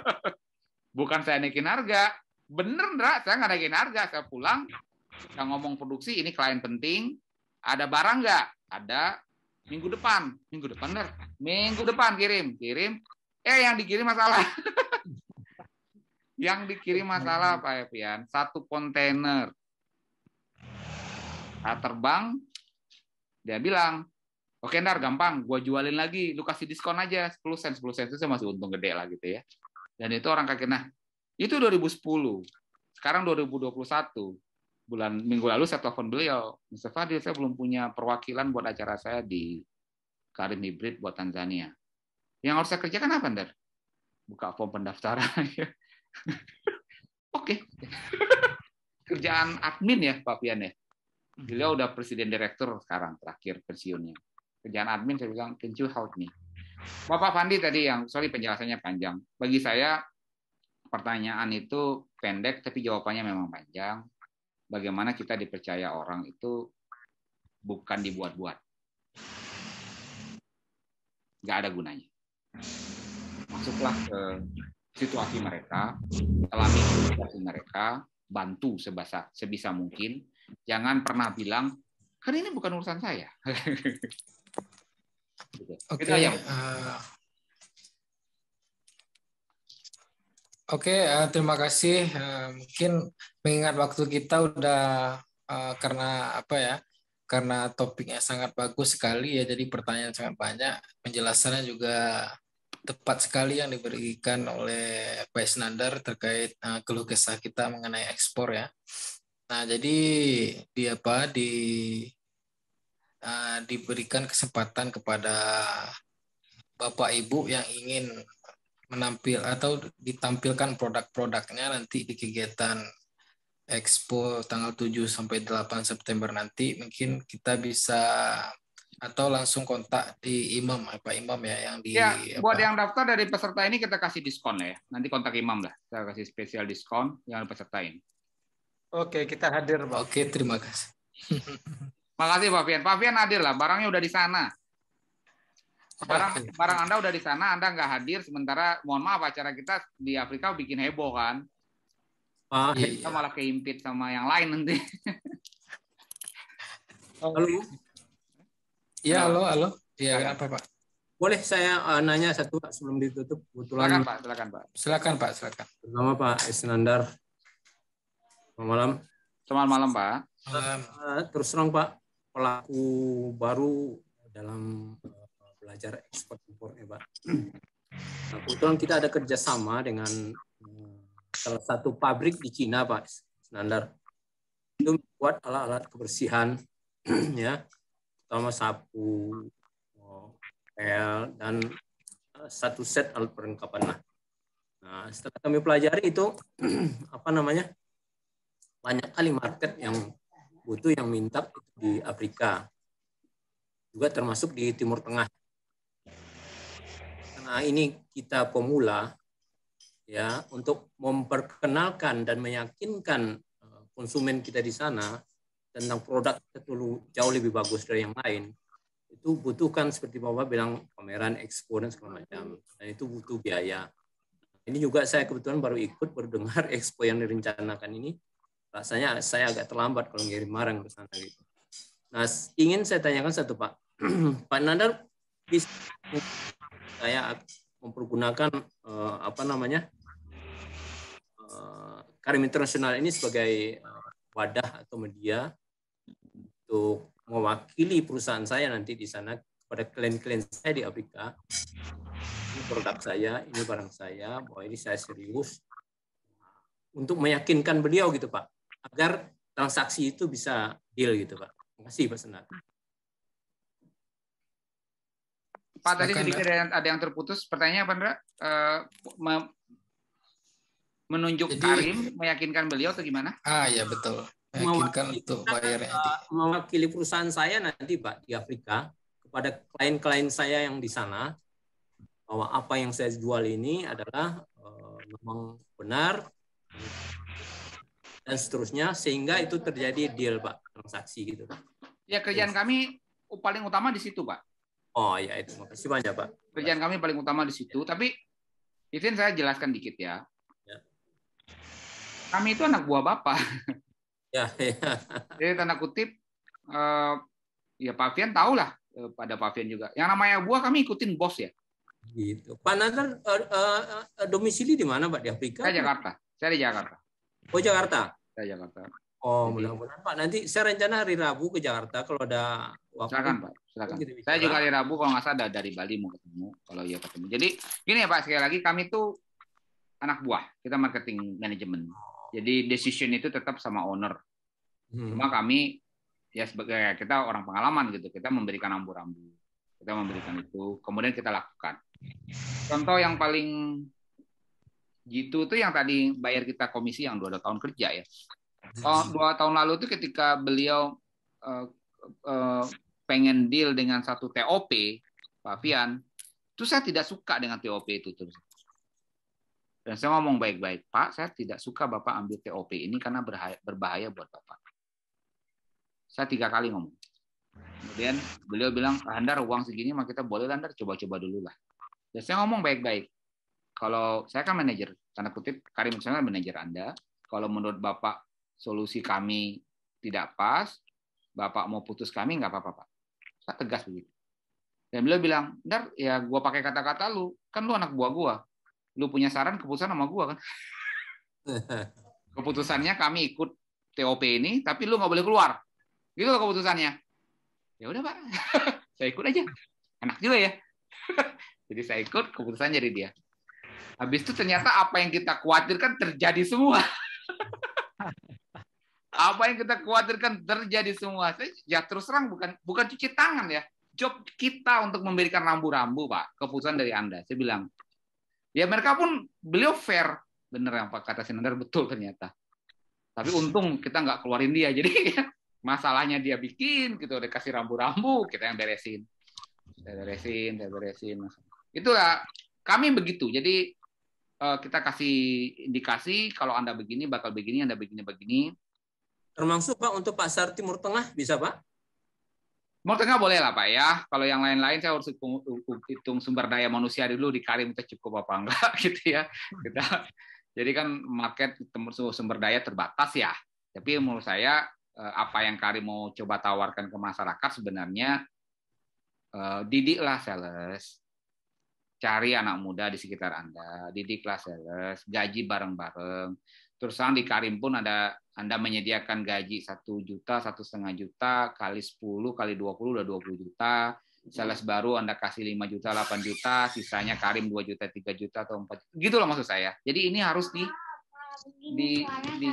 Bukan saya naikin harga. Bener, Ndra, saya nggak naikin harga. Saya pulang, saya ngomong produksi, ini klien penting. Ada barang nggak? Ada. Minggu depan. Minggu depan, Ndra. Minggu depan kirim. Kirim. Eh, yang dikirim masalah. yang dikirim masalah, Pak Evian. Satu kontainer. terbang, dia bilang, Oke ntar gampang, gua jualin lagi, lu kasih diskon aja 10 sen, 10 sen itu saya masih untung gede lah gitu ya. Dan itu orang kakek Nah, itu 2010. Sekarang 2021, bulan minggu lalu saya telepon beliau, Mr. Fadil, saya belum punya perwakilan buat acara saya di Karim Hybrid buat Tanzania. Yang harus saya kerjakan apa, ntar? Buka form pendaftaran. Oke. Kerjaan admin ya, Pak Pian ya. Beliau udah presiden direktur sekarang, terakhir pensiunnya kerjaan admin saya bilang can you help me Bapak Fandi tadi yang sorry penjelasannya panjang bagi saya pertanyaan itu pendek tapi jawabannya memang panjang bagaimana kita dipercaya orang itu bukan dibuat-buat nggak ada gunanya masuklah ke situasi mereka, alami situasi mereka, bantu sebasa sebisa mungkin. Jangan pernah bilang, kan ini bukan urusan saya. Gitu. Oke. Okay. Ya? uh, eh, Oke, okay, uh, eh, terima kasih. Uh, mungkin mengingat waktu kita udah uh, karena apa ya? Karena topiknya sangat bagus sekali ya, jadi pertanyaan sangat banyak, penjelasannya juga tepat sekali yang diberikan oleh Pak Nandar terkait uh, keluh kesah kita mengenai ekspor ya. Nah, jadi di apa di Eh, diberikan kesempatan kepada Bapak Ibu yang ingin menampil atau ditampilkan produk-produknya nanti di kegiatan Expo tanggal 7 sampai 8 September nanti mungkin kita bisa atau langsung kontak di Imam apa Imam ya yang di ya, buat apa? yang daftar dari peserta ini kita kasih diskon ya nanti kontak Imam lah kita kasih spesial diskon yang peserta ini oke kita hadir Pak oke terima kasih Makasih Pak Fian, Pak Fian hadir lah, barangnya udah di sana. Barang barang Anda udah di sana, Anda nggak hadir. Sementara, mohon maaf, acara kita di Afrika bikin heboh kan. Ah, iya. Kita malah keimpit sama yang lain nanti. Halo. Ya, halo, halo. Iya, apa Pak? Boleh saya uh, nanya satu Pak sebelum ditutup? Kebetulan. Silakan Pak, silakan Pak. Silakan Pak, silakan. Pertama Pak Isnandar. Selamat malam. Selamat malam Pak. Uh, terus terang Pak, pelaku baru dalam eh, belajar ekspor impor ya Pak. Nah, kebetulan kita ada kerjasama dengan eh, salah satu pabrik di Cina Pak Nandar itu membuat alat-alat kebersihan ya sama sapu pel dan eh, satu set alat perlengkapan nah, nah setelah kami pelajari itu apa namanya banyak kali market yang butuh yang minta di Afrika, juga termasuk di Timur Tengah. Karena ini kita pemula, ya untuk memperkenalkan dan meyakinkan eh, konsumen kita di sana tentang produk kita jauh lebih bagus dari yang lain itu butuhkan seperti bapak bilang pameran ekspor dan segala macam dan itu butuh biaya ini juga saya kebetulan baru ikut berdengar expo yang direncanakan ini rasanya saya agak terlambat kalau ngirim marang ke sana gitu Nah, ingin saya tanyakan satu Pak. Pak Nandar bisa saya mempergunakan uh, apa namanya uh, eh, karim internasional ini sebagai uh, wadah atau media untuk mewakili perusahaan saya nanti di sana kepada klien-klien saya di Afrika. Ini produk saya, ini barang saya, bahwa ini saya serius untuk meyakinkan beliau gitu Pak, agar transaksi itu bisa deal gitu Pak. Makasih Pak Senat. Pak tadi sedikit ada yang, ada yang terputus. Pertanyaannya apa, Ndra? E, menunjuk Jadi, Karim, meyakinkan beliau atau gimana? Ah ya betul. Meyakinkan mewakili, untuk bayarnya. Ah, mewakili perusahaan saya nanti Pak di Afrika kepada klien-klien saya yang di sana bahwa apa yang saya jual ini adalah uh, memang benar dan seterusnya sehingga itu terjadi deal pak transaksi gitu ya kerjaan Terus. kami paling utama di situ pak oh ya itu makasih banyak pak kerjaan kami paling utama di situ ya. tapi izin saya jelaskan dikit ya. ya kami itu anak buah bapak ya, ya. jadi tanda kutip uh, ya Pak Fian tahu lah eh, pada Pak Fian juga yang namanya buah kami ikutin bos ya gitu Pak Nazar eh, eh, eh domisili di mana pak di Afrika saya Jakarta saya di Jakarta Oh Jakarta. Ya Jakarta. Oh mudah-mudahan Pak. Nanti saya rencana hari Rabu ke Jakarta kalau ada waktu. Silakan Pak. Silakan. Saya juga hari Rabu kalau nggak salah dari Bali mau ketemu kalau iya ketemu. Jadi gini ya Pak sekali lagi kami tuh anak buah kita marketing manajemen. Oh. Jadi decision itu tetap sama owner. Hmm. Cuma kami ya sebagai kita orang pengalaman gitu kita memberikan rambu-rambu, kita memberikan itu kemudian kita lakukan contoh yang paling Jitu tuh yang tadi bayar kita komisi yang dua tahun kerja ya. Hmm. Oh, dua tahun lalu tuh ketika beliau uh, uh, pengen deal dengan satu TOP, Pak Fian, itu saya tidak suka dengan TOP itu terus. Dan saya ngomong baik-baik, Pak, saya tidak suka Bapak ambil TOP ini karena berbahaya buat Bapak. Saya tiga kali ngomong. Kemudian beliau bilang, Handar uang segini mah kita boleh Handar coba-coba dulu lah. Dan saya ngomong baik-baik, kalau saya kan manajer, tanda kutip Karim misalnya manajer Anda. Kalau menurut Bapak solusi kami tidak pas, Bapak mau putus kami nggak apa-apa, Pak. Saya tegas begitu. Dan beliau bilang, ntar ya gue pakai kata-kata lu, kan lu anak buah gua Lu punya saran keputusan sama gua kan. Keputusannya kami ikut TOP ini, tapi lu nggak boleh keluar. Gitu loh keputusannya. Ya udah Pak, saya ikut aja. Enak juga ya. Jadi saya ikut, keputusan jadi dia. Habis itu ternyata apa yang kita khawatirkan terjadi semua. apa yang kita khawatirkan terjadi semua. ya terus terang bukan bukan cuci tangan ya. Job kita untuk memberikan rambu-rambu, Pak. Keputusan dari Anda. Saya bilang. Ya mereka pun beliau fair. Bener yang Pak kata Sinandar betul ternyata. Tapi untung kita nggak keluarin dia. Jadi masalahnya dia bikin gitu udah kasih rambu-rambu kita yang beresin. Saya beresin, saya beresin. Itulah kami begitu. Jadi Eh, kita kasih indikasi kalau Anda begini bakal begini, Anda begini begini. Termasuk Pak untuk pasar Timur Tengah bisa Pak? Timur Tengah boleh lah Pak ya. Kalau yang lain-lain saya harus hitung, sumber daya manusia dulu di Karim kita cukup apa enggak gitu ya. Kita, jadi kan market sumber daya terbatas ya. Tapi menurut saya eh, apa yang Karim mau coba tawarkan ke masyarakat sebenarnya eh, didiklah sales cari anak muda di sekitar Anda, didiklah sales, gaji bareng-bareng. Terus sekarang di Karim pun ada Anda menyediakan gaji satu juta, satu setengah juta, kali 10, kali 20 udah 20 juta. Sales baru Anda kasih 5 juta, 8 juta, sisanya Karim 2 juta, 3 juta atau 4 juta. Gitu loh maksud saya. Jadi ini harus di di di,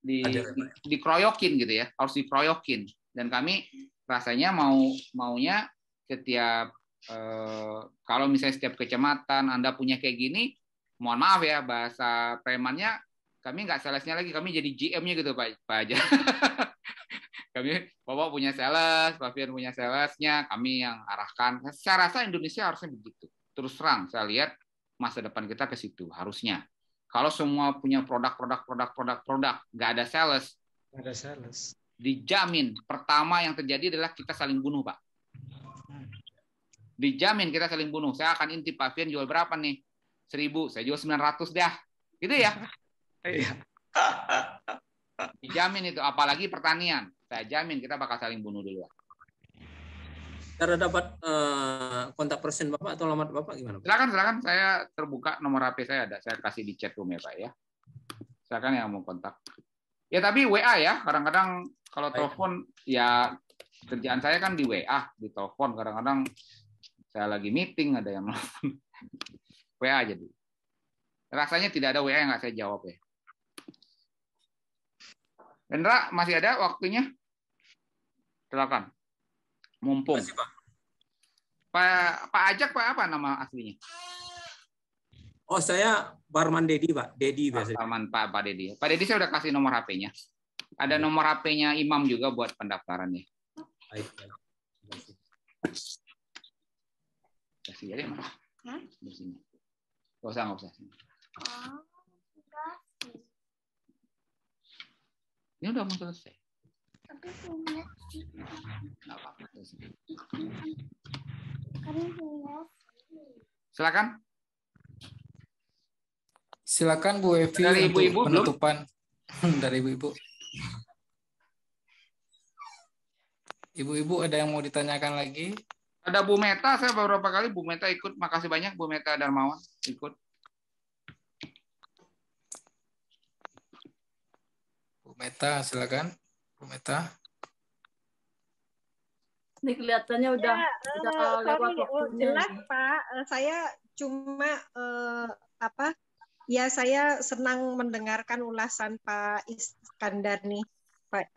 di, di dikroyokin gitu ya, harus dikroyokin. Dan kami rasanya mau maunya setiap Eh, kalau misalnya setiap kecamatan Anda punya kayak gini, mohon maaf ya bahasa premannya kami nggak salesnya lagi, kami jadi GM-nya gitu Pak Pak aja. kami Bapak punya sales, Pak Fian punya salesnya, kami yang arahkan. Saya rasa Indonesia harusnya begitu. Terus terang, saya lihat masa depan kita ke situ harusnya. Kalau semua punya produk, produk, produk, produk, produk, nggak ada sales. Nggak ada sales. Dijamin pertama yang terjadi adalah kita saling bunuh, Pak dijamin kita saling bunuh. Saya akan intip Pak Fian jual berapa nih? seribu. saya jual 900 dah. Gitu ya. Iya. Dijamin itu apalagi pertanian. Saya jamin kita bakal saling bunuh duluan. Cara dapat uh, kontak persen Bapak atau alamat Bapak gimana? Pak? Silakan silakan saya terbuka nomor HP saya ada. Saya kasih di chat room ya Pak ya. Silakan yang mau kontak. Ya tapi WA ya, kadang-kadang kalau telepon ya kerjaan saya kan di WA, di telepon kadang-kadang saya lagi meeting ada yang nelfon WA jadi rasanya tidak ada WA yang nggak saya jawab ya Hendra masih ada waktunya silakan mumpung masih, Pak. Pak Pak Ajak Pak apa nama aslinya Oh saya Barman Dedi Pak Dedi biasanya Barman Pak Pak Dedi Pak Dedi saya udah kasih nomor HP-nya ada iya. nomor HP-nya Imam juga buat pendaftarannya. Baik. Ya. Kasih aja, Mas. Di sini. Gak usah, gak usah. Oh, Ini udah mau selesai. Tapi punya sih. Gak apa-apa. Kami Silakan. Silakan Bu Evi dari ibu-ibu penutupan belum? dari ibu-ibu. Ibu-ibu ada yang mau ditanyakan lagi? Ada Bu Meta, saya beberapa kali Bu Meta ikut. Makasih banyak Bu Meta Darmawan ikut. Bu Meta, silakan. Bu Meta. Ini kelihatannya udah, ya, udah uh, lewat sorry, oh, Jelas Pak, eh, saya cuma uh, apa? Ya saya senang mendengarkan ulasan Pak Iskandar nih, Pak.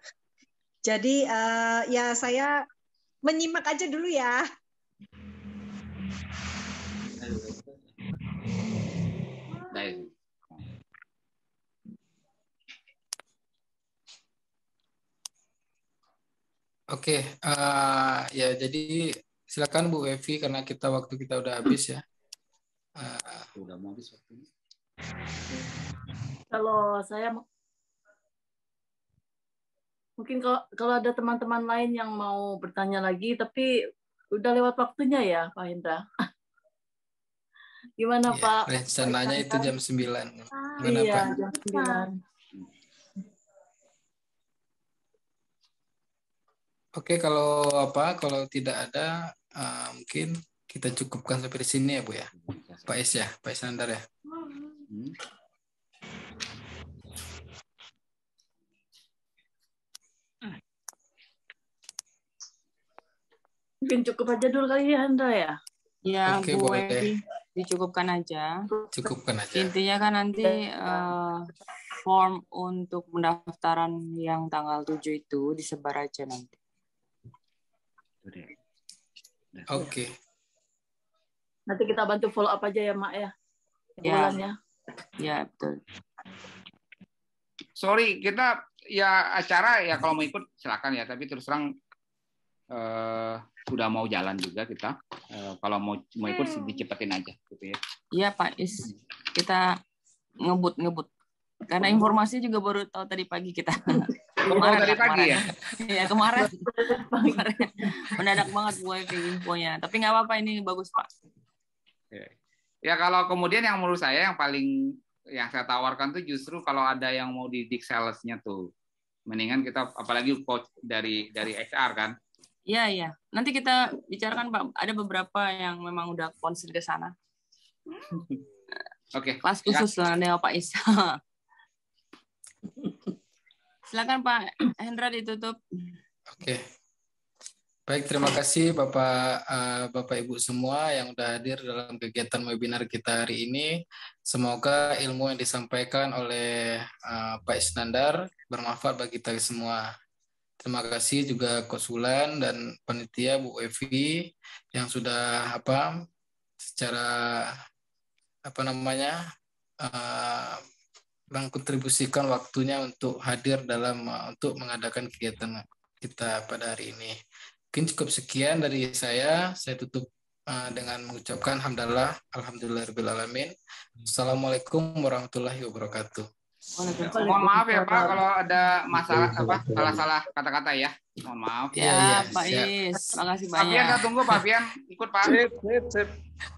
Jadi uh, ya saya menyimak aja dulu ya. Oke, okay, uh, eh, ya jadi silakan Bu Evi karena kita waktu kita udah habis ya. Uh, udah mau habis waktunya. Kalau saya mungkin kalau kalau ada teman-teman lain yang mau bertanya lagi tapi udah lewat waktunya ya Pak Hendra gimana ya, Pak rencananya itu jam 9 gimana iya, Pak jam 9 Oke kalau apa kalau tidak ada uh, mungkin kita cukupkan sampai di sini ya Bu ya iya, iya. Pak Es ya Pak Es Nandar ya hmm. Mungkin cukup aja dulu kali ya, andra ya? Ya, okay, gue boleh. dicukupkan aja. Cukupkan aja. Intinya kan nanti uh, form untuk pendaftaran yang tanggal 7 itu disebar aja nanti. Oke. Okay. Nanti kita bantu follow up aja ya, Mak ya. Ya. Bulannya. Ya, betul. Sorry, kita ya acara ya kalau mau ikut silakan ya, tapi terus terang uh, eh, sudah mau jalan juga kita. Uh, kalau mau mau ikut hmm. dicepetin aja gitu ya. Iya Pak Is, kita ngebut-ngebut. Karena informasi juga baru tahu tadi pagi kita. Kemarin, tadi pagi ya? Iya kemarin. kemarin. Mendadak banget gue infonya. Tapi nggak apa-apa ini bagus Pak. Ya kalau kemudian yang menurut saya yang paling yang saya tawarkan tuh justru kalau ada yang mau didik salesnya tuh mendingan kita apalagi coach dari dari HR kan Iya, iya. Nanti kita bicarakan Pak, ada beberapa yang memang udah konsen ke sana. Oke. Okay. Kelas khusus ya. lah Pak Isa. Silakan Pak Hendra ditutup. Oke. Okay. Baik, terima kasih Bapak eh, Bapak Ibu semua yang sudah hadir dalam kegiatan webinar kita hari ini. Semoga ilmu yang disampaikan oleh eh, Pak Isnandar bermanfaat bagi kita semua. Terima kasih juga konsulan dan panitia Bu Evi yang sudah apa secara apa namanya uh, mengkontribusikan waktunya untuk hadir dalam uh, untuk mengadakan kegiatan kita pada hari ini. Mungkin cukup sekian dari saya. Saya tutup eh, dengan mengucapkan hamdalah alhamdulillahirabbil alamin. Assalamualaikum warahmatullahi wabarakatuh. Ya, mohon maaf ya Pak kalau ada masalah apa salah-salah kata-kata ya. Mohon maaf. Ya, ya Pak Is. Terima kasih banyak. Pak Fian, tunggu Pak Fian ikut Pak. Sip, sip, sip.